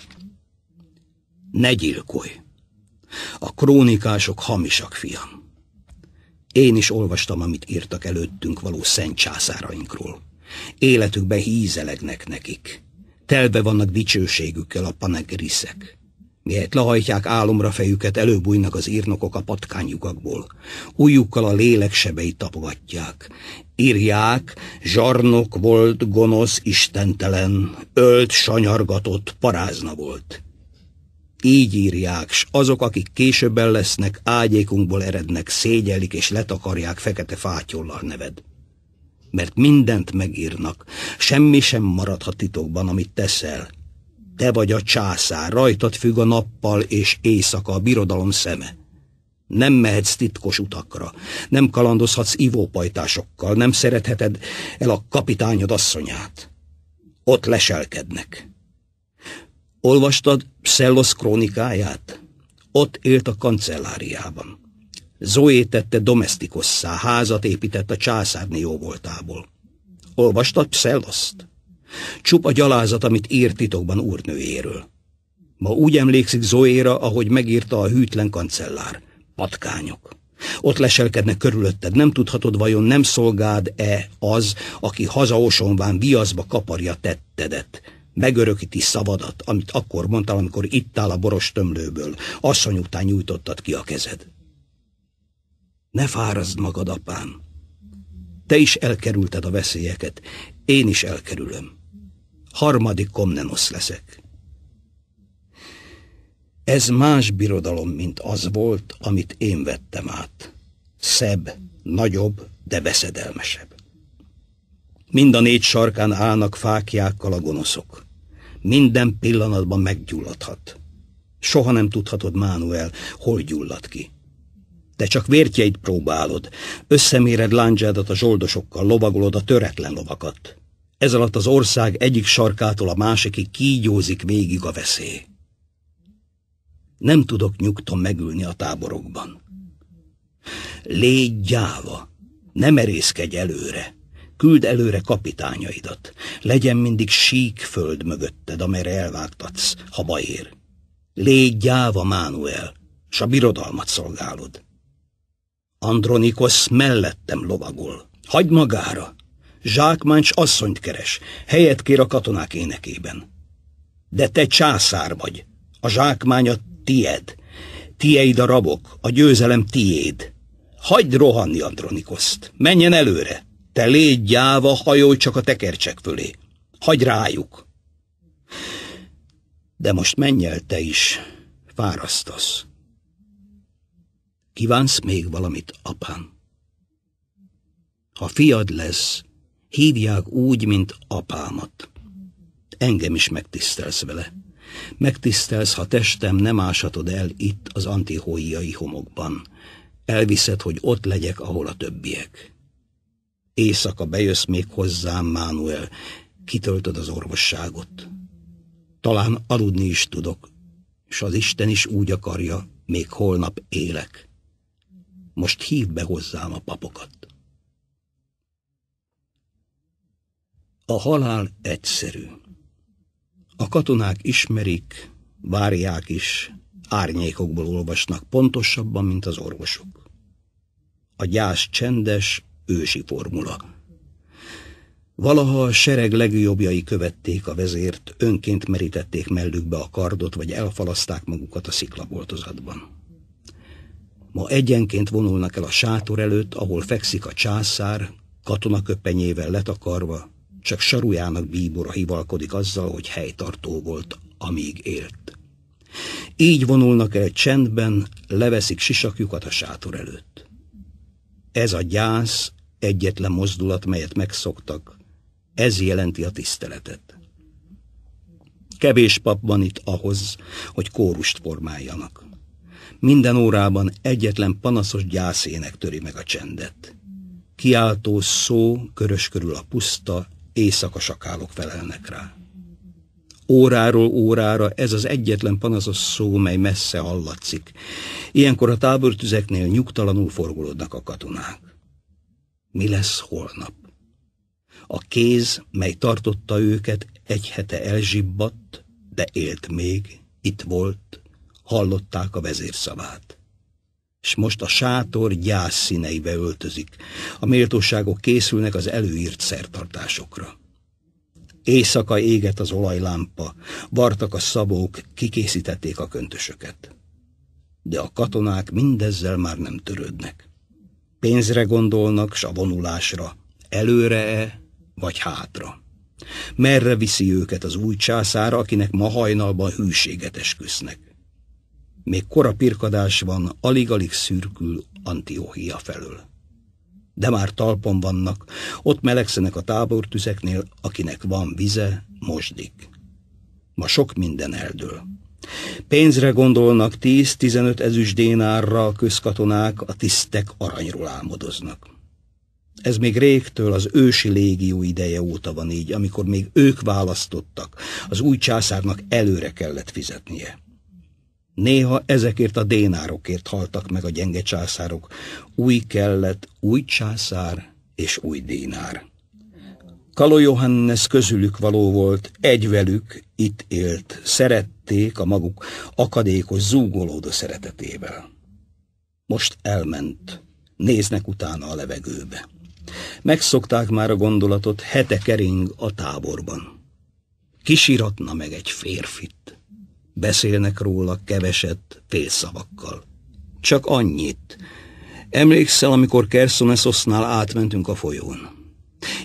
Ne gyilkolj! A krónikások hamisak, fiam. Én is olvastam, amit írtak előttünk való szent császárainkról. Életükbe hízelegnek nekik. Telve vannak dicsőségükkel a panegriszek. Miért lehajtják álomra fejüket, előbújnak az írnokok a patkányukakból. Újjukkal a lélek sebeit tapogatják. Írják, zsarnok volt, gonosz, istentelen, ölt, sanyargatott, parázna volt. Így írják, s azok, akik későbben lesznek, ágyékunkból erednek, szégyelik és letakarják fekete fátyollal neved. Mert mindent megírnak, semmi sem maradhat titokban, amit teszel, te vagy a császár, rajtad függ a nappal és éjszaka a birodalom szeme. Nem mehetsz titkos utakra, nem kalandozhatsz ivópajtásokkal, nem szeretheted el a kapitányod asszonyát. Ott leselkednek. Olvastad Szellosz krónikáját? Ott élt a kancelláriában. Zoé tette domestikosszá, házat épített a császárné jóvoltából. Olvastad Pszelloszt? Csupa gyalázat, amit írt titokban úrnőjéről. Ma úgy emlékszik Zoéra, ahogy megírta a hűtlen kancellár. Patkányok. Ott leselkednek körülötted, nem tudhatod vajon nem szolgád-e az, aki hazaosonván viaszba kaparja tettedet. Megörökíti szavadat, amit akkor mondtál, amikor itt áll a boros tömlőből. Asszony után nyújtottad ki a kezed. Ne fárazd magad, apám! Te is elkerülted a veszélyeket, én is elkerülöm harmadik komnenosz leszek. Ez más birodalom, mint az volt, amit én vettem át. Szebb, nagyobb, de veszedelmesebb. Mind a négy sarkán állnak fákjákkal a gonoszok. Minden pillanatban meggyulladhat. Soha nem tudhatod, Mánuel, hol gyullad ki. Te csak vértjeid próbálod, összeméred láncsádat a zsoldosokkal, lovagolod a töretlen lovakat. Ez alatt az ország egyik sarkától a másikig kígyózik végig a veszély. Nem tudok nyugton megülni a táborokban. Légy gyáva, ne merészkedj előre, küld előre kapitányaidat, legyen mindig sík föld mögötted, amelyre elvágtatsz, ha baj ér. Légy gyáva, Mánuel, s a birodalmat szolgálod. Andronikosz mellettem lovagol. hagyd magára, Zsákmáncs asszonyt keres, helyet kér a katonák énekében. De te császár vagy, a zsákmány a tied, tieid a rabok, a győzelem tiéd. Hagyd rohanni Andronikoszt, menjen előre, te légy gyáva, hajolj csak a tekercsek fölé. Hagy rájuk. De most menj el te is, fárasztasz. Kívánsz még valamit, apám? Ha fiad lesz, Hívják úgy, mint apámat. Engem is megtisztelsz vele. Megtisztelsz, ha testem nem ásatod el itt az antihóiai homokban. Elviszed, hogy ott legyek, ahol a többiek. Éjszaka bejössz még hozzám, Mánuel, kitöltöd az orvosságot. Talán aludni is tudok, és az Isten is úgy akarja, még holnap élek. Most hív be hozzám a papokat. A halál egyszerű. A katonák ismerik, várják is, árnyékokból olvasnak pontosabban, mint az orvosok. A gyász csendes, ősi formula. Valaha a sereg legjobbjai követték a vezért, önként merítették mellükbe a kardot, vagy elfalaszták magukat a sziklaboltozatban. Ma egyenként vonulnak el a sátor előtt, ahol fekszik a császár, katonaköpenyével letakarva, csak sarujának bíbora hivalkodik azzal, hogy helytartó volt, amíg élt. Így vonulnak el csendben, leveszik sisakjukat a sátor előtt. Ez a gyász egyetlen mozdulat, melyet megszoktak, ez jelenti a tiszteletet. Kevés pap van itt ahhoz, hogy kórust formáljanak. Minden órában egyetlen panaszos gyászének töri meg a csendet. Kiáltó szó körös körül a puszta, éjszaka sakálok felelnek rá. Óráról órára ez az egyetlen panaszos szó, mely messze hallatszik. Ilyenkor a tábortüzeknél nyugtalanul forgolódnak a katonák. Mi lesz holnap? A kéz, mely tartotta őket, egy hete elzsibbadt, de élt még, itt volt, hallották a vezérszavát és most a sátor gyász színeibe öltözik. A méltóságok készülnek az előírt szertartásokra. Éjszaka éget az olajlámpa, vartak a szabók, kikészítették a köntösöket. De a katonák mindezzel már nem törődnek. Pénzre gondolnak, s a vonulásra, előre-e, vagy hátra. Merre viszi őket az új császára, akinek ma hajnalban hűséget esküsznek? Még kora pirkadás van, alig-alig szürkül Antiohia felől. De már talpon vannak, ott melegszenek a tábortüzeknél, akinek van vize, mosdik. Ma sok minden eldől. Pénzre gondolnak 10-15 ezüst dénárra a közkatonák, a tisztek aranyról álmodoznak. Ez még régtől az ősi légió ideje óta van így, amikor még ők választottak, az új császárnak előre kellett fizetnie. Néha ezekért a dénárokért haltak meg a gyenge császárok. Új kellett, új császár és új dénár. Kaló Johannes közülük való volt, egy velük itt élt, szerették a maguk akadékos zúgolódó szeretetével. Most elment, néznek utána a levegőbe. Megszokták már a gondolatot, hete kering a táborban. Kisiratna meg egy férfit beszélnek róla keveset félszavakkal. Csak annyit. Emlékszel, amikor Kerszoneszosznál átmentünk a folyón?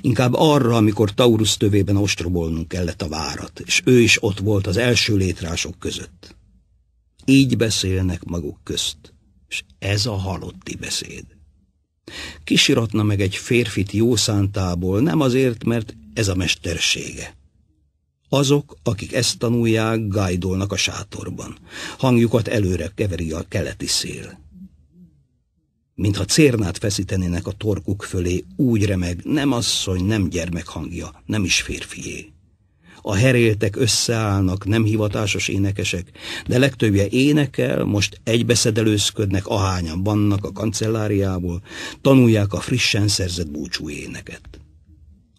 Inkább arra, amikor Taurus tövében ostrobolnunk kellett a várat, és ő is ott volt az első létrások között. Így beszélnek maguk közt, és ez a halotti beszéd. Kisiratna meg egy férfit jó szántából, nem azért, mert ez a mestersége, azok, akik ezt tanulják, gájdolnak a sátorban. Hangjukat előre keveri a keleti szél. Mintha cérnát feszítenének a torkuk fölé, úgy remeg, nem asszony, nem gyermek hangja, nem is férfié. A heréltek összeállnak, nem hivatásos énekesek, de legtöbbje énekel, most egybeszedelőzködnek, ahányan vannak a kancelláriából, tanulják a frissen szerzett búcsú éneket.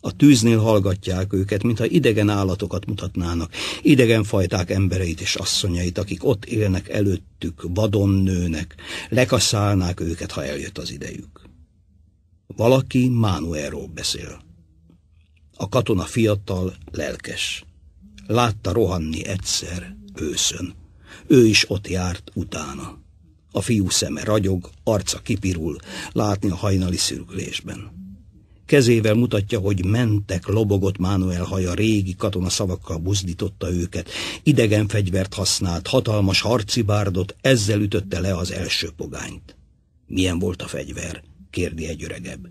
A tűznél hallgatják őket, mintha idegen állatokat mutatnának, idegen fajták embereit és asszonyait, akik ott élnek előttük, vadon nőnek, lekaszálnák őket, ha eljött az idejük. Valaki Mánuelról beszél. A katona fiatal, lelkes. Látta rohanni egyszer, őszön. Ő is ott járt utána. A fiú szeme ragyog, arca kipirul, látni a hajnali szürkülésben. Kezével mutatja, hogy mentek, lobogott Manuel haja, régi katona szavakkal buzdította őket. Idegen fegyvert használt, hatalmas harci bárdot, ezzel ütötte le az első pogányt. Milyen volt a fegyver? kérdi egy öregebb.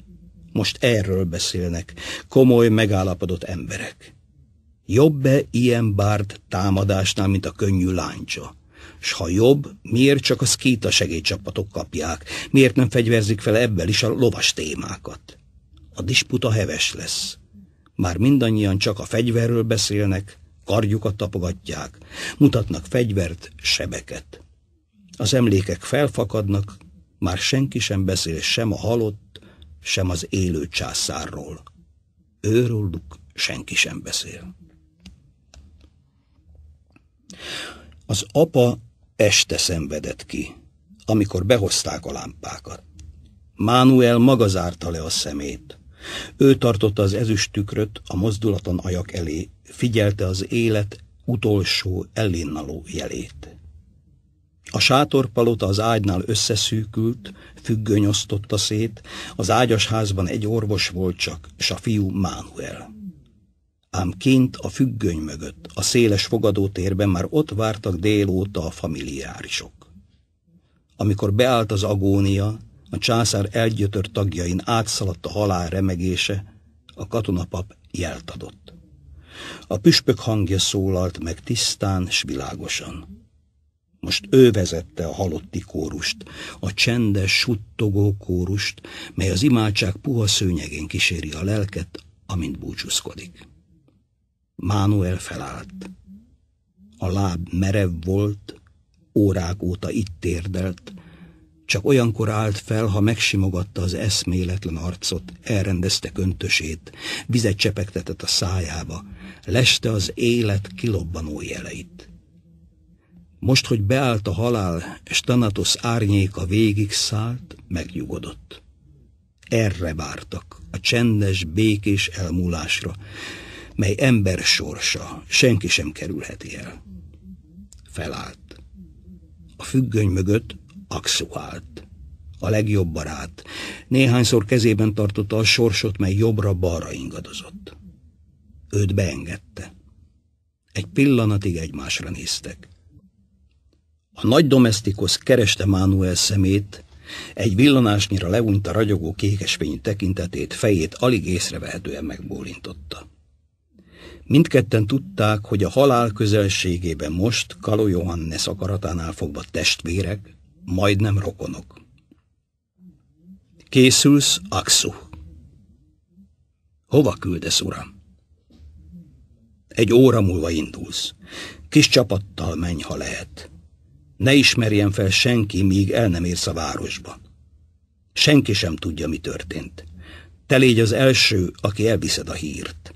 Most erről beszélnek, komoly, megállapodott emberek. Jobb-e ilyen bárd támadásnál, mint a könnyű láncsa? S ha jobb, miért csak a szkíta segédcsapatok kapják? Miért nem fegyverzik fel ebből is a lovas témákat? A disputa heves lesz. Már mindannyian csak a fegyverről beszélnek, karjukat tapogatják, mutatnak fegyvert, sebeket. Az emlékek felfakadnak, már senki sem beszél sem a halott, sem az élő császárról. Őróluk senki sem beszél. Az apa este szenvedett ki, amikor behozták a lámpákat. Mánuel maga zárta le a szemét. Ő tartotta az tükröt a mozdulatlan ajak elé, figyelte az élet utolsó ellinnaló jelét. A sátorpalota az ágynál összeszűkült, függöny osztotta szét, az ágyasházban egy orvos volt csak, s a fiú Mánuel. Ám kint a függöny mögött, a széles fogadótérben már ott vártak délóta a familiárisok. Amikor beállt az agónia, a császár elgyötört tagjain átszaladt a halál remegése, a katonapap jelt adott. A püspök hangja szólalt meg tisztán s világosan. Most ő vezette a halotti kórust, a csendes, suttogó kórust, mely az imádság puha szőnyegén kíséri a lelket, amint búcsúzkodik. Mánuel felállt. A láb merev volt, órák óta itt térdelt, csak olyankor állt fel, ha megsimogatta az eszméletlen arcot, elrendezte köntösét, vizet csepegtetett a szájába, leste az élet kilobbanó jeleit. Most, hogy beállt a halál, és tanatos árnyéka végig szállt, megnyugodott. Erre vártak, a csendes, békés elmúlásra, mely ember sorsa, senki sem kerülheti el. Felállt. A függöny mögött Aksuált. A legjobb barát. Néhányszor kezében tartotta a sorsot, mely jobbra-balra ingadozott. Őt beengedte. Egy pillanatig egymásra néztek. A nagy domestikus kereste Manuel szemét, egy villanásnyira levonta ragyogó kékesfényű tekintetét, fejét alig észrevehetően megbólintotta. Mindketten tudták, hogy a halál közelségében most Kalo Johannes akaratánál fogva testvérek, majdnem rokonok. Készülsz, Aksu. Hova küldesz, uram? Egy óra múlva indulsz. Kis csapattal menj, ha lehet. Ne ismerjen fel senki, míg el nem érsz a városba. Senki sem tudja, mi történt. Te légy az első, aki elviszed a hírt.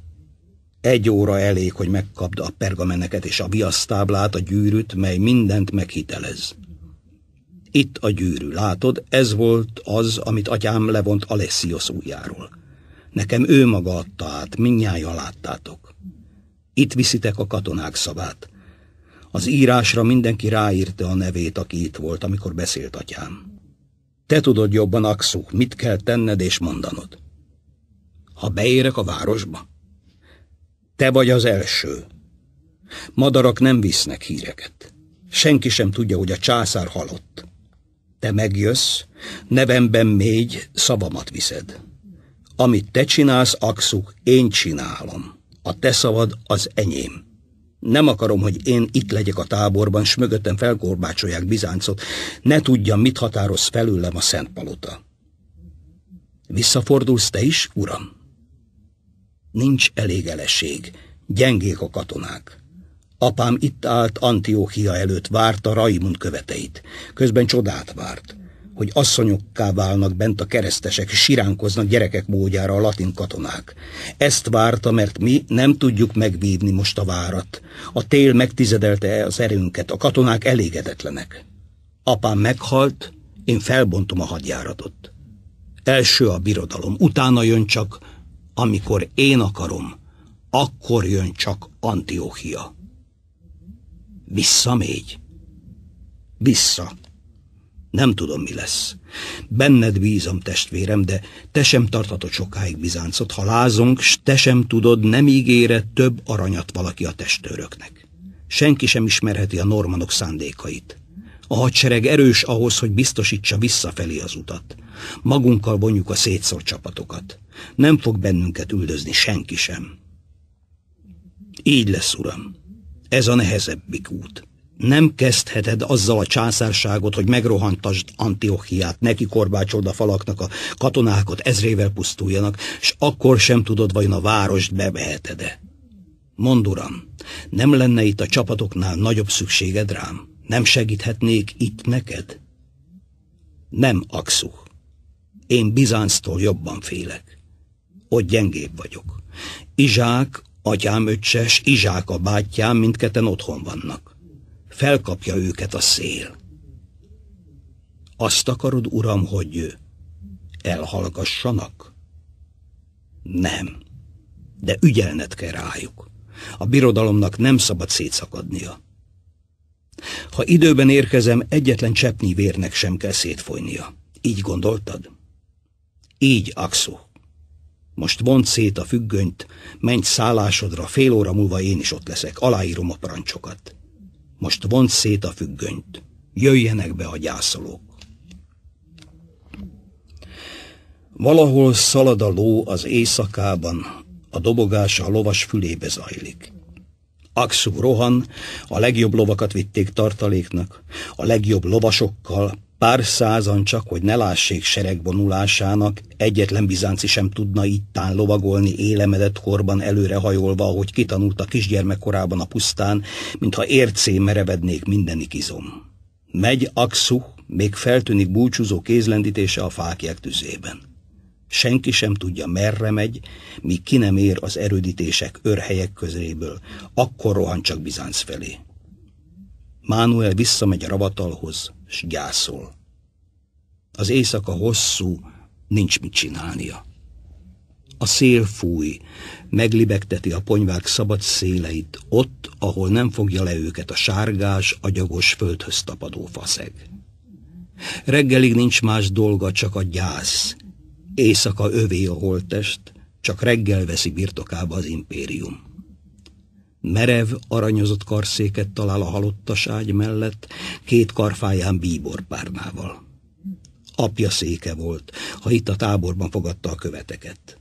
Egy óra elég, hogy megkapd a pergameneket és a viasztáblát, a gyűrűt, mely mindent meghitelez. Itt a gyűrű, látod, ez volt az, amit atyám levont Alessios ujjáról. Nekem ő maga adta át, minnyája láttátok. Itt viszitek a katonák szavát. Az írásra mindenki ráírta a nevét, aki itt volt, amikor beszélt atyám. Te tudod jobban, Axu, mit kell tenned és mondanod. Ha beérek a városba, te vagy az első. Madarak nem visznek híreket. Senki sem tudja, hogy a császár halott. Te megjössz, nevemben mégy, szavamat viszed. Amit te csinálsz, akszuk, én csinálom. A te szavad az enyém. Nem akarom, hogy én itt legyek a táborban, s mögöttem felkorbácsolják Bizáncot. Ne tudjam, mit határoz felüllem a Szent Palota. Visszafordulsz te is, uram? Nincs elég eleség. Gyengék a katonák. Apám itt állt Antiochia előtt, várta Raimund követeit. Közben csodát várt, hogy asszonyokká válnak bent a keresztesek, siránkoznak gyerekek módjára a latin katonák. Ezt várta, mert mi nem tudjuk megvívni most a várat. A tél megtizedelte az erőnket, a katonák elégedetlenek. Apám meghalt, én felbontom a hadjáratot. Első a birodalom, utána jön csak, amikor én akarom, akkor jön csak Antiochia. Visszamégy? Vissza. Nem tudom, mi lesz. Benned bízom, testvérem, de te sem tartatod sokáig bizáncot, ha lázunk, s te sem tudod, nem ígére több aranyat valaki a testőröknek. Senki sem ismerheti a normanok szándékait. A hadsereg erős ahhoz, hogy biztosítsa visszafelé az utat. Magunkkal vonjuk a szétszor csapatokat. Nem fog bennünket üldözni senki sem. Így lesz, uram. Ez a nehezebbik út. Nem kezdheted azzal a császárságot, hogy megrohantasd Antiochiát, neki korbácsold a falaknak, a katonákat ezrével pusztuljanak, és akkor sem tudod, vajon a várost bebeheted e Mondd, uram, nem lenne itt a csapatoknál nagyobb szükséged rám? Nem segíthetnék itt neked? Nem, Axu. Én Bizánctól jobban félek. Ott gyengébb vagyok. Izsák Atyám öccse, Izsák a bátyám mindketten otthon vannak. Felkapja őket a szél. Azt akarod, uram, hogy elhallgassanak? Nem, de ügyelned kell rájuk. A birodalomnak nem szabad szétszakadnia. Ha időben érkezem, egyetlen cseppnyi vérnek sem kell szétfolynia. Így gondoltad? Így, Axu. Most vont szét a függönyt, menj szállásodra, fél óra múlva én is ott leszek, aláírom a parancsokat. Most vont szét a függönyt, jöjjenek be a gyászolók. Valahol szalad a ló az éjszakában, a dobogása a lovas fülébe zajlik. Aksu rohan, a legjobb lovakat vitték tartaléknak, a legjobb lovasokkal, Pár százan csak, hogy ne lássék sereg vonulásának, egyetlen bizánci sem tudna így tán lovagolni élemedett korban előrehajolva, ahogy kitanult a kisgyermekkorában a pusztán, mintha ércé merevednék mindenik izom. Megy Aksu, még feltűnik búcsúzó kézlendítése a fákják tüzében. Senki sem tudja, merre megy, míg ki nem ér az erődítések örhelyek közéből, akkor rohan csak Bizánc felé. Mánuel visszamegy a ravatalhoz, s gyászol. Az éjszaka hosszú, nincs mit csinálnia. A szél fúj, meglibegteti a ponyvák szabad széleit ott, ahol nem fogja le őket a sárgás, agyagos földhöz tapadó faszeg. Reggelig nincs más dolga, csak a gyász. Éjszaka övé a holttest, csak reggel veszi birtokába az impérium. Merev, aranyozott karszéket talál a halottas ágy mellett, két karfáján bíborpárnával. Apja széke volt, ha itt a táborban fogadta a követeket.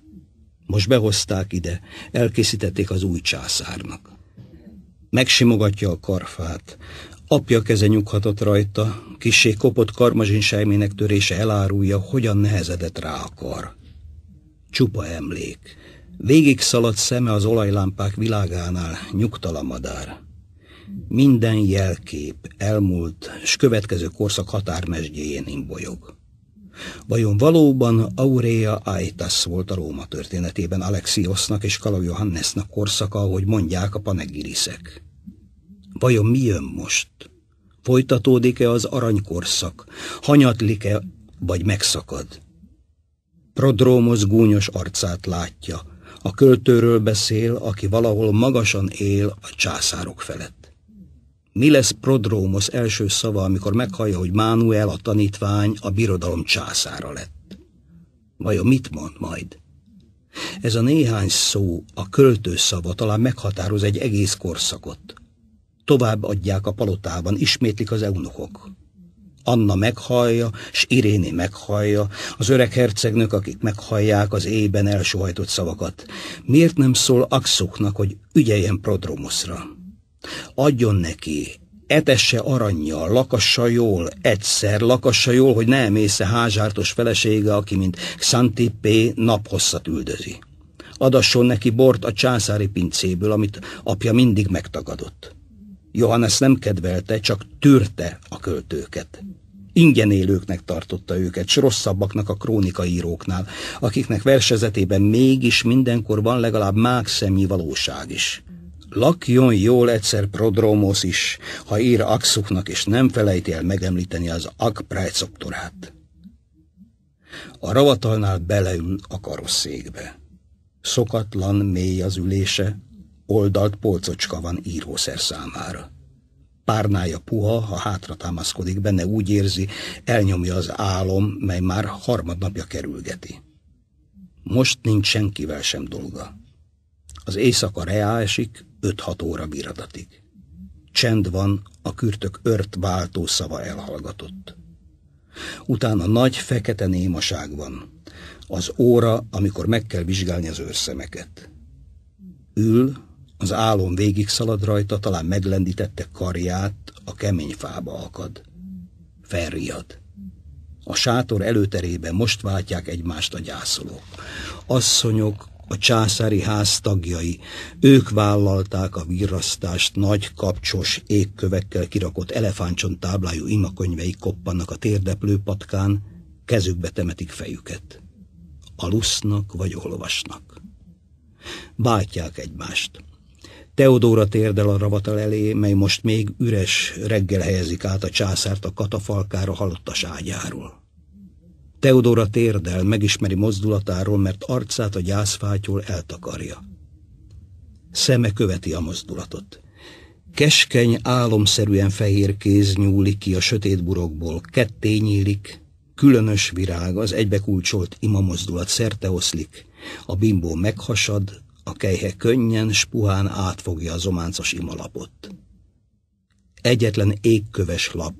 Most behozták ide, elkészítették az új császárnak. Megsimogatja a karfát, apja keze nyughatott rajta, kisé kopott karmazsinsejmének törése elárulja, hogyan nehezedett rá a kar. Csupa emlék, Végig szaladt szeme az olajlámpák világánál, nyugtalan madár. Minden jelkép elmúlt, s következő korszak határmesdjéjén imbolyog. Vajon valóban Aurea Aitas volt a Róma történetében Alexiosnak és Kalau Johannesnak korszaka, ahogy mondják a panegiriszek? Vajon mi jön most? Folytatódik-e az aranykorszak? Hanyatlik-e, vagy megszakad? Prodrómos gúnyos arcát látja, a költőről beszél, aki valahol magasan él a császárok felett. Mi lesz Prodrómosz első szava, amikor meghallja, hogy Mánuel, a tanítvány, a birodalom császára lett? Vajon mit mond majd? Ez a néhány szó, a költő szava talán meghatároz egy egész korszakot. Tovább adják a palotában, ismétlik az eunokok. Anna meghallja, s Iréni meghallja, az öreg hercegnők, akik meghallják az éjben elsóhajtott szavakat. Miért nem szól Axuknak, hogy ügyeljen Prodromuszra? Adjon neki, etesse aranyjal, lakassa jól, egyszer lakassa jól, hogy ne emésze házsártos felesége, aki mint Xantippé naphosszat üldözi. Adasson neki bort a császári pincéből, amit apja mindig megtagadott. Johannes nem kedvelte, csak tűrte a költőket. Ingyen élőknek tartotta őket, s rosszabbaknak a krónikaíróknál, akiknek versezetében mégis mindenkor van legalább mágszemnyi valóság is. Lakjon jól egyszer prodromos is, ha ír axuknak, és nem felejti el megemlíteni az akprájcoptorát. A ravatalnál beleül a karosszékbe. Szokatlan mély az ülése, Oldalt polcocska van írószer számára. Párnája puha, ha hátra támaszkodik benne, úgy érzi, elnyomja az álom, mely már harmadnapja kerülgeti. Most nincs senkivel sem dolga. Az éjszaka reá esik, 5-6 óra viradatig. Csend van, a kürtök ört váltó szava elhallgatott. Utána nagy fekete némaság van. Az óra, amikor meg kell vizsgálni az őrszemeket. Ül, az álom végig szalad rajta, talán meglendítette karját, a kemény fába akad. Felriad. A sátor előterében most váltják egymást a gyászolók. Asszonyok, a császári ház tagjai, ők vállalták a virrasztást, nagy kapcsos égkövekkel kirakott elefántson táblájú imakönyvei koppannak a térdeplő patkán, kezükbe temetik fejüket. Alusznak vagy olvasnak. Bátják egymást. Teodóra térdel a ravatal elé, mely most még üres reggel helyezik át a császárt a katafalkára halottas ágyáról. Teodóra térdel megismeri mozdulatáról, mert arcát a gyászfátyól eltakarja. Szeme követi a mozdulatot. Keskeny, álomszerűen fehér kéz nyúlik ki a sötét burokból, ketté nyílik, különös virág, az egybekulcsolt ima mozdulat szerte oszlik, a bimbó meghasad, a kejhe könnyen, spuhán átfogja a zománcos imalapot. Egyetlen égköves lap,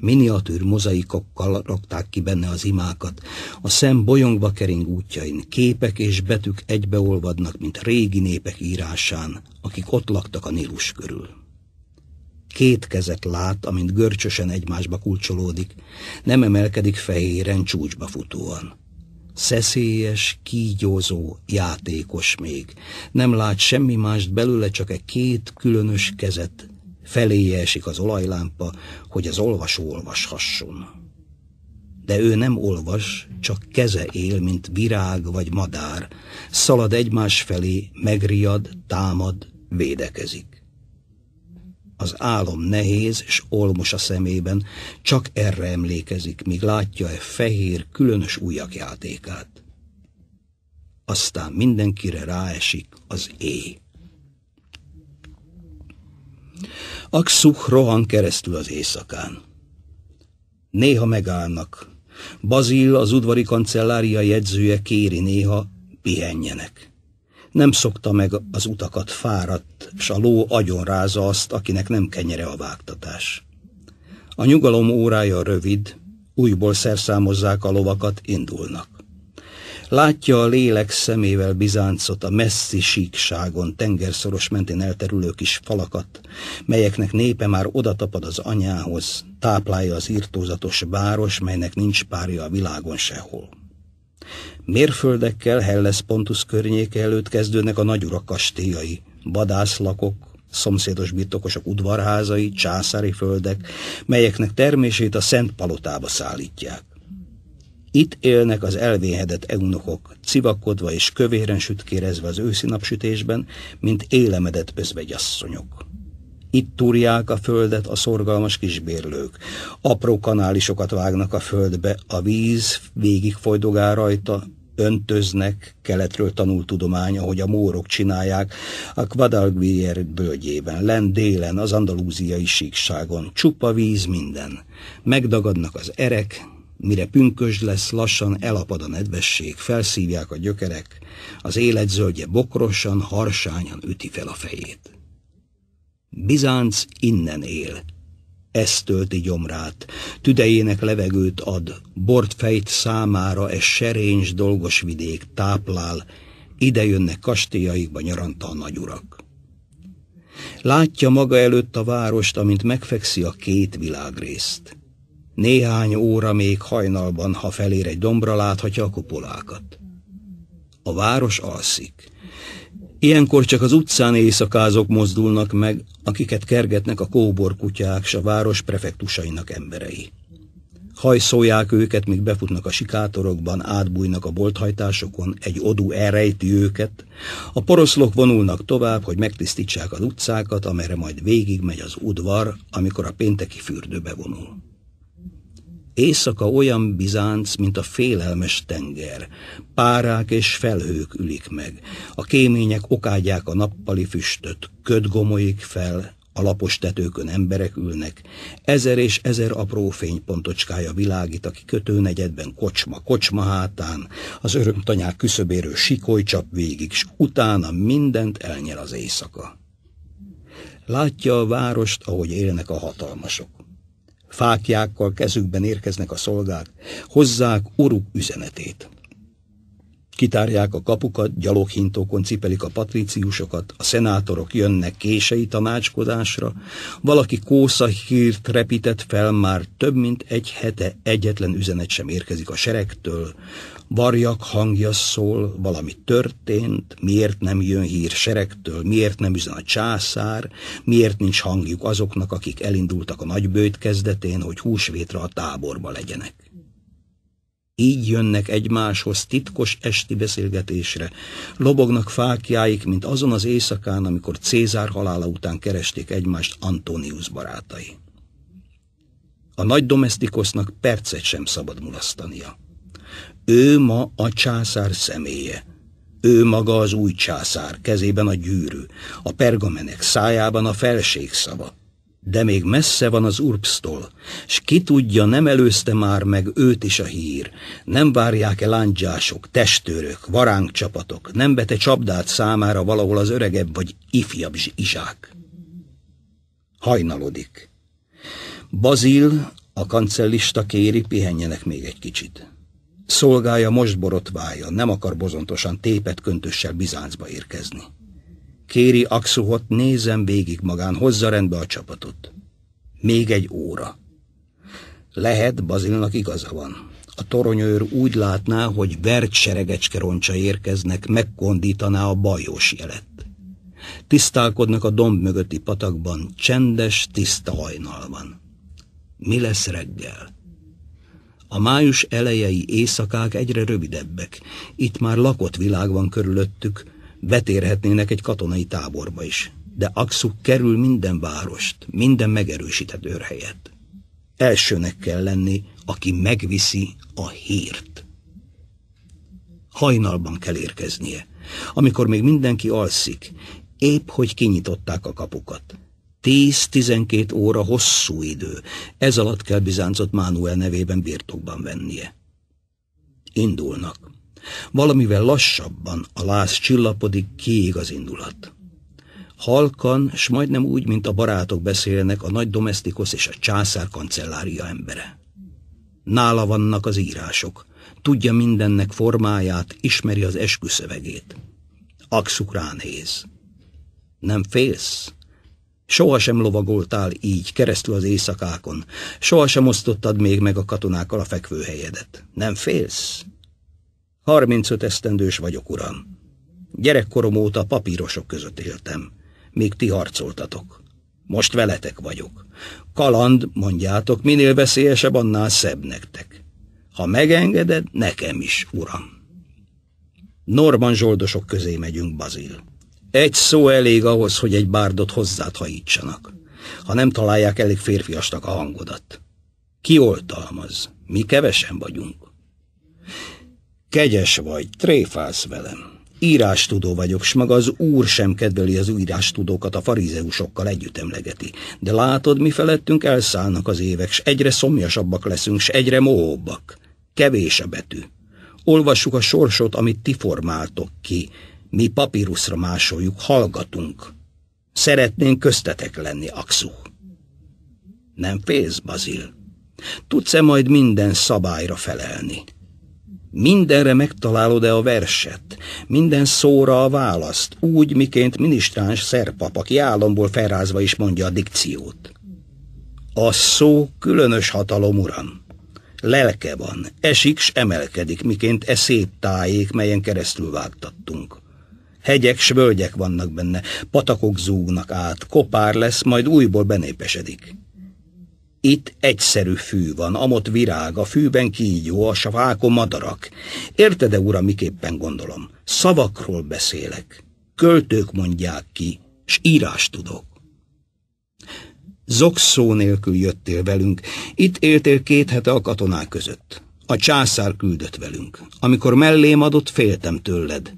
miniatűr mozaikokkal rakták ki benne az imákat, a szem bolyongva kering útjain, képek és betűk egybeolvadnak, mint régi népek írásán, akik ott laktak a Nílus körül. Két kezet lát, amint görcsösen egymásba kulcsolódik, nem emelkedik fehéren csúcsba futóan. Szeszélyes, kígyózó, játékos még. Nem lát semmi mást belőle, csak egy két különös kezet. Feléje esik az olajlámpa, hogy az olvasó olvashasson. De ő nem olvas, csak keze él, mint virág vagy madár. Szalad egymás felé, megriad, támad, védekezik az álom nehéz és olmos a szemében, csak erre emlékezik, míg látja e fehér, különös ujjak játékát. Aztán mindenkire ráesik az éj. Akszuk rohan keresztül az éjszakán. Néha megállnak. Bazil, az udvari kancellária jegyzője kéri néha, pihenjenek. Nem szokta meg az utakat fáradt, s a ló agyonrázza azt, akinek nem kenyere a vágtatás. A nyugalom órája rövid, újból szerszámozzák a lovakat, indulnak. Látja a lélek szemével Bizáncot, a messzi síkságon, tengerszoros mentén elterülő kis falakat, melyeknek népe már odatapad az anyához, táplálja az írtózatos város, melynek nincs párja a világon sehol. Mérföldekkel Hellespontus Pontus környéke előtt kezdődnek a nagyurak kastélyai, vadászlakok, szomszédos birtokosok udvarházai, császári földek, melyeknek termését a Szent Palotába szállítják. Itt élnek az elvéhedett eunokok, civakodva és kövéren sütkérezve az őszi napsütésben, mint élemedett özvegyasszonyok. Itt túrják a földet a szorgalmas kisbérlők. Apró kanálisokat vágnak a földbe, a víz végig folydogál rajta, öntöznek, keletről tanult tudomány, ahogy a mórok csinálják, a Quadalguier bölgyében, len délen, az andalúziai síkságon, csupa víz minden. Megdagadnak az erek, mire pünkös lesz, lassan elapad a nedvesség, felszívják a gyökerek, az élet zöldje bokrosan, harsányan üti fel a fejét. Bizánc innen él. Ez tölti gyomrát, tüdejének levegőt ad, bort fejt számára, ez serényes dolgos vidék táplál, ide jönnek kastélyaikba nyaranta a nagyurak. Látja maga előtt a várost, amint megfekszi a két világrészt. Néhány óra még hajnalban, ha felér egy dombra, láthatja a kupolákat. A város alszik. Ilyenkor csak az utcán éjszakázók mozdulnak meg, akiket kergetnek a kóbor kutyák, s a város prefektusainak emberei. Hajszolják őket, míg befutnak a sikátorokban, átbújnak a bolthajtásokon, egy odú elrejti őket. A poroszlok vonulnak tovább, hogy megtisztítsák az utcákat, amerre majd végig megy az udvar, amikor a pénteki fürdőbe vonul. Éjszaka olyan bizánc, mint a félelmes tenger. Párák és felhők ülik meg. A kémények okádják a nappali füstöt, köd gomolyik fel, a lapos tetőkön emberek ülnek. Ezer és ezer apró fénypontocskája világít a kikötő negyedben kocsma, kocsma hátán, az örömtanyák küszöbéről csap végig, s utána mindent elnyel az éjszaka. Látja a várost, ahogy élnek a hatalmasok fákjákkal kezükben érkeznek a szolgák, hozzák uruk üzenetét. Kitárják a kapukat, gyaloghintókon cipelik a patriciusokat, a szenátorok jönnek kései tanácskodásra, valaki hírt repített fel, már több mint egy hete egyetlen üzenet sem érkezik a seregtől, barjak hangja szól, valami történt, miért nem jön hír seregtől, miért nem üzen a császár, miért nincs hangjuk azoknak, akik elindultak a nagybőjt kezdetén, hogy húsvétra a táborba legyenek. Így jönnek egymáshoz titkos esti beszélgetésre, lobognak fákjáik, mint azon az éjszakán, amikor Cézár halála után keresték egymást Antonius barátai. A nagy Domestikosnak percet sem szabad mulasztania. Ő ma a császár személye. Ő maga az új császár, kezében a gyűrű, a pergamenek szájában a felségszava. De még messze van az urpsztól, s ki tudja, nem előzte már meg őt is a hír. Nem várják el lándzsások, testőrök, varángcsapatok, nem bete csapdát számára valahol az öregebb vagy ifjabb zsizsák. Hajnalodik. Bazil, a kancellista kéri, pihenjenek még egy kicsit. Szolgálja most borotvája, nem akar bozontosan tépet köntössel Bizáncba érkezni. Kéri Axuhot, nézem végig magán, hozza rendbe a csapatot. Még egy óra. Lehet, Bazilnak igaza van. A toronyőr úgy látná, hogy vert seregecske roncsa érkeznek, megkondítaná a bajós jelet. Tisztálkodnak a domb mögötti patakban, csendes, tiszta hajnal van. Mi lesz reggel? A május elejei éjszakák egyre rövidebbek. Itt már lakott világ van körülöttük, betérhetnének egy katonai táborba is. De Aksuk kerül minden várost, minden megerősített őrhelyet. Elsőnek kell lenni, aki megviszi a hírt. Hajnalban kell érkeznie, amikor még mindenki alszik, épp hogy kinyitották a kapukat. 10-12 óra hosszú idő. Ez alatt kell Bizáncot Mánuel nevében birtokban vennie. Indulnak. Valamivel lassabban a láz csillapodik, kiég az indulat. Halkan, s majdnem úgy, mint a barátok beszélnek, a nagy domestikos és a császár kancellária embere. Nála vannak az írások, tudja mindennek formáját, ismeri az esküszövegét. Akszuk ránéz. Nem félsz? Sohasem lovagoltál így, keresztül az éjszakákon. Sohasem osztottad még meg a katonákkal a fekvőhelyedet. Nem félsz? 35 esztendős vagyok, uram. Gyerekkorom óta papírosok között éltem. Még ti harcoltatok. Most veletek vagyok. Kaland, mondjátok, minél veszélyesebb, annál szebb nektek. Ha megengeded, nekem is, uram. Norman zsoldosok közé megyünk, Bazil. Egy szó elég ahhoz, hogy egy bárdot hozzád hajítsanak, ha nem találják elég férfiasnak a hangodat. Ki oltalmaz? Mi kevesen vagyunk. Kegyes vagy, tréfálsz velem. Írástudó vagyok, s maga az úr sem kedveli az írástudókat, a farizeusokkal együtt emlegeti. De látod, mi felettünk elszállnak az évek, s egyre szomjasabbak leszünk, s egyre mohóbbak. Kevés a betű. Olvassuk a sorsot, amit ti formáltok ki, mi papíruszra másoljuk, hallgatunk. Szeretnénk köztetek lenni, Axu. Nem félsz, Bazil? Tudsz-e majd minden szabályra felelni? Mindenre megtalálod-e a verset? Minden szóra a választ, úgy, miként minisztráns szerpap, aki államból felrázva is mondja a dikciót. A szó különös hatalom, uram. Lelke van, esik s emelkedik, miként e szép tájék, melyen keresztül vágtattunk. Hegyek, s völgyek vannak benne, patakok zúgnak át, kopár lesz, majd újból benépesedik. Itt egyszerű fű van, amott virág, a fűben kígyó, a savákon madarak. Érted-e, uram, miképpen gondolom? Szavakról beszélek. Költők mondják ki, s írás tudok. szó nélkül jöttél velünk, itt éltél két hete a katonák között. A császár küldött velünk. Amikor mellém adott, féltem tőled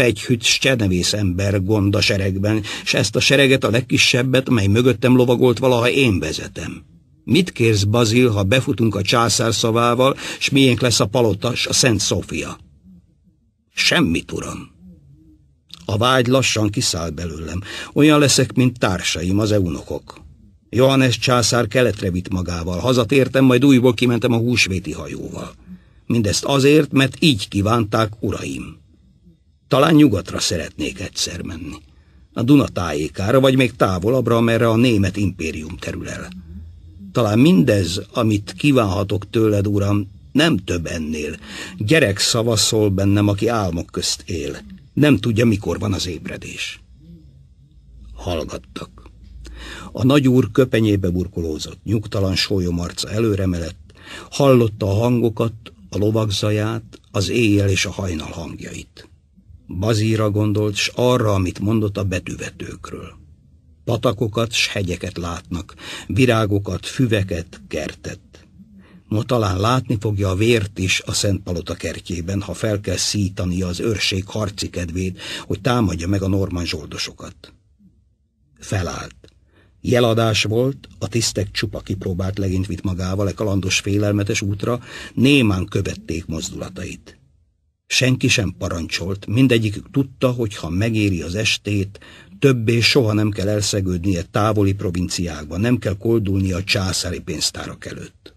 pegyhütt, csenevész ember gond a seregben, s ezt a sereget a legkisebbet, mely mögöttem lovagolt valaha én vezetem. Mit kérsz, Bazil, ha befutunk a császár szavával, s miénk lesz a palota, s a Szent Szófia? Semmit, uram. A vágy lassan kiszáll belőlem. Olyan leszek, mint társaim, az eunokok. Johannes császár keletre vitt magával. Hazatértem, majd újból kimentem a húsvéti hajóval. Mindezt azért, mert így kívánták uraim. Talán nyugatra szeretnék egyszer menni. A Duna tájékára, vagy még távolabbra, amerre a német impérium terül el. Talán mindez, amit kívánhatok tőled, uram, nem több ennél. Gyerek szava szól bennem, aki álmok közt él. Nem tudja, mikor van az ébredés. Hallgattak. A nagyúr köpenyébe burkolózott, nyugtalan sólyom arca előremelett, hallotta a hangokat, a lovagzaját, az éjjel és a hajnal hangjait. Bazíra gondolt, s arra, amit mondott a betűvetőkről. Patakokat s hegyeket látnak, virágokat, füveket, kertet. Ma talán látni fogja a vért is a Szent Palota kertjében, ha fel kell szítani az őrség harci kedvét, hogy támadja meg a norman zsoldosokat. Felállt. Jeladás volt, a tisztek csupa kipróbált legint vitt magával e kalandos félelmetes útra, némán követték mozdulatait. Senki sem parancsolt, mindegyikük tudta, hogy ha megéri az estét, többé soha nem kell elszegődnie távoli provinciákba, nem kell koldulnia a császári pénztárak előtt.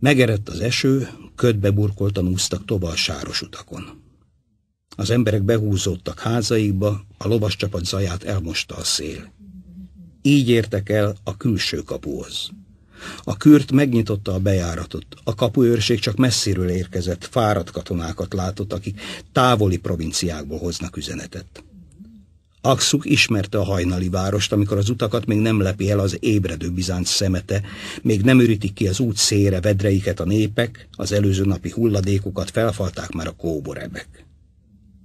Megerett az eső, ködbe burkoltan úsztak tovább a sáros utakon. Az emberek behúzódtak házaikba, a lovas csapat zaját elmosta a szél. Így értek el a külső kapuhoz. A kürt megnyitotta a bejáratot. A kapuőrség csak messziről érkezett, fáradt katonákat látott, akik távoli provinciákból hoznak üzenetet. Akszuk ismerte a hajnali várost, amikor az utakat még nem lepi el az ébredő bizánc szemete, még nem ürítik ki az út szére vedreiket a népek, az előző napi hulladékokat felfalták már a kóborebek.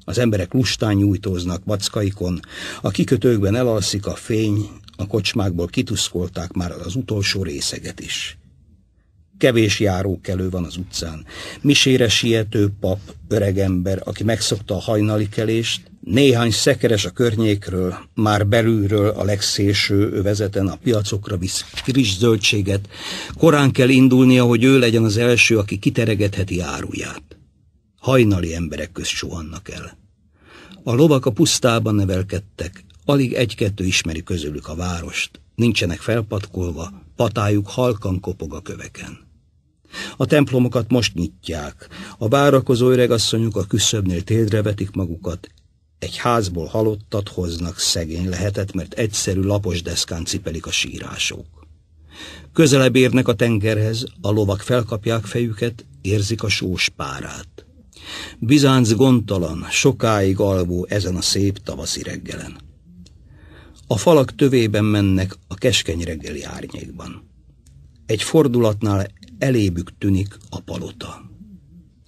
Az emberek lustán nyújtóznak vackaikon, a kikötőkben elalszik a fény, a kocsmákból kituszkolták már az utolsó részeget is. Kevés járókelő van az utcán. Misére siető pap, öregember, aki megszokta a hajnali kelést, néhány szekeres a környékről, már belülről a legszélső övezeten a piacokra visz friss zöldséget, korán kell indulnia, hogy ő legyen az első, aki kiteregetheti áruját. Hajnali emberek közt suhannak el. A lovak a pusztában nevelkedtek, Alig egy-kettő ismeri közülük a várost, nincsenek felpatkolva, patájuk halkan kopog a köveken. A templomokat most nyitják, a várakozó öregasszonyok a küszöbnél térdre vetik magukat, egy házból halottat hoznak, szegény lehetett, mert egyszerű lapos deszkán cipelik a sírások. Közelebb érnek a tengerhez, a lovak felkapják fejüket, érzik a sós párát. Bizánc gondtalan, sokáig alvó ezen a szép tavaszi reggelen. A falak tövében mennek a keskeny reggeli árnyékban. Egy fordulatnál elébük tűnik a palota.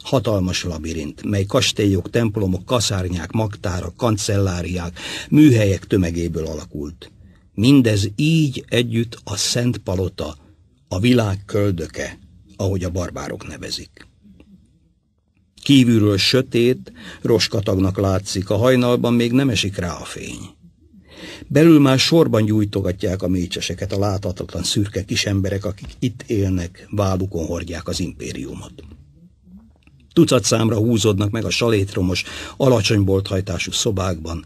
Hatalmas labirint, mely kastélyok, templomok, kaszárnyák, magtára, kancelláriák, műhelyek tömegéből alakult. Mindez így együtt a Szent Palota, a világ köldöke, ahogy a barbárok nevezik. Kívülről sötét, roskatagnak látszik, a hajnalban még nem esik rá a fény. Belül már sorban gyújtogatják a mécseseket, a láthatatlan szürke kis emberek, akik itt élnek, vállukon hordják az impériumot. Tucat számra húzódnak meg a salétromos, alacsony bolthajtású szobákban,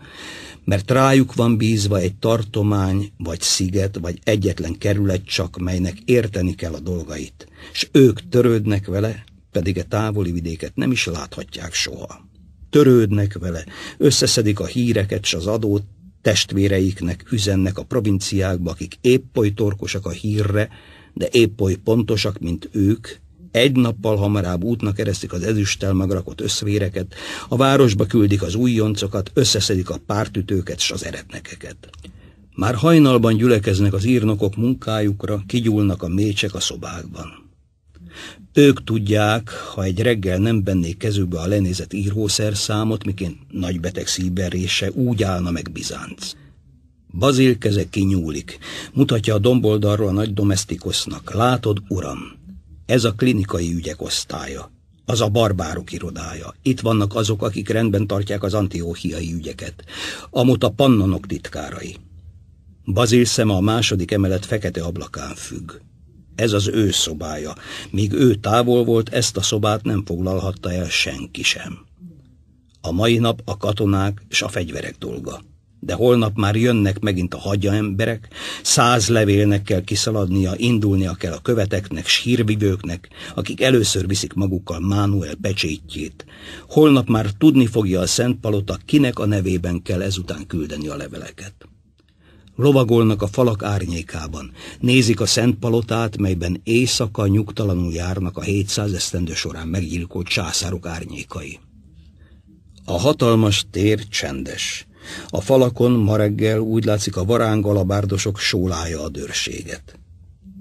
mert rájuk van bízva egy tartomány, vagy sziget, vagy egyetlen kerület csak, melynek érteni kell a dolgait, és ők törődnek vele, pedig a távoli vidéket nem is láthatják soha. Törődnek vele, összeszedik a híreket és az adót, Testvéreiknek üzennek a provinciákba, akik épp oly torkosak a hírre, de épp oly pontosak, mint ők, egy nappal hamarabb útnak keresztik az ezüsttel megrakott összvéreket, a városba küldik az újoncokat, összeszedik a pártütőket és az eretnekeket. Már hajnalban gyülekeznek az írnokok munkájukra, kigyúlnak a mécsek a szobákban. Ők tudják, ha egy reggel nem bennék kezükbe a lenézett írószerszámot, miként nagy beteg szíberése, úgy állna meg Bizánc. Bazil keze kinyúlik, mutatja a domboldalról a nagy domestikosnak. Látod, uram, ez a klinikai ügyek osztálya. Az a barbárok irodája. Itt vannak azok, akik rendben tartják az antióhiai ügyeket. Amut a pannonok titkárai. Bazil szeme a második emelet fekete ablakán függ. Ez az ő szobája. Míg ő távol volt, ezt a szobát nem foglalhatta el senki sem. A mai nap a katonák és a fegyverek dolga. De holnap már jönnek megint a hagyja emberek, száz levélnek kell kiszaladnia, indulnia kell a követeknek, s hírvivőknek, akik először viszik magukkal Mánuel pecsétjét. Holnap már tudni fogja a Szent Palota, kinek a nevében kell ezután küldeni a leveleket lovagolnak a falak árnyékában, nézik a szent palotát, melyben éjszaka nyugtalanul járnak a 700 esztendő során meggyilkolt császárok árnyékai. A hatalmas tér csendes. A falakon ma reggel úgy látszik a alabárdosok sólája a dörséget.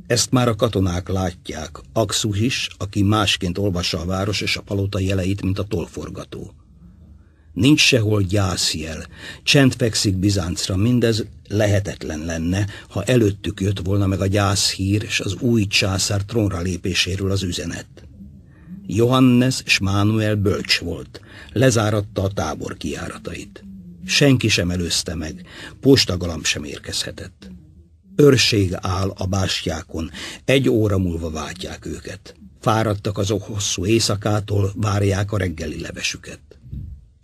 Ezt már a katonák látják, Aksuhis, aki másként olvassa a város és a palota jeleit, mint a tolforgató. Nincs sehol gyászjel. Csend fekszik Bizáncra, mindez lehetetlen lenne, ha előttük jött volna meg a gyászhír és az új császár trónra lépéséről az üzenet. Johannes és Mánuel bölcs volt, lezáratta a tábor kiáratait. Senki sem előzte meg, Postagalam sem érkezhetett. Örség áll a bástyákon, egy óra múlva váltják őket. Fáradtak azok hosszú éjszakától, várják a reggeli levesüket.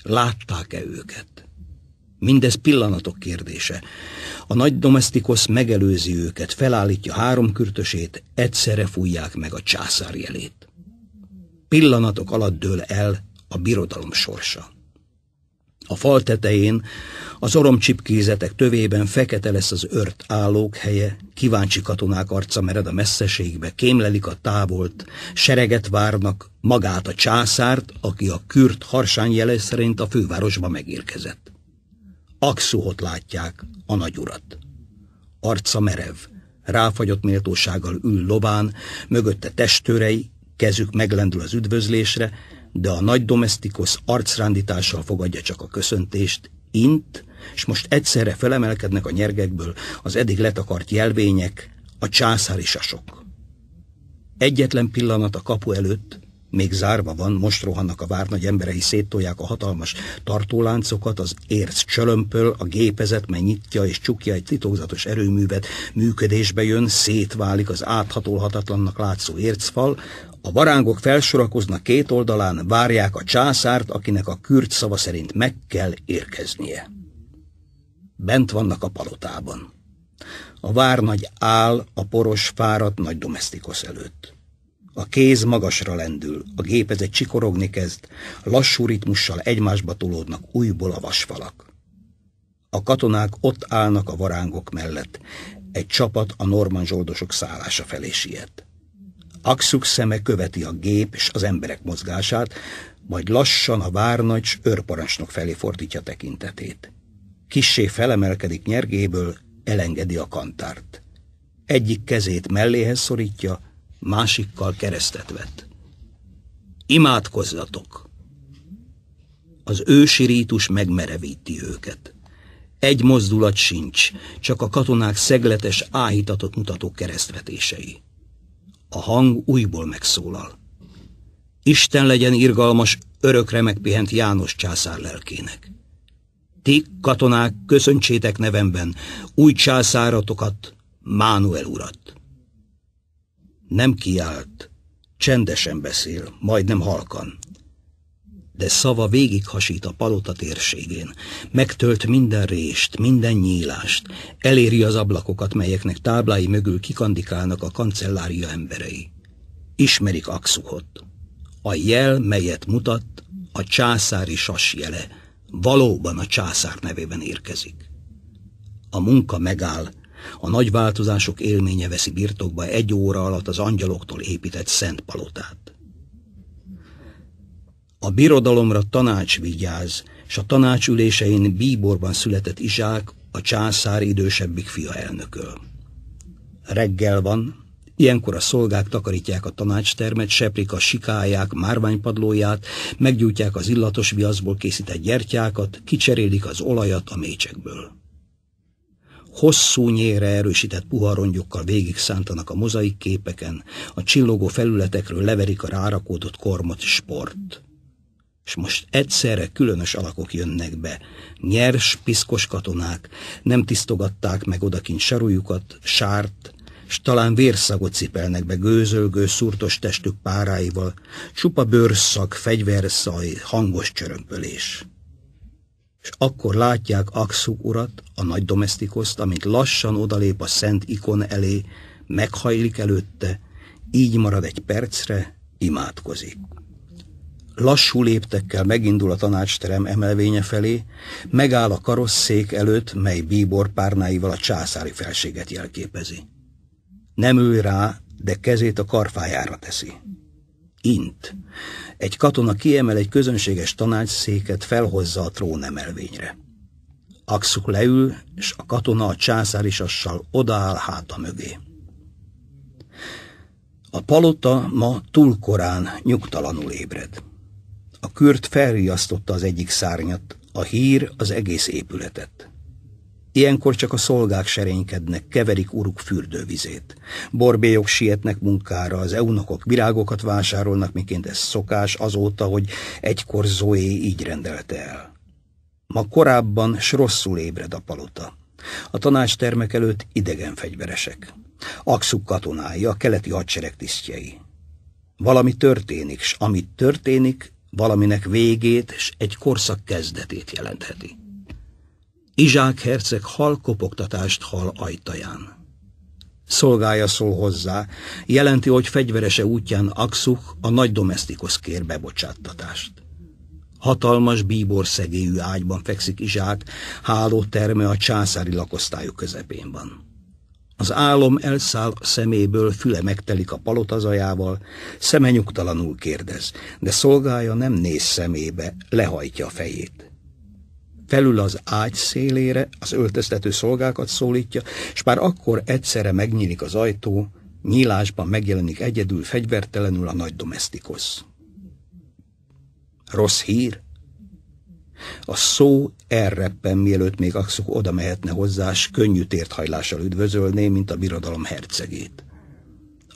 Látták-e őket? Mindez pillanatok kérdése. A nagy domestikosz megelőzi őket, felállítja három kürtösét, egyszerre fújják meg a császár jelét. Pillanatok alatt dől el a birodalom sorsa. A fal tetején, az oromcsipkézetek tövében fekete lesz az ört állók helye, kíváncsi katonák arca mered a messzeségbe, kémlelik a távolt, sereget várnak, magát a császárt, aki a kürt harsányjele szerint a fővárosba megérkezett. Akszuhot látják, a nagyurat. Arca merev, ráfagyott méltósággal ül lobán, mögötte testőrei, kezük meglendül az üdvözlésre, de a nagy domestikus arcrándítással fogadja csak a köszöntést, int, és most egyszerre felemelkednek a nyergekből az eddig letakart jelvények, a császári sasok. Egyetlen pillanat a kapu előtt, még zárva van, most rohannak a várnagy emberei, széttolják a hatalmas tartóláncokat, az érc csölömpöl, a gépezet, mely nyitja és csukja egy titokzatos erőművet, működésbe jön, szétválik az áthatolhatatlannak látszó ércfal, a barángok felsorakoznak két oldalán, várják a császárt, akinek a kürt szava szerint meg kell érkeznie. Bent vannak a palotában. A várnagy áll a poros, fáradt nagy domestikos előtt. A kéz magasra lendül, a gépezet csikorogni kezd, lassú ritmussal egymásba tolódnak újból a vasfalak. A katonák ott állnak a varángok mellett, egy csapat a norman zsoldosok szállása felé siet. Akszuk szeme követi a gép és az emberek mozgását, majd lassan a várnagy őrparancsnok felé fordítja tekintetét. Kissé felemelkedik nyergéből, elengedi a kantárt. Egyik kezét melléhez szorítja, másikkal keresztet vet. Imádkozzatok! Az ősi rítus megmerevíti őket. Egy mozdulat sincs, csak a katonák szegletes áhítatot mutató keresztvetései a hang újból megszólal. Isten legyen irgalmas, örökre megpihent János császár lelkének. Ti, katonák, köszöntsétek nevemben új császáratokat, Mánuel urat. Nem kiált, csendesen beszél, majdnem halkan de szava végighasít a palota térségén. Megtölt minden rést, minden nyílást, eléri az ablakokat, melyeknek táblái mögül kikandikálnak a kancellária emberei. Ismerik Axuhot. A jel, melyet mutat, a császári sas jele, valóban a császár nevében érkezik. A munka megáll, a nagy változások élménye veszi birtokba egy óra alatt az angyaloktól épített szent palotát. A birodalomra tanács vigyáz, s a tanácsülésein bíborban született Izsák, a császár idősebbik fia elnököl. Reggel van, ilyenkor a szolgák takarítják a tanácstermet, seprik a sikáják márványpadlóját, meggyújtják az illatos viaszból készített gyertyákat, kicserélik az olajat a mécsekből. Hosszú nyére erősített puharongyokkal végig szántanak a mozaik képeken, a csillogó felületekről leverik a rárakódott kormot sport és most egyszerre különös alakok jönnek be. Nyers, piszkos katonák, nem tisztogatták meg odakint sarujukat, sárt, s talán vérszagot cipelnek be gőzölgő, szurtos testük páráival, csupa bőrszag, fegyverszaj, hangos csörömpölés. És akkor látják Axu urat, a nagy domestikoszt, amint lassan odalép a szent ikon elé, meghajlik előtte, így marad egy percre, imádkozik. Lassú léptekkel megindul a tanácsterem emelvénye felé, megáll a karosszék előtt, mely bíbor párnáival a császári felséget jelképezi. Nem ül rá, de kezét a karfájára teszi. Int. Egy katona kiemel egy közönséges tanácsszéket, felhozza a trón emelvényre. Akszuk leül, és a katona a császár isassal odaáll háta mögé. A palota ma túl korán nyugtalanul ébred. A kürt felriasztotta az egyik szárnyat, a hír az egész épületet. Ilyenkor csak a szolgák serénykednek, keverik uruk fürdővizét. Borbélyok sietnek munkára, az eunokok virágokat vásárolnak, miként ez szokás azóta, hogy egykor Zoé így rendelte el. Ma korábban s rosszul ébred a palota. A tanácstermek előtt idegen fegyveresek. Akszuk katonái, a keleti hadsereg tisztjei. Valami történik, s amit történik, valaminek végét és egy korszak kezdetét jelentheti. Izsák herceg hal kopogtatást hal ajtaján. Szolgája szól hozzá, jelenti, hogy fegyverese útján Aksuk a nagy domestikus kér bebocsáttatást. Hatalmas bíbor szegélyű ágyban fekszik Izsák, terme a császári lakosztályú közepén van. Az álom elszáll a szeméből, füle megtelik a palotazajával, szeme nyugtalanul kérdez, de szolgája nem néz szemébe, lehajtja a fejét. Felül az ágy szélére, az öltöztető szolgákat szólítja, és már akkor egyszerre megnyílik az ajtó, nyílásban megjelenik egyedül fegyvertelenül a nagy domestikus. Rossz hír? A szó elreppen, mielőtt még Akszuk oda mehetne hozzá, s könnyű térthajlással üdvözölné, mint a birodalom hercegét.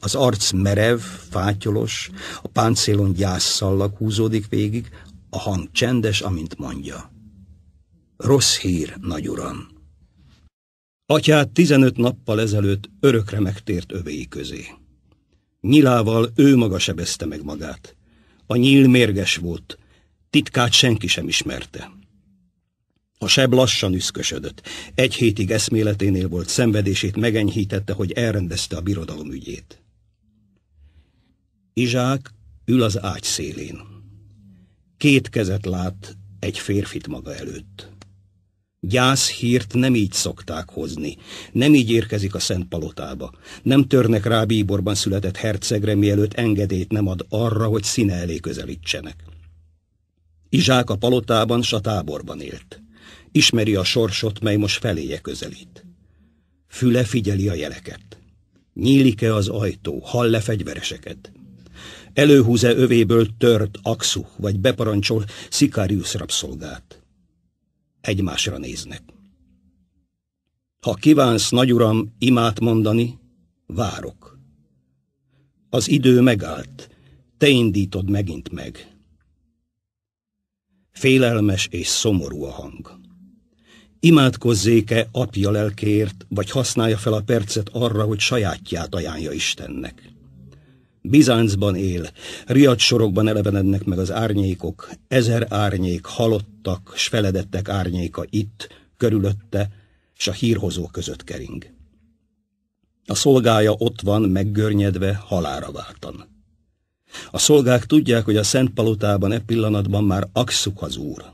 Az arc merev, fátyolos, a páncélon gyászszallag húzódik végig, a hang csendes, amint mondja. Rossz hír, nagy uram! Atyát tizenöt nappal ezelőtt örökre megtért övéi közé. Nyilával ő maga sebezte meg magát. A nyíl mérges volt, Titkát senki sem ismerte. A seb lassan üszkösödött. Egy hétig eszméleténél volt, szenvedését megenyhítette, hogy elrendezte a birodalom ügyét. Izsák ül az ágy szélén. Két kezet lát egy férfit maga előtt. Gyász hírt nem így szokták hozni, nem így érkezik a Szent Palotába, nem törnek rá bíborban született hercegre, mielőtt engedélyt nem ad arra, hogy színe elé közelítsenek. Izsák a palotában s a táborban élt. Ismeri a sorsot, mely most feléje közelít. Füle figyeli a jeleket. Nyílik-e az ajtó, hall-e fegyvereseket? Előhúze övéből tört axu, vagy beparancsol Szikáriusz rabszolgát. Egymásra néznek. Ha kívánsz, nagyuram, imát mondani, várok. Az idő megállt, te indítod megint meg. Félelmes és szomorú a hang. Imádkozzék-e apja lelkéért, vagy használja fel a percet arra, hogy sajátját ajánlja Istennek. Bizáncban él, riad sorokban elevenednek meg az árnyékok, ezer árnyék halottak, s feledettek árnyéka itt, körülötte, s a hírhozó között kering. A szolgája ott van, meggörnyedve, halára váltan. A szolgák tudják, hogy a Szent Palotában e pillanatban már akszuk az úr.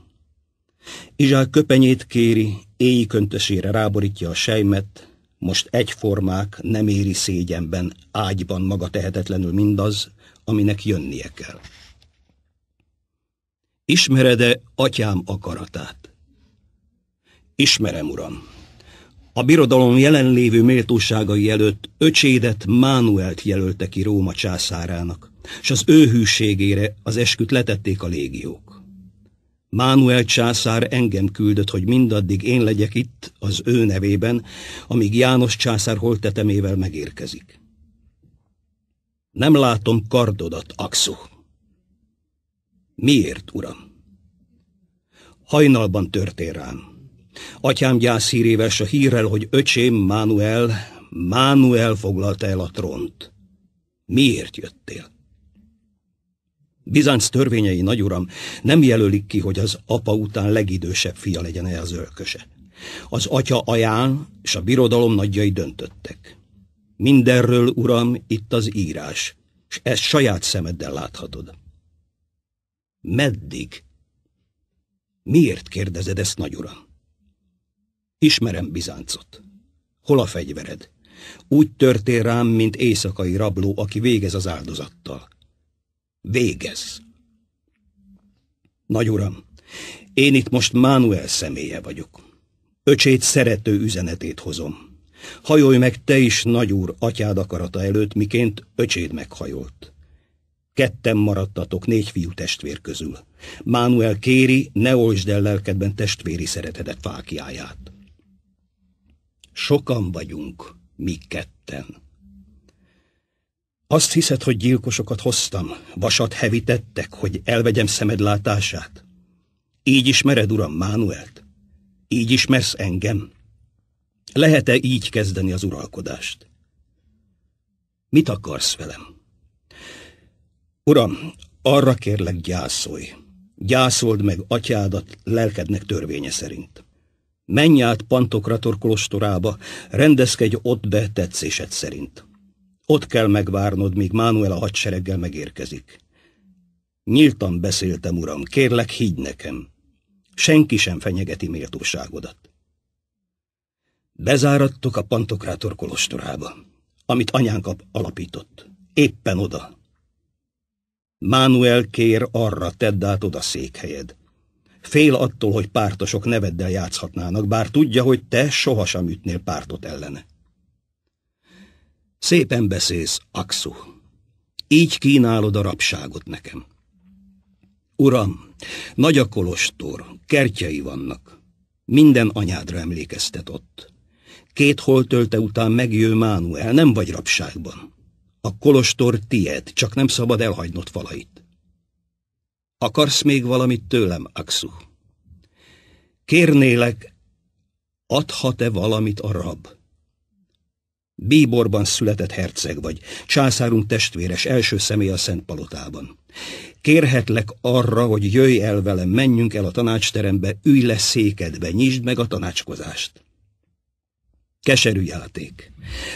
Izsák köpenyét kéri, éjjel köntösére ráborítja a sejmet, most egyformák, nem éri szégyenben, ágyban maga tehetetlenül mindaz, aminek jönnie kell. Ismered-e atyám akaratát? Ismerem, uram. A birodalom jelenlévő méltóságai előtt öcsédet Mánuelt jelölte ki Róma császárának és az ő hűségére az esküt letették a légiók. Mánuel császár engem küldött, hogy mindaddig én legyek itt az ő nevében, amíg János császár holtetemével megérkezik. Nem látom kardodat, Axu. Miért, uram? Hajnalban törtél rám. Atyám gyászhírével a hírrel, hogy öcsém Mánuel, Mánuel foglalta el a tront. Miért jöttél? Bizánc törvényei, nagy uram, nem jelölik ki, hogy az apa után legidősebb fia legyen -e az ölköse. Az atya aján és a birodalom nagyjai döntöttek. Mindenről, uram, itt az írás, és ezt saját szemeddel láthatod. Meddig? Miért kérdezed ezt, nagy uram? Ismerem Bizáncot. Hol a fegyvered? Úgy törtél rám, mint éjszakai rabló, aki végez az áldozattal. Végez. Nagy uram, én itt most Mánuel személye vagyok. Öcsét szerető üzenetét hozom. Hajolj meg te is, nagy úr, atyád akarata előtt, miként öcséd meghajolt. Ketten maradtatok négy fiú testvér közül. Mánuel kéri, ne olsd el lelkedben testvéri szeretedet fákiáját. Sokan vagyunk, mi ketten. Azt hiszed, hogy gyilkosokat hoztam, vasat hevítettek, hogy elvegyem szemed látását? Így ismered, uram, Mánuelt? Így ismersz engem? Lehet-e így kezdeni az uralkodást? Mit akarsz velem? Uram, arra kérlek gyászolj. Gyászold meg atyádat lelkednek törvénye szerint. Menj át Pantokrator kolostorába, rendezkedj ott be tetszésed szerint. Ott kell megvárnod, míg Mánuel a hadsereggel megérkezik. Nyíltan beszéltem, uram, kérlek, higgy nekem. Senki sem fenyegeti méltóságodat. Bezáradtok a Pantokrátor kolostorába, amit anyánk alapított. Éppen oda. Mánuel kér arra, tedd át oda székhelyed. Fél attól, hogy pártosok neveddel játszhatnának, bár tudja, hogy te sohasem ütnél pártot ellene. Szépen beszélsz, Aksu. Így kínálod a rabságot nekem. Uram, nagy a kolostor, kertjei vannak. Minden anyádra emlékeztet ott. Két holtölte után megjő Mánuel, nem vagy rabságban. A kolostor tied, csak nem szabad elhagynod falait. Akarsz még valamit tőlem, Aksu? Kérnélek, adhat-e valamit a rab? Bíborban született herceg vagy, császárunk testvéres, első személy a Szent Palotában. Kérhetlek arra, hogy jöjj el velem, menjünk el a tanácsterembe, ülj le székedbe, nyisd meg a tanácskozást. Keserű játék.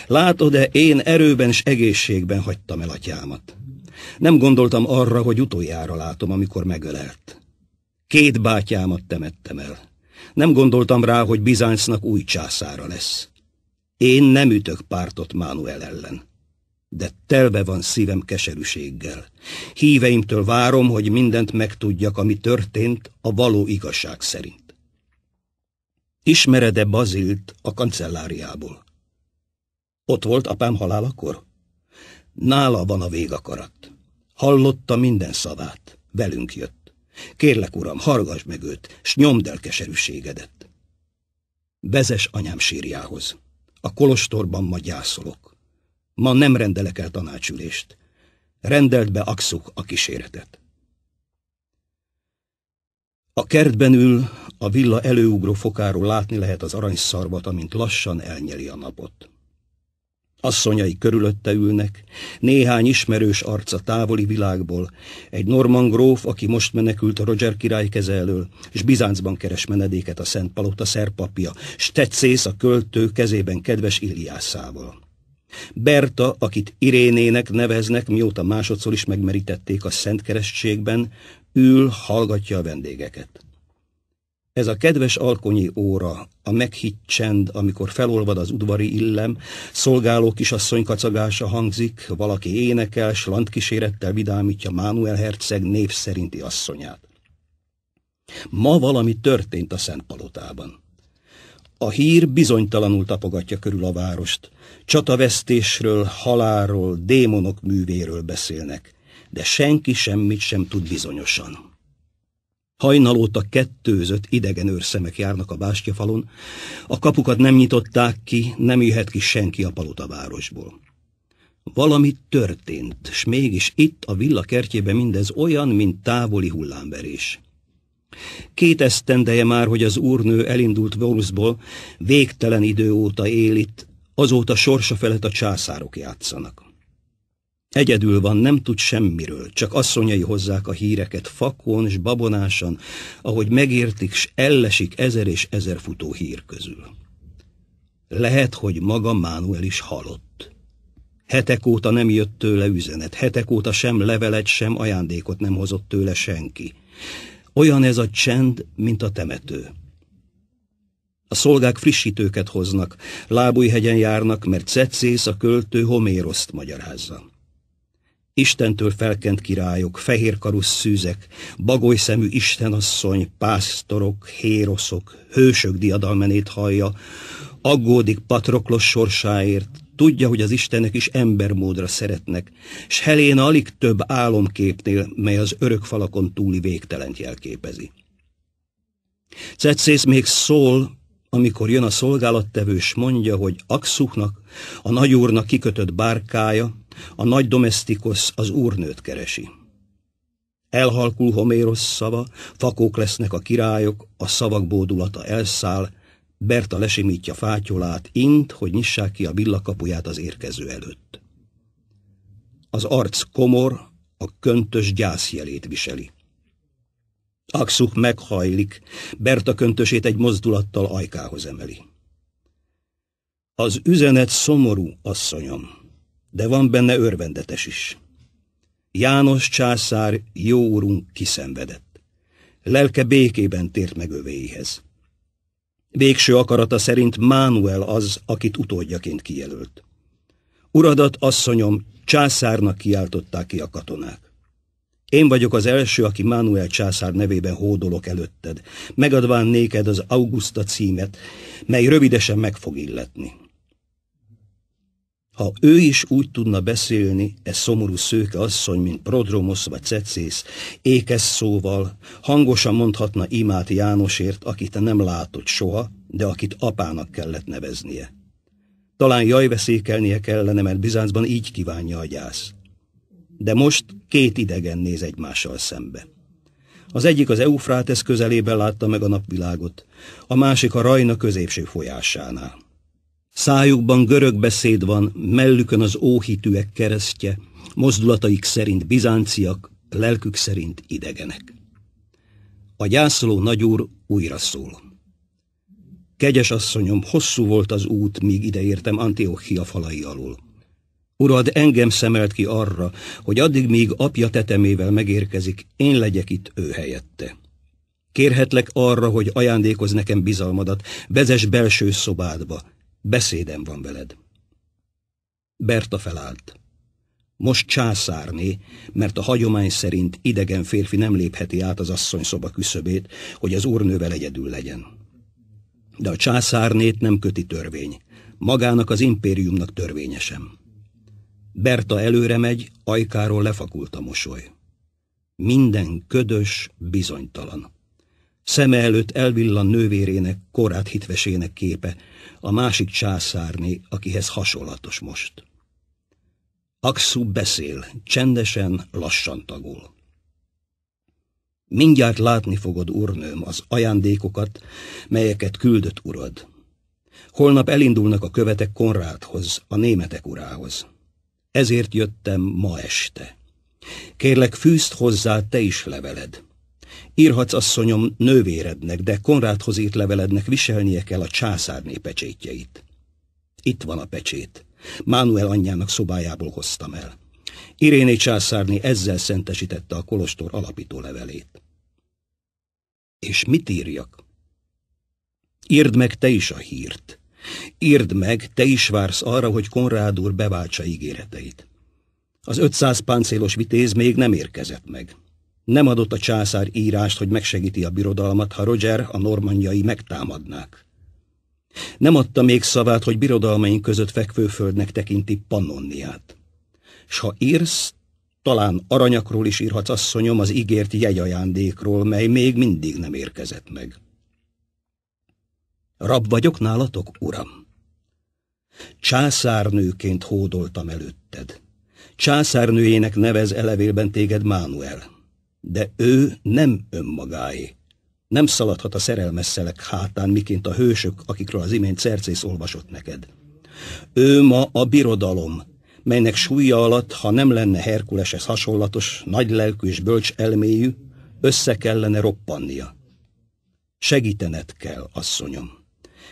Látod-e, én erőben s egészségben hagytam el atyámat. Nem gondoltam arra, hogy utoljára látom, amikor megölelt. Két bátyámat temettem el. Nem gondoltam rá, hogy Bizáncnak új császára lesz. Én nem ütök pártot Mánuel ellen, de telve van szívem keserűséggel. Híveimtől várom, hogy mindent megtudjak, ami történt a való igazság szerint. Ismered-e Bazilt a kancelláriából? Ott volt apám halálakor? Nála van a végakarat. Hallotta minden szavát. Velünk jött. Kérlek, uram, hargass meg őt, s nyomd el keserűségedet. Bezes anyám sírjához. A kolostorban ma gyászolok. Ma nem rendelek el tanácsülést. Rendelt be Akszuk a kíséretet. A kertben ül, a villa előugró fokáról látni lehet az aranyszarvat, amint lassan elnyeli a napot. Asszonyai körülötte ülnek, néhány ismerős arca távoli világból, egy norman gróf, aki most menekült a Roger király keze elől, és Bizáncban keres menedéket a Szent Palota szerpapja, Stetszész a költő kezében kedves Iliászával. Berta, akit Irénének neveznek, mióta másodszor is megmerítették a Szent Keresztségben, ül, hallgatja a vendégeket. Ez a kedves alkonyi óra, a meghitt csend, amikor felolvad az udvari illem, szolgáló kisasszony kacagása hangzik, valaki énekel, slant kísérettel vidámítja Mánuel herceg név szerinti asszonyát. Ma valami történt a Szentpalotában. A hír bizonytalanul tapogatja körül a várost. Csatavesztésről, halálról, démonok művéről beszélnek, de senki semmit sem tud bizonyosan. Hajnalóta kettőzött idegen őrszemek járnak a bástyafalon, a kapukat nem nyitották ki, nem jöhet ki senki a palota városból. Valami történt, s mégis itt a villa kertjében mindez olyan, mint távoli hullámverés. Két esztendeje már, hogy az úrnő elindult Vorusból, végtelen idő óta él itt, azóta sorsa felett a császárok játszanak. Egyedül van, nem tud semmiről, csak asszonyai hozzák a híreket fakon és babonásan, ahogy megértik, s ellesik ezer és ezer futó hír közül. Lehet, hogy maga Mánuel is halott. Hetek óta nem jött tőle üzenet, hetek óta sem levelet, sem ajándékot nem hozott tőle senki. Olyan ez a csend, mint a temető. A szolgák frissítőket hoznak, lábújhegyen járnak, mert Cecész a költő Homéroszt magyarázza. Istentől felkent királyok, karusz szűzek, bagolyszemű istenasszony, pásztorok, héroszok, hősök diadalmenét hallja, aggódik patroklos sorsáért, tudja, hogy az istenek is embermódra szeretnek, s Helén alig több álomképnél, mely az örök falakon túli végtelent jelképezi. Cetszész még szól, amikor jön a szolgálattevős, mondja, hogy Akszuknak, a nagyúrnak kikötött bárkája, a nagy domestikos az úrnőt keresi. Elhalkul Homérosz szava, fakók lesznek a királyok, a szavak bódulata elszáll, Berta lesimítja fátyolát, int, hogy nyissák ki a villakapuját az érkező előtt. Az arc komor, a köntös gyászjelét viseli. Akszuk meghajlik, Berta köntösét egy mozdulattal ajkához emeli. Az üzenet szomorú, asszonyom de van benne örvendetes is. János császár jó urunk kiszenvedett. Lelke békében tért meg övéhez. Végső akarata szerint Mánuel az, akit utódjaként kijelölt. Uradat, asszonyom, császárnak kiáltották ki a katonák. Én vagyok az első, aki Mánuel császár nevében hódolok előtted, megadván néked az Augusta címet, mely rövidesen meg fog illetni. Ha ő is úgy tudna beszélni, ez szomorú szőke asszony, mint prodromos vagy Cecész, ékes szóval, hangosan mondhatna imát Jánosért, akit nem látott soha, de akit apának kellett neveznie. Talán jajveszékelnie kellene, mert Bizáncban így kívánja a gyász. De most két idegen néz egymással szembe. Az egyik az Eufrátesz közelében látta meg a napvilágot, a másik a Rajna középső folyásánál. Szájukban görög beszéd van, mellükön az óhitűek keresztje, mozdulataik szerint bizánciak, lelkük szerint idegenek. A gyászoló nagyúr újra szól. Kegyes asszonyom, hosszú volt az út, míg ideértem Antiochia falai alól. Urad, engem szemelt ki arra, hogy addig, míg apja tetemével megérkezik, én legyek itt ő helyette. Kérhetlek arra, hogy ajándékoz nekem bizalmadat, vezes belső szobádba, Beszédem van veled. Berta felállt. Most császárné, mert a hagyomány szerint idegen férfi nem lépheti át az asszony szoba küszöbét, hogy az úrnővel egyedül legyen. De a császárnét nem köti törvény, magának az impériumnak törvényesem. Berta előre megy, ajkáról lefakult a mosoly. Minden ködös, bizonytalan. Szeme előtt elvillan nővérének, korát hitvesének képe, a másik császárné, akihez hasonlatos most. Aksu beszél, csendesen, lassan tagol. Mindjárt látni fogod, urnőm, az ajándékokat, melyeket küldött urad. Holnap elindulnak a követek Konrádhoz, a németek urához. Ezért jöttem ma este. Kérlek, fűzd hozzá te is leveled. Írhatsz asszonyom nővérednek, de Konrádhoz írt levelednek viselnie kell a császárné pecsétjeit. Itt van a pecsét. Mánuel anyjának szobájából hoztam el. Iréné császárné ezzel szentesítette a kolostor alapító levelét. És mit írjak? Írd meg te is a hírt. Írd meg, te is vársz arra, hogy Konrád úr beváltsa ígéreteit. Az 500 páncélos vitéz még nem érkezett meg. Nem adott a császár írást, hogy megsegíti a birodalmat, ha Roger a normanjai megtámadnák. Nem adta még szavát, hogy birodalmaink között fekvő földnek tekinti Pannoniát. S ha írsz, talán aranyakról is írhatsz, asszonyom, az ígért jegyajándékról, mely még mindig nem érkezett meg. Rab vagyok nálatok, uram? Császárnőként hódoltam előtted. Császárnőjének nevez elevélben téged Mánuel de ő nem önmagáé. Nem szaladhat a szerelmes hátán, miként a hősök, akikről az imént Cercész olvasott neked. Ő ma a birodalom, melynek súlya alatt, ha nem lenne Herkuleshez hasonlatos, nagylelkű és bölcs elméjű, össze kellene roppannia. Segítened kell, asszonyom.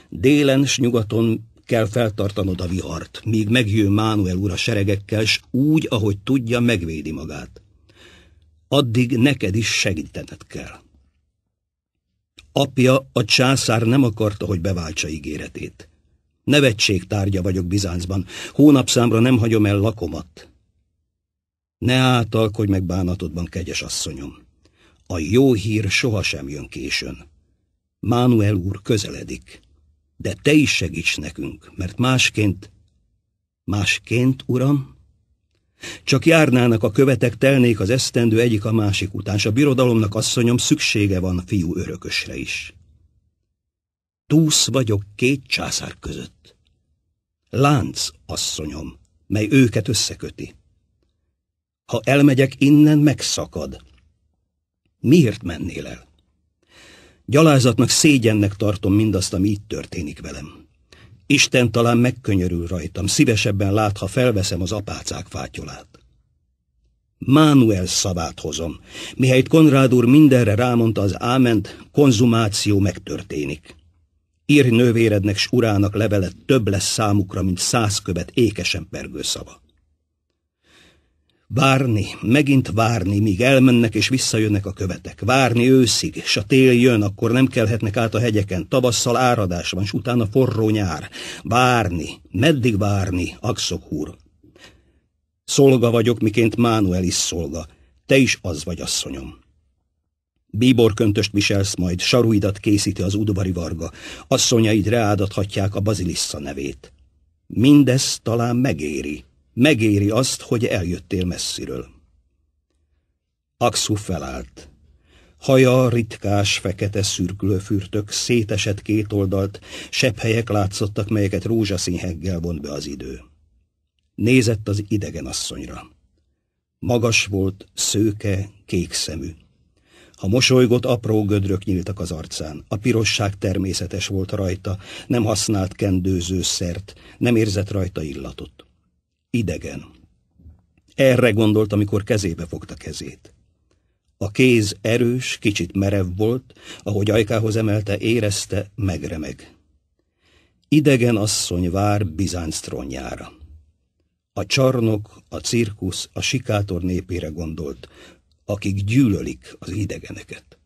Délen s nyugaton kell feltartanod a vihart, míg megjön Mánuel úr a seregekkel, s úgy, ahogy tudja, megvédi magát addig neked is segítened kell. Apja, a császár nem akarta, hogy beváltsa ígéretét. Nevetség tárgya vagyok Bizáncban, hónapszámra nem hagyom el lakomat. Ne átalkodj meg bánatodban, kegyes asszonyom. A jó hír sohasem jön későn. Mánuel úr közeledik, de te is segíts nekünk, mert másként... Másként, uram? Csak járnának a követek, telnék az esztendő egyik a másik után, s a birodalomnak asszonyom szüksége van fiú örökösre is. Túsz vagyok két császár között. Lánc asszonyom, mely őket összeköti. Ha elmegyek innen, megszakad. Miért mennél el? Gyalázatnak, szégyennek tartom mindazt, ami itt történik velem. Isten talán megkönyörül rajtam, szívesebben lát, ha felveszem az apácák fátyolát. Mánuel szavát hozom, mihelyt Konrád úr mindenre rámondta az áment, konzumáció megtörténik. Írj nővérednek s urának levele több lesz számukra, mint száz követ ékesen pergő szava. Várni, megint várni, míg elmennek és visszajönnek a követek. Várni őszig, s a tél jön, akkor nem kelhetnek át a hegyeken. Tavasszal áradás van, s utána forró nyár. Várni, meddig várni, Axokhúr? Szolga vagyok, miként Mánuel is szolga. Te is az vagy, asszonyom. köntöst viselsz majd, saruidat készíti az udvari varga. Asszonyaid reádathatják a bazilissa nevét. Mindez talán megéri megéri azt, hogy eljöttél messziről. Axu felállt. Haja ritkás, fekete szürkülőfürtök, szétesett két oldalt, sebhelyek látszottak, melyeket rózsaszín heggel vont be az idő. Nézett az idegen asszonyra. Magas volt, szőke, kék szemű. Ha mosolygott, apró gödrök nyíltak az arcán. A pirosság természetes volt rajta, nem használt kendőzőszert, nem érzett rajta illatot idegen. Erre gondolt, amikor kezébe fogta kezét. A kéz erős, kicsit merev volt, ahogy ajkához emelte, érezte, megremeg. Idegen asszony vár Bizánc trónjára. A csarnok, a cirkusz, a sikátor népére gondolt, akik gyűlölik az idegeneket.